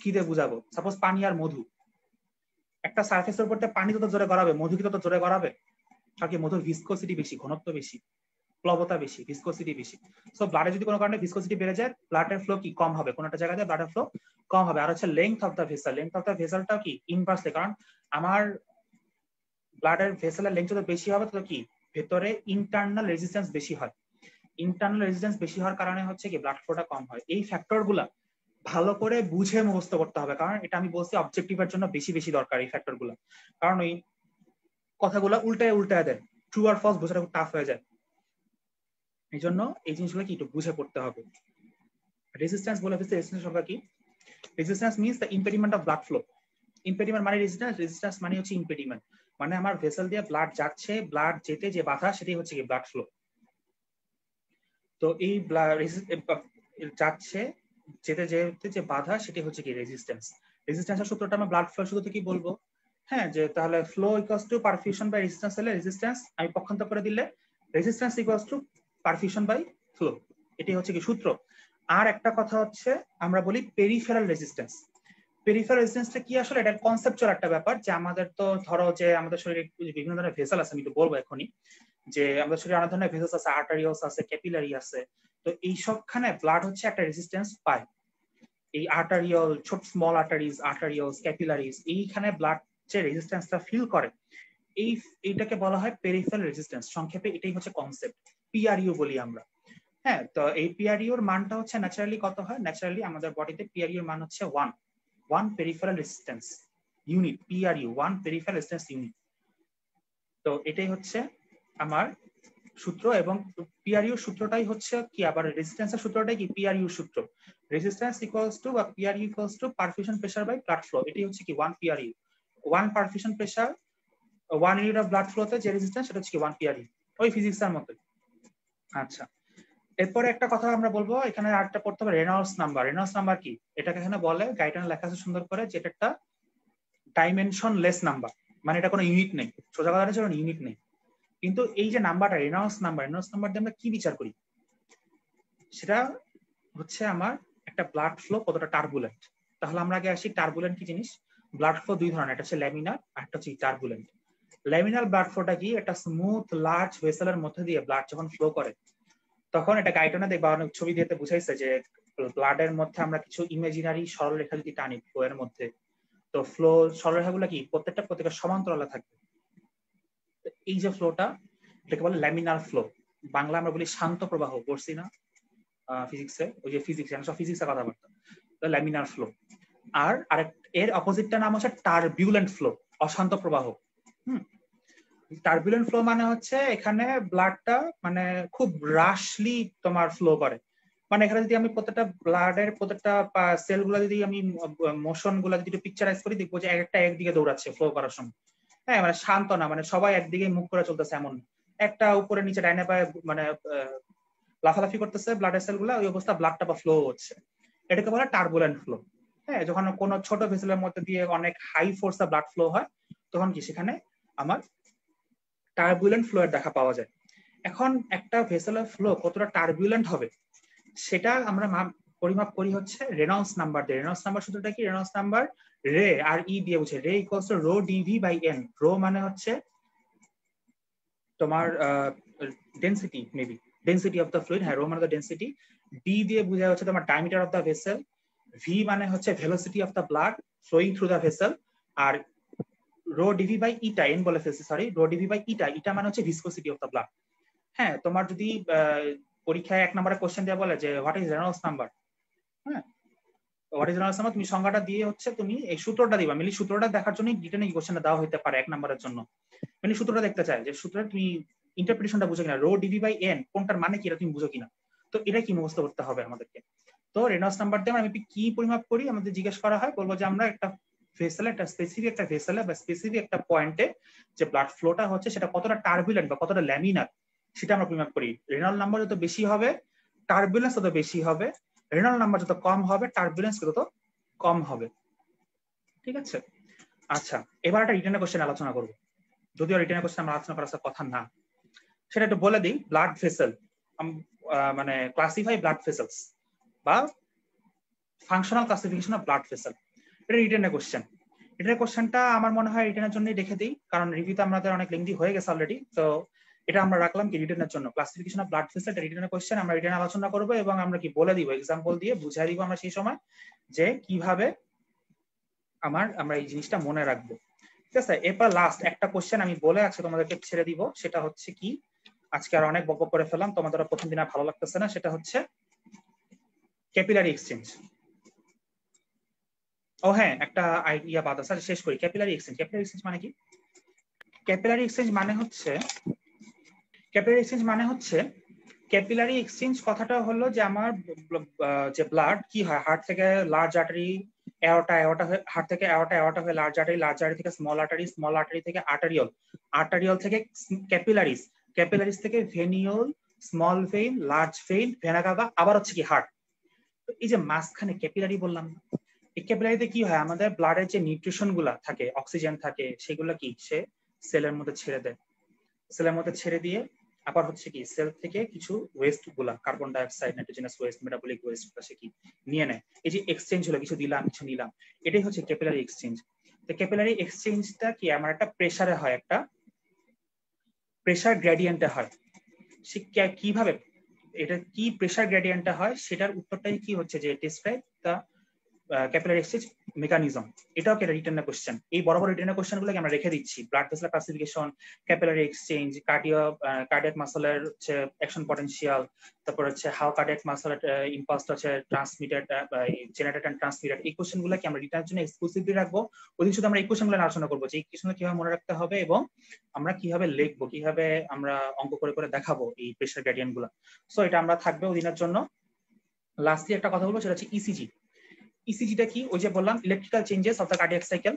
কি দিয়ে বুঝাবো সাপোজ পানি আর মধু একটা সার্ফেস এর উপর পানি তত জোরে গড়াবে মধু কি তত জোরে গড়াবে কারণ মধুর ভিসকোসিটি বেশি ঘনত্ব বেশি প্লবতা বেশি ভিসকোসিটি বেশি সো ব্লাডে যদি কোনো কারণে ভিসকোসিটি বেড়ে যায় ব্লাডের ফ্লো কি কম হবে কোনো একটা জায়গাতে ব্লাডের ফ্লো কম হবে আর হচ্ছে length of the vessel length of the ভেসেলটা কি ইনভার্সলি কারণ আমার ব্লাডের এর লেন্থ যত বেশি হবে তত কি ভেতরে ইন্টারনাল রেজিস্ট্যান্স বেশি হয় ইন্টারনাল রেজিস্ট্যান্স বেশি হওয়ার কারণে হচ্ছে কি ব্লাড ফ্লোটা কম হয় এই ফ্যাক্টরগুলা ভালো করে বুঝে মুখস্থ করতে হবে কারণ এটা আমি বলছি অবজেক্টিভের জন্য বেশি বেশি দরকার এই ফ্যাক্টর গুলো কারণ ওই কথাগুলো উল্টায় উল্টায় দেন ট্রু আর ফলস বোঝাটা খুব টাফ হয়ে যায় এই জন্য এই জিনিসগুলো কি একটু বুঝে পড়তে হবে রেজিস্ট্যান্স বলে ফেলছে রেজিস্ট্যান্স সংখ্যা কি resistance means the impediment of blood flow impediment মানে রেজিস্ট্যান্স রেজিস্ট্যান্স মানে হচ্ছে ইম্পেডিমেন্ট মানে আমার ভেসেল দিয়ে ব্লাড যাচ্ছে ব্লাড যেতে যে বাধা সেটাই হচ্ছে কি ব্লাড ফ্লো তো এই যাচ্ছে যেতে যেতে যে বাধা সেটি হচ্ছে কি রেজিস্ট্যান্স রেজিস্ট্যান্সের সূত্রটা আমরা ব্লাড ফ্লো সূত্র কি বলবো হ্যাঁ যে তাহলে flow equals to perfusion by resistance হলে রেজিস্ট্যান্স আমি পক্ষান্তর করে দিলে resistance equals to perfusion by flow এটি হচ্ছে কি সূত্র আর একটা কথা হচ্ছে আমরা বলি পেরিফেরাল রেজিস্ট্যান্স পেরিফেরাল রেজিস্ট্যান্সটা কি আসলে এটা কনসেপচুয়াল একটা ব্যাপার যে আমাদের তো ধরো যে আমাদের শরীরে বিভিন্ন ধরনের ভেসেল আছে আমি একটু বলবো এখনই যে আমাদের শরীরে অনেক ধরনের ভেসেস আছে আর্টারিওস আছে ক্যাপিলারি আছে তো এই সবখানে ব্লাড হচ্ছে একটা রেজিস্ট্যান্স পায় এই আর্টারিয়াল ছোট স্মল আর্টারিজ আর্টারিয়ালস ক্যাপিলারিজ এইখানে ব্লাড যে রেজিস্ট্যান্সটা ফিল করে এই এইটাকে বলা হয় পেরিফেরাল রেজিস্ট্যান্স সংক্ষেপে এটাই হচ্ছে কনসেপ্ট পিআরইউ বলি আমরা হ্যাঁ তো এই এর মানটা হচ্ছে ন্যাচারালি কত হয় ন্যাচারালি আমাদের বডিতে এর মান হচ্ছে one one peripheral resistance unit PRU one peripheral resistance unit তো এটাই হচ্ছে আমার সূত্র এবং পিআরইউ সূত্রটাই হচ্ছে কি আবার রেজিস্ট্যান্সের সূত্রটাই কি পিআরইউ সূত্র রেজিস্ট্যান্স ইকুয়ালস টু বা PRU equals to perfusion pressure by blood flow এটাই হচ্ছে কি one PRU one perfusion pressure one unit of blood ফ্লোতে যে রেজিস্ট্যান্স সেটা হচ্ছে কি ওয়ান পিআরইউ ওই ফিজিক্সের মতো আচ্ছা এরপরে একটা কথা আমরা বলবো এখানে আরেকটা পড়তে হবে রেনল্ডস নাম্বার রেনল্ডস নাম্বার কি এটাকে এখানে বলে গাইডলাইন লেখা আছে সুন্দর করে যেটা একটা ডাইমেনশনলেস নাম্বার মানে এটা কোনো ইউনিট নেই সোজা কথা হচ্ছে ইউনিট নেই কিন্তু এই যে নাম্বারটা রেনাউন্স নাম্বার রেনাউন্স নাম্বার দিয়ে আমরা কি বিচার করি সেটা হচ্ছে আমার একটা ব্লাড ফ্লো কতটা টার্বুলেন্ট তাহলে আমরা আগে আসি টার্বুলেন্ট কি জিনিস ব্লাড ফ্লো দুই ধরনের একটা হচ্ছে ল্যামিনার আর একটা হচ্ছে টার্বুলেন্ট ল্যামিনাল ব্লাড ফ্লোটা কি একটা স্মুথ লার্জ ভেসেলের মধ্যে দিয়ে ব্লাড যখন ফ্লো করে তখন এটা গাইটনা দেখবা অনেক ছবি দিতে বুঝাইছে যে ব্লাডের মধ্যে আমরা কিছু ইমাজিনারি সরলরেখা যদি টানি ফ্লো এর মধ্যে তো ফ্লো সরলরেখাগুলো কি প্রত্যেকটা প্রত্যেকটা সমান্তরালে থাকবে এই যে ফ্লোটা এটাকে বলে ল্যামিনার ফ্লো বাংলা আমরা বলি শান্ত প্রবাহ পড়ছি না ফিজিক্সে ওই যে ফিজিক্স সব ফিজিক্সের কথাবার্তা ল্যামিনার ফ্লো আর আরেক এর অপোজিটটা নাম হচ্ছে টার্বিউলেন্ট ফ্লো অশান্ত প্রবাহ হুম টার্বিউলেন্ট ফ্লো মানে হচ্ছে এখানে ব্লাডটা মানে খুব রাশলি তোমার ফ্লো করে মানে এখানে যদি আমি প্রত্যেকটা ব্লাডের প্রত্যেকটা সেলগুলো যদি আমি মোশন যদি যদি পিকচারাইজ করি দেখবো যে একটা একদিকে দৌড়াচ্ছে ফ্লো করার সময় হ্যাঁ মানে শান্ত না মানে সবাই একদিকে মুখ করে চলতেছে এমন একটা উপরে নিচে ডাইনে পায়ে মানে লাফালাফি করতেছে ব্লাড সেল গুলা ওই অবস্থা ব্লাডটা বা ফ্লো হচ্ছে এটাকে বলে টার্বুলেন্ট ফ্লো হ্যাঁ যখন কোনো ছোট ভেসেলের মধ্যে দিয়ে অনেক হাই ফোর্স ব্লাড ফ্লো হয় তখন কি সেখানে আমার টার্বুলেন্ট ফ্লো এর দেখা পাওয়া যায় এখন একটা ভেসেলের ফ্লো কতটা টার্বুলেন্ট হবে সেটা আমরা পরিমাপ করি হচ্ছে রেনাউন্স নাম্বার দিয়ে রেনাউন্স নাম্বার সূত্রটা কি রেনাউন্স নাম্বার রে আর ই দিয়ে বুঝে re equals to rho DV by N rho মানে হচ্ছে তোমার density maybe density of the fluid হ্যাঁ রো মানে ডেনসিটি ডি দিয়ে বোঝা হচ্ছে তোমার diameter of the vessel V মানে হচ্ছে velocity of the blood flowing through the vessel আর rho DV by eta N বলে ফেসে sorry rho DV by eta eta মানে হচ্ছে ভিসকোসিটি অফ দ্য ব্লাড হ্যাঁ তোমার যদি পরীক্ষায় এক নম্বরে কোশ্চেন দেওয়া বলে যে হোয়াট ইজ রেনল্ডস নাম্বার হ্যাঁ অরিজিনাল আসামা তুমি সংজ্ঞাটা দিয়ে হচ্ছে তুমি এই সূত্রটা দিবা মিলি সূত্রটা দেখার জন্য রিটেন কোশ্চেনটা দেওয়া হতে পারে এক নম্বরের জন্য মানে সূত্রটা দেখতে চাই যে সূত্রে তুমি ইন্টারপ্রিটেশনটা বুঝো কিনা রো ডিভি বাই এন কোনটার মানে কি এটা তুমি বুঝো কিনা তো এটা কি মুখস্থ করতে হবে আমাদেরকে তো রেনস নাম্বার দিয়ে আমি কি পরিমাপ করি আমাদের জিজ্ঞেস করা হয় বলবো যে আমরা একটা ভেসেলে একটা স্পেসিফিক একটা ভেসেলে বা স্পেসিফিক একটা পয়েন্টে যে ব্লাড ফ্লোটা হচ্ছে সেটা কতটা টার্বুলেন্ট বা কতটা ল্যামিনার সেটা আমরা পরিমাপ করি রেনাল নাম্বার যত বেশি হবে টার্বুলেন্স তত বেশি হবে রেনাল নাম্বার যত কম হবে টার্বুলেন্স তত কম হবে ঠিক আছে আচ্ছা এবার একটা রিটার্নের কোশ্চেন আলোচনা করবো যদিও রিটার্নের কোশ্চেন আমরা আলোচনা করার কথা না সেটা একটু বলে দিই ব্লাড ভেসেল মানে ক্লাসিফাই ব্লাড ভেসেলস বা functional classification of blood vessel এটা রিটার্নের কোশ্চেন রিটার্নের কোশ্চেনটা আমার মনে হয় রিটার্নের জন্যই রেখে দিই কারণ রিভিউতে আমাদের অনেক লিঙ্কি হয়ে গেছে অলরেডি তো এটা আমরা রাখলাম কি রিটার্নের জন্য ক্লাসিফিকেশন অফ ব্লাড ভেসেল রিটার্নের কোশ্চেন আমরা রিটার্ন আলোচনা করব এবং আমরা কি বলে দিব এক্সাম্পল দিয়ে বুঝাই দিব আমরা সেই সময় যে কিভাবে আমার আমরা এই জিনিসটা মনে রাখবো ঠিক আছে এরপর লাস্ট একটা কোশ্চেন আমি বলে আজকে তোমাদেরকে ছেড়ে দিব সেটা হচ্ছে কি আজকে আর অনেক বকবক করে ফেললাম তোমাদের প্রথম দিন আর ভালো লাগতেছে না সেটা হচ্ছে ক্যাপিলারি এক্সচেঞ্জ ও হ্যাঁ একটা আইডিয়া বাদ আছে আচ্ছা শেষ করি ক্যাপিলারি এক্সচেঞ্জ ক্যাপিলারি এক্সচেঞ্জ মানে কি ক্যাপিলারি এক্সচেঞ্জ মানে হচ্ছে ক্যাপিলারি এক্সচেঞ্জ মানে হচ্ছে ক্যাপিলারি এক্সচেঞ্জ কথাটা হলো যে আমার যে ব্লাড কি হয় হার্ট থেকে লার্জ আর্টারি এরোটা এরোটা হয়ে হার্ট থেকে এরোটা এরোটা হয়ে লার্জ আর্টারি লার্জ আর্টারি থেকে স্মল আর্টারি স্মল আর্টারি থেকে আর্টারিয়াল আর্টারিয়াল থেকে ক্যাপিলারিস ক্যাপিলারিস থেকে venule small vein large vein vena cava আবার হচ্ছে কি হার্ট এই যে মাঝখানে ক্যাপিলারি বললাম এই ক্যাপিলারিতে কি হয় আমাদের ব্লাডের যে নিউট্রিশন গুলা থাকে অক্সিজেন থাকে সেগুলো কি সে সেলের মধ্যে ছেড়ে দেয় সেলের মধ্যে ছেড়ে দিয়ে আবার হচ্ছে কি সেল থেকে কিছু ওয়েস্ট গুলা carbon dioxide nitrogenous waste metabolic waste গুলা সে কি নিয়ে নেয় এই যে এক্সচেঞ্জ হলো কিছু দিলাম কিছু নিলাম এটাই হচ্ছে ক্যাপিলারি এক্সচেঞ্জ তো ক্যাপিলারি এক্সচেঞ্জটা কি আমার একটা প্রেসারে হয় একটা প্রেসার গ্রেডিয়েন্টে হয় সে কিভাবে এটা কি প্রেসার গ্রেডিয়েন্টটা হয় সেটার উত্তরটাই কি হচ্ছে যে describe the capillary exchange mechanism এটাও একটা রিটার্ন কোশ্চেন এই বড় বড় রিটার্ন কোশ্চেন গুলোকে আমরা রেখে দিচ্ছি blood vessel classification capillary exchange cardio cardiac মাসলের হচ্ছে অ্যাকশন পটেনশিয়াল তারপর হচ্ছে হাউ কার্ডিয়াক মাসলের ইম্পাস্ট হচ্ছে ট্রান্সমিটেড জেনারেটেড এন্ড ট্রান্সমিটেড এই কোশ্চেন গুলোকে আমরা রিটার্নের জন্য এক্সক্লুসিভলি রাখবো ওদিন শুধু আমরা এই কোশ্চেন গুলো আলোচনা করবো যে এই কোশ্চেন কিভাবে মনে রাখতে হবে এবং আমরা কিভাবে লিখবো কিভাবে আমরা অঙ্ক করে করে দেখাবো এই প্রেশার গ্রেডিয়েন্ট গুলো সো এটা আমরা থাকবে ওদিনের জন্য লাস্টলি একটা কথা বলবো সেটা হচ্ছে ইসিজি e ইসিজিটা e কি ওই যে বললাম electrical changes of the cardiac cycle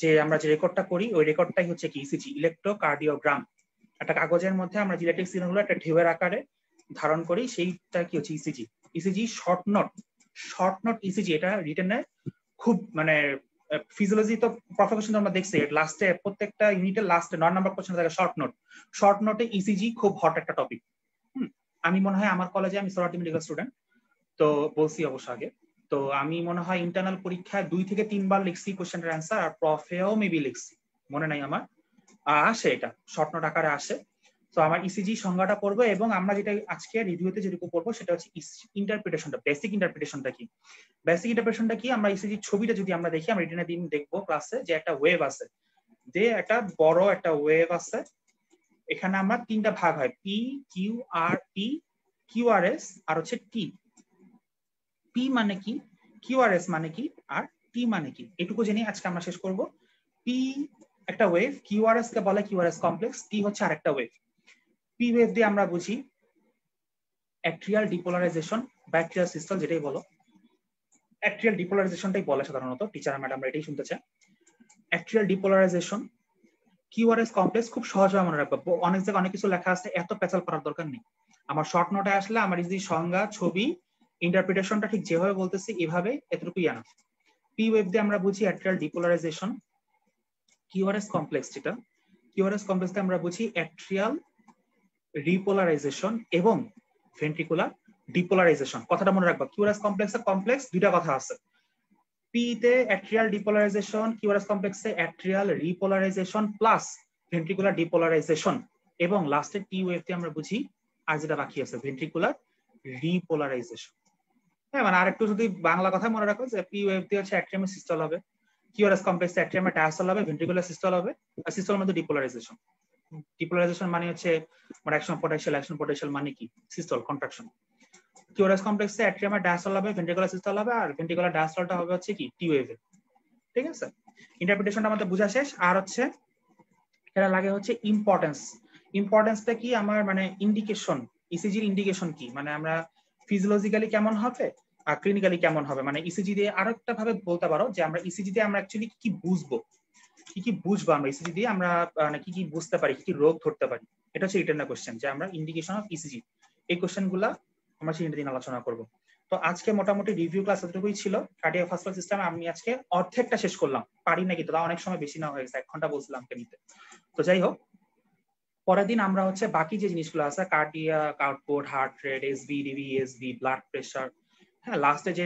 যে আমরা যে রেকর্ডটা করি ওই রেকর্ডটাই হচ্ছে কি ইসিজি e ইলেকট্রোকার্ডিওগ্রাম একটা কাগজের মধ্যে আমরা ইলেকট্রিক সিগন্যাল একটা ঢেউয়ের আকারে ধারণ করি সেইটা কি হচ্ছে ECG ECG short note short note ECG এটা রিটেনে খুব মানে ফিজিওলজি তো প্রফেশন আমরা দেখছি লাস্টে প্রত্যেকটা ইউনিটের লাস্টে নয় নম্বর কোশ্চেন থাকে শর্ট নোট শর্ট নোটে ইসিজি খুব হট একটা টপিক আমি মনে হয় আমার কলেজে আমি সরাটি মেডিকেল স্টুডেন্ট তো বলছি অবশ্য আগে তো আমি মনে হয় ইন্টারনাল পরীক্ষায় দুই থেকে তিনবার লিখছি এর অ্যান্সার আর প্রফেও মেবি লিখছি মনে নাই আমার আসে এটা শর্ট নোট আকারে আসে তো আমার ইসিজি e সংজ্ঞাটা পড়বো এবং আমরা যেটা আজকে রিভিউতে যেটুকু পড়বো সেটা হচ্ছে ইন্টারপ্রিটেশনটা বেসিক ইন্টারপ্রিটেশনটা কি বেসিক ইন্টারপ্রিটেশনটা কি আমরা ইসিজি e ছবিটা যদি আমরা দেখি আমরা রিটেনের দিন দেখবো ক্লাসে যে একটা ওয়েভ আছে যে একটা বড় একটা ওয়েভ আছে এখানে আমরা তিনটা ভাগ হয় P Q R P Q R S আর হচ্ছে টি পি মানে কি কিউআরএস মানে কি আর টি মানে কি এটুকু জেনে আজকে আমরা শেষ করব পি একটা ওয়েভ কিউআরএস কে বলে কিউআরএস কমপ্লেক্স টি হচ্ছে আরেকটা ওয়েভ পি ওয়েভ দিয়ে আমরা বুঝি অ্যাক্ট্রিয়াল ডিপোলারাইজেশন ব্যাকটেরিয়াল সিস্টেম যেটাই বলো অ্যাক্ট্রিয়াল ডিপোলারাইজেশনটাই বলে সাধারণত টিচার আমরা এটাই শুনতে atrial atrial depolarization QRS complex খুব সহজভাবে মনে রাখবো অনেক জায়গায় অনেক কিছু লেখা আছে এত পেঁচাল করার দরকার নেই আমার শর্ট নোটে আসলে আমার ইজি সংজ্ঞা ছবি ইন্টারপ্রিটেশনটা ঠিক যেভাবে বলতেছি এভাবে এতটুকুই আনা পি ওয়েভ দিয়ে আমরা বুঝি অ্যাট্রাল ডিপোলারাইজেশন কিউআরএস কমপ্লেক্স যেটা কিউআরএস কমপ্লেক্স দিয়ে আমরা বুঝি অ্যাট্রিয়াল রিপোলারাইজেশন এবং ভেন্ট্রিকুলার ডিপোলারাইজেশন কথাটা মনে রাখবা কিউআরএস কমপ্লেক্সে কমপ্লেক্স দুইটা কথা আছে পি তে অ্যাট্রিয়াল ডিপোলারাইজেশন কিউআরএস এ atrial repolarization plus ventricular depolarization এবং লাস্টে টি দিয়ে আমরা বুঝি আর যেটা বাকি আছে ভেন্ট্রিকুলার রিপোলারাইজেশন হ্যাঁ মানে আরেকটু যদি বাংলা কথা মনে রাখো যে পি দিয়ে হচ্ছে অ্যাট্রিয়ামে সিস্টল হবে কিউআরএস কমপ্লেক্স অ্যাট্রিয়ামে ডায়াস্টল হবে ভেন্ট্রিকুলার সিস্টল হবে আর সিস্টল মধ্যে ডিপোলারাইজেশন ডিপোলারাইজেশন মানে হচ্ছে মানে অ্যাকশন পটেনশিয়াল অ্যাকশন পটেনশিয়াল মানে কি সিস্টল কন্ট্রাকশন কিউআরএস কমপ্লেক্স অ্যাট্রিয়ামে ডায়াস্টল হবে ভেন্ট্রিকুলার সিস্টল হবে আর ভেন্ট্রিকুলার ডায়াস্টলটা হবে হচ্ছে কি টিওএফ ঠিক আছে ইন্টারপ্রিটেশনটা আমাদের বোঝা শেষ আর হচ্ছে এটা লাগে হচ্ছে ইম্পর্টেন্স ইম্পর্টেন্সটা কি আমার মানে ইন্ডিকেশন ইসিজির ইন্ডিকেশন কি মানে আমরা ফিজিওলজিক্যালি কেমন হবে আর ক্লিনিক্যালি কেমন হবে মানে ইসিজি e দিয়ে আরো একটা ভাবে বলতে পারো যে আমরা ইসিজি e দিয়ে আমরা অ্যাকচুয়ালি কি বুঝবো কি কি বুঝবো আমরা ইসিজি e দিয়ে আমরা মানে কি কি বুঝতে পারি কি কি রোগ ধরতে পারি এটা হচ্ছে রিটার্ন কোশ্চেন যে আমরা ইন্ডিকেশন অফ ইসিজি এই কোশ্চেন গুলা আমরা সেই দিন আলোচনা করব তো আজকে মোটামুটি রিভিউ ক্লাস এতটুকুই ছিল কার্ডিয়াক ভাস্কুলার সিস্টেম আমি আজকে অর্ধেকটা শেষ করলাম পারি নাকি তো অনেক সময় বেশি না হয়ে গেছে এক ঘন্টা বলছিলাম নিতে তো যাই হোক পরের দিন আমরা হচ্ছে বাকি যে জিনিসগুলো আছে cardiac output heart rate SB DB SB blood pressure হ্যাঁ লাস্টে যে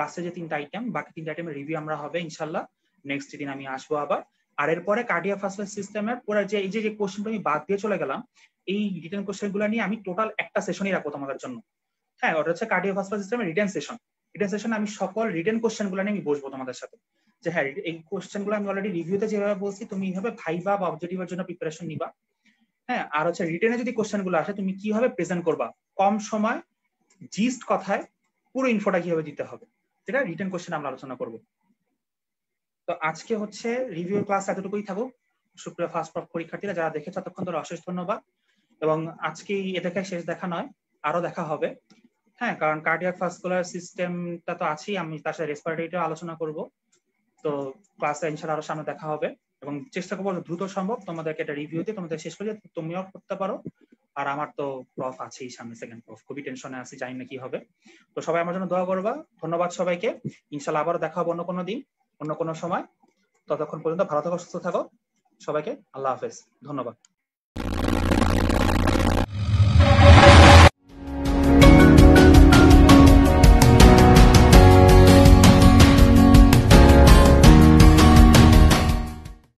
লাস্টে যে তিনটা আইটেম বাকি তিনটা আইটেমের রিভিউ আমরা হবে ইনশাল্লাহ নেক্সট দিন আমি আসবো আবার আর এরপরে কার্ডিয়া ফাসল সিস্টেমের পরে যে এই যে কোশ্চেনটা আমি বাদ দিয়ে চলে গেলাম এই রিটার্ন কোশ্চেন গুলো নিয়ে আমি টোটাল একটা সেশনই রাখবো তোমাদের জন্য হ্যাঁ ওটা হচ্ছে কার্ডিয়া ফাসল সিস্টেমের রিটার্ন সেশন রিটার্ন সেশনে আমি সকল রিটার্ন কোশ্চেন গুলো নিয়ে আমি বসবো তোমাদের সাথে যে হ্যাঁ এই কোশ্চেনগুলো গুলো আমি অলরেডি রিভিউতে যেভাবে বলছি তুমি এইভাবে ভাইবা বা অবজেক্টিভের জন্য প্রিপারেশন নিবা হ্যাঁ আর হচ্ছে রিটেনে যদি কোশ্চেন গুলো আসে তুমি কিভাবে প্রেজেন্ট করবা কম সময় জিস্ট কথায় পুরো ইনফোটা কিভাবে দিতে হবে যেটা রিটেন কোশ্চেন আমরা আলোচনা করব তো আজকে হচ্ছে রিভিউ ক্লাস এতটুকুই থাকুক সুপ্রিয় ফার্স্ট প্রফ পরীক্ষার্থীরা যারা দেখেছে ততক্ষণ ধরে অশেষ ধন্যবাদ এবং আজকেই এ দেখায় শেষ দেখা নয় আরো দেখা হবে হ্যাঁ কারণ কার্ডিয়াক ভাস্কুলার সিস্টেমটা তো আছেই আমি তার সাথে রেসপিরেটরিটা আলোচনা করব তো ক্লাসে ইনশাআল্লাহ আরো সামনে দেখা হবে এবং চেষ্টা করবো দ্রুত সম্ভব তোমাদেরকে একটা রিভিউ দিয়ে তোমাদের শেষ করে তুমিও করতে পারো আর আমার তো প্রফ আছেই সামনে সেকেন্ড প্রফ খুবই টেনশনে আছে জানি না কি হবে তো সবাই আমার জন্য দোয়া করবা ধন্যবাদ সবাইকে ইনশাল্লাহ আবারও দেখা হবে অন্য কোনো দিন অন্য কোনো সময় ততক্ষণ পর্যন্ত ভালো থাকো সুস্থ থাকো সবাইকে আল্লাহ হাফেজ ধন্যবাদ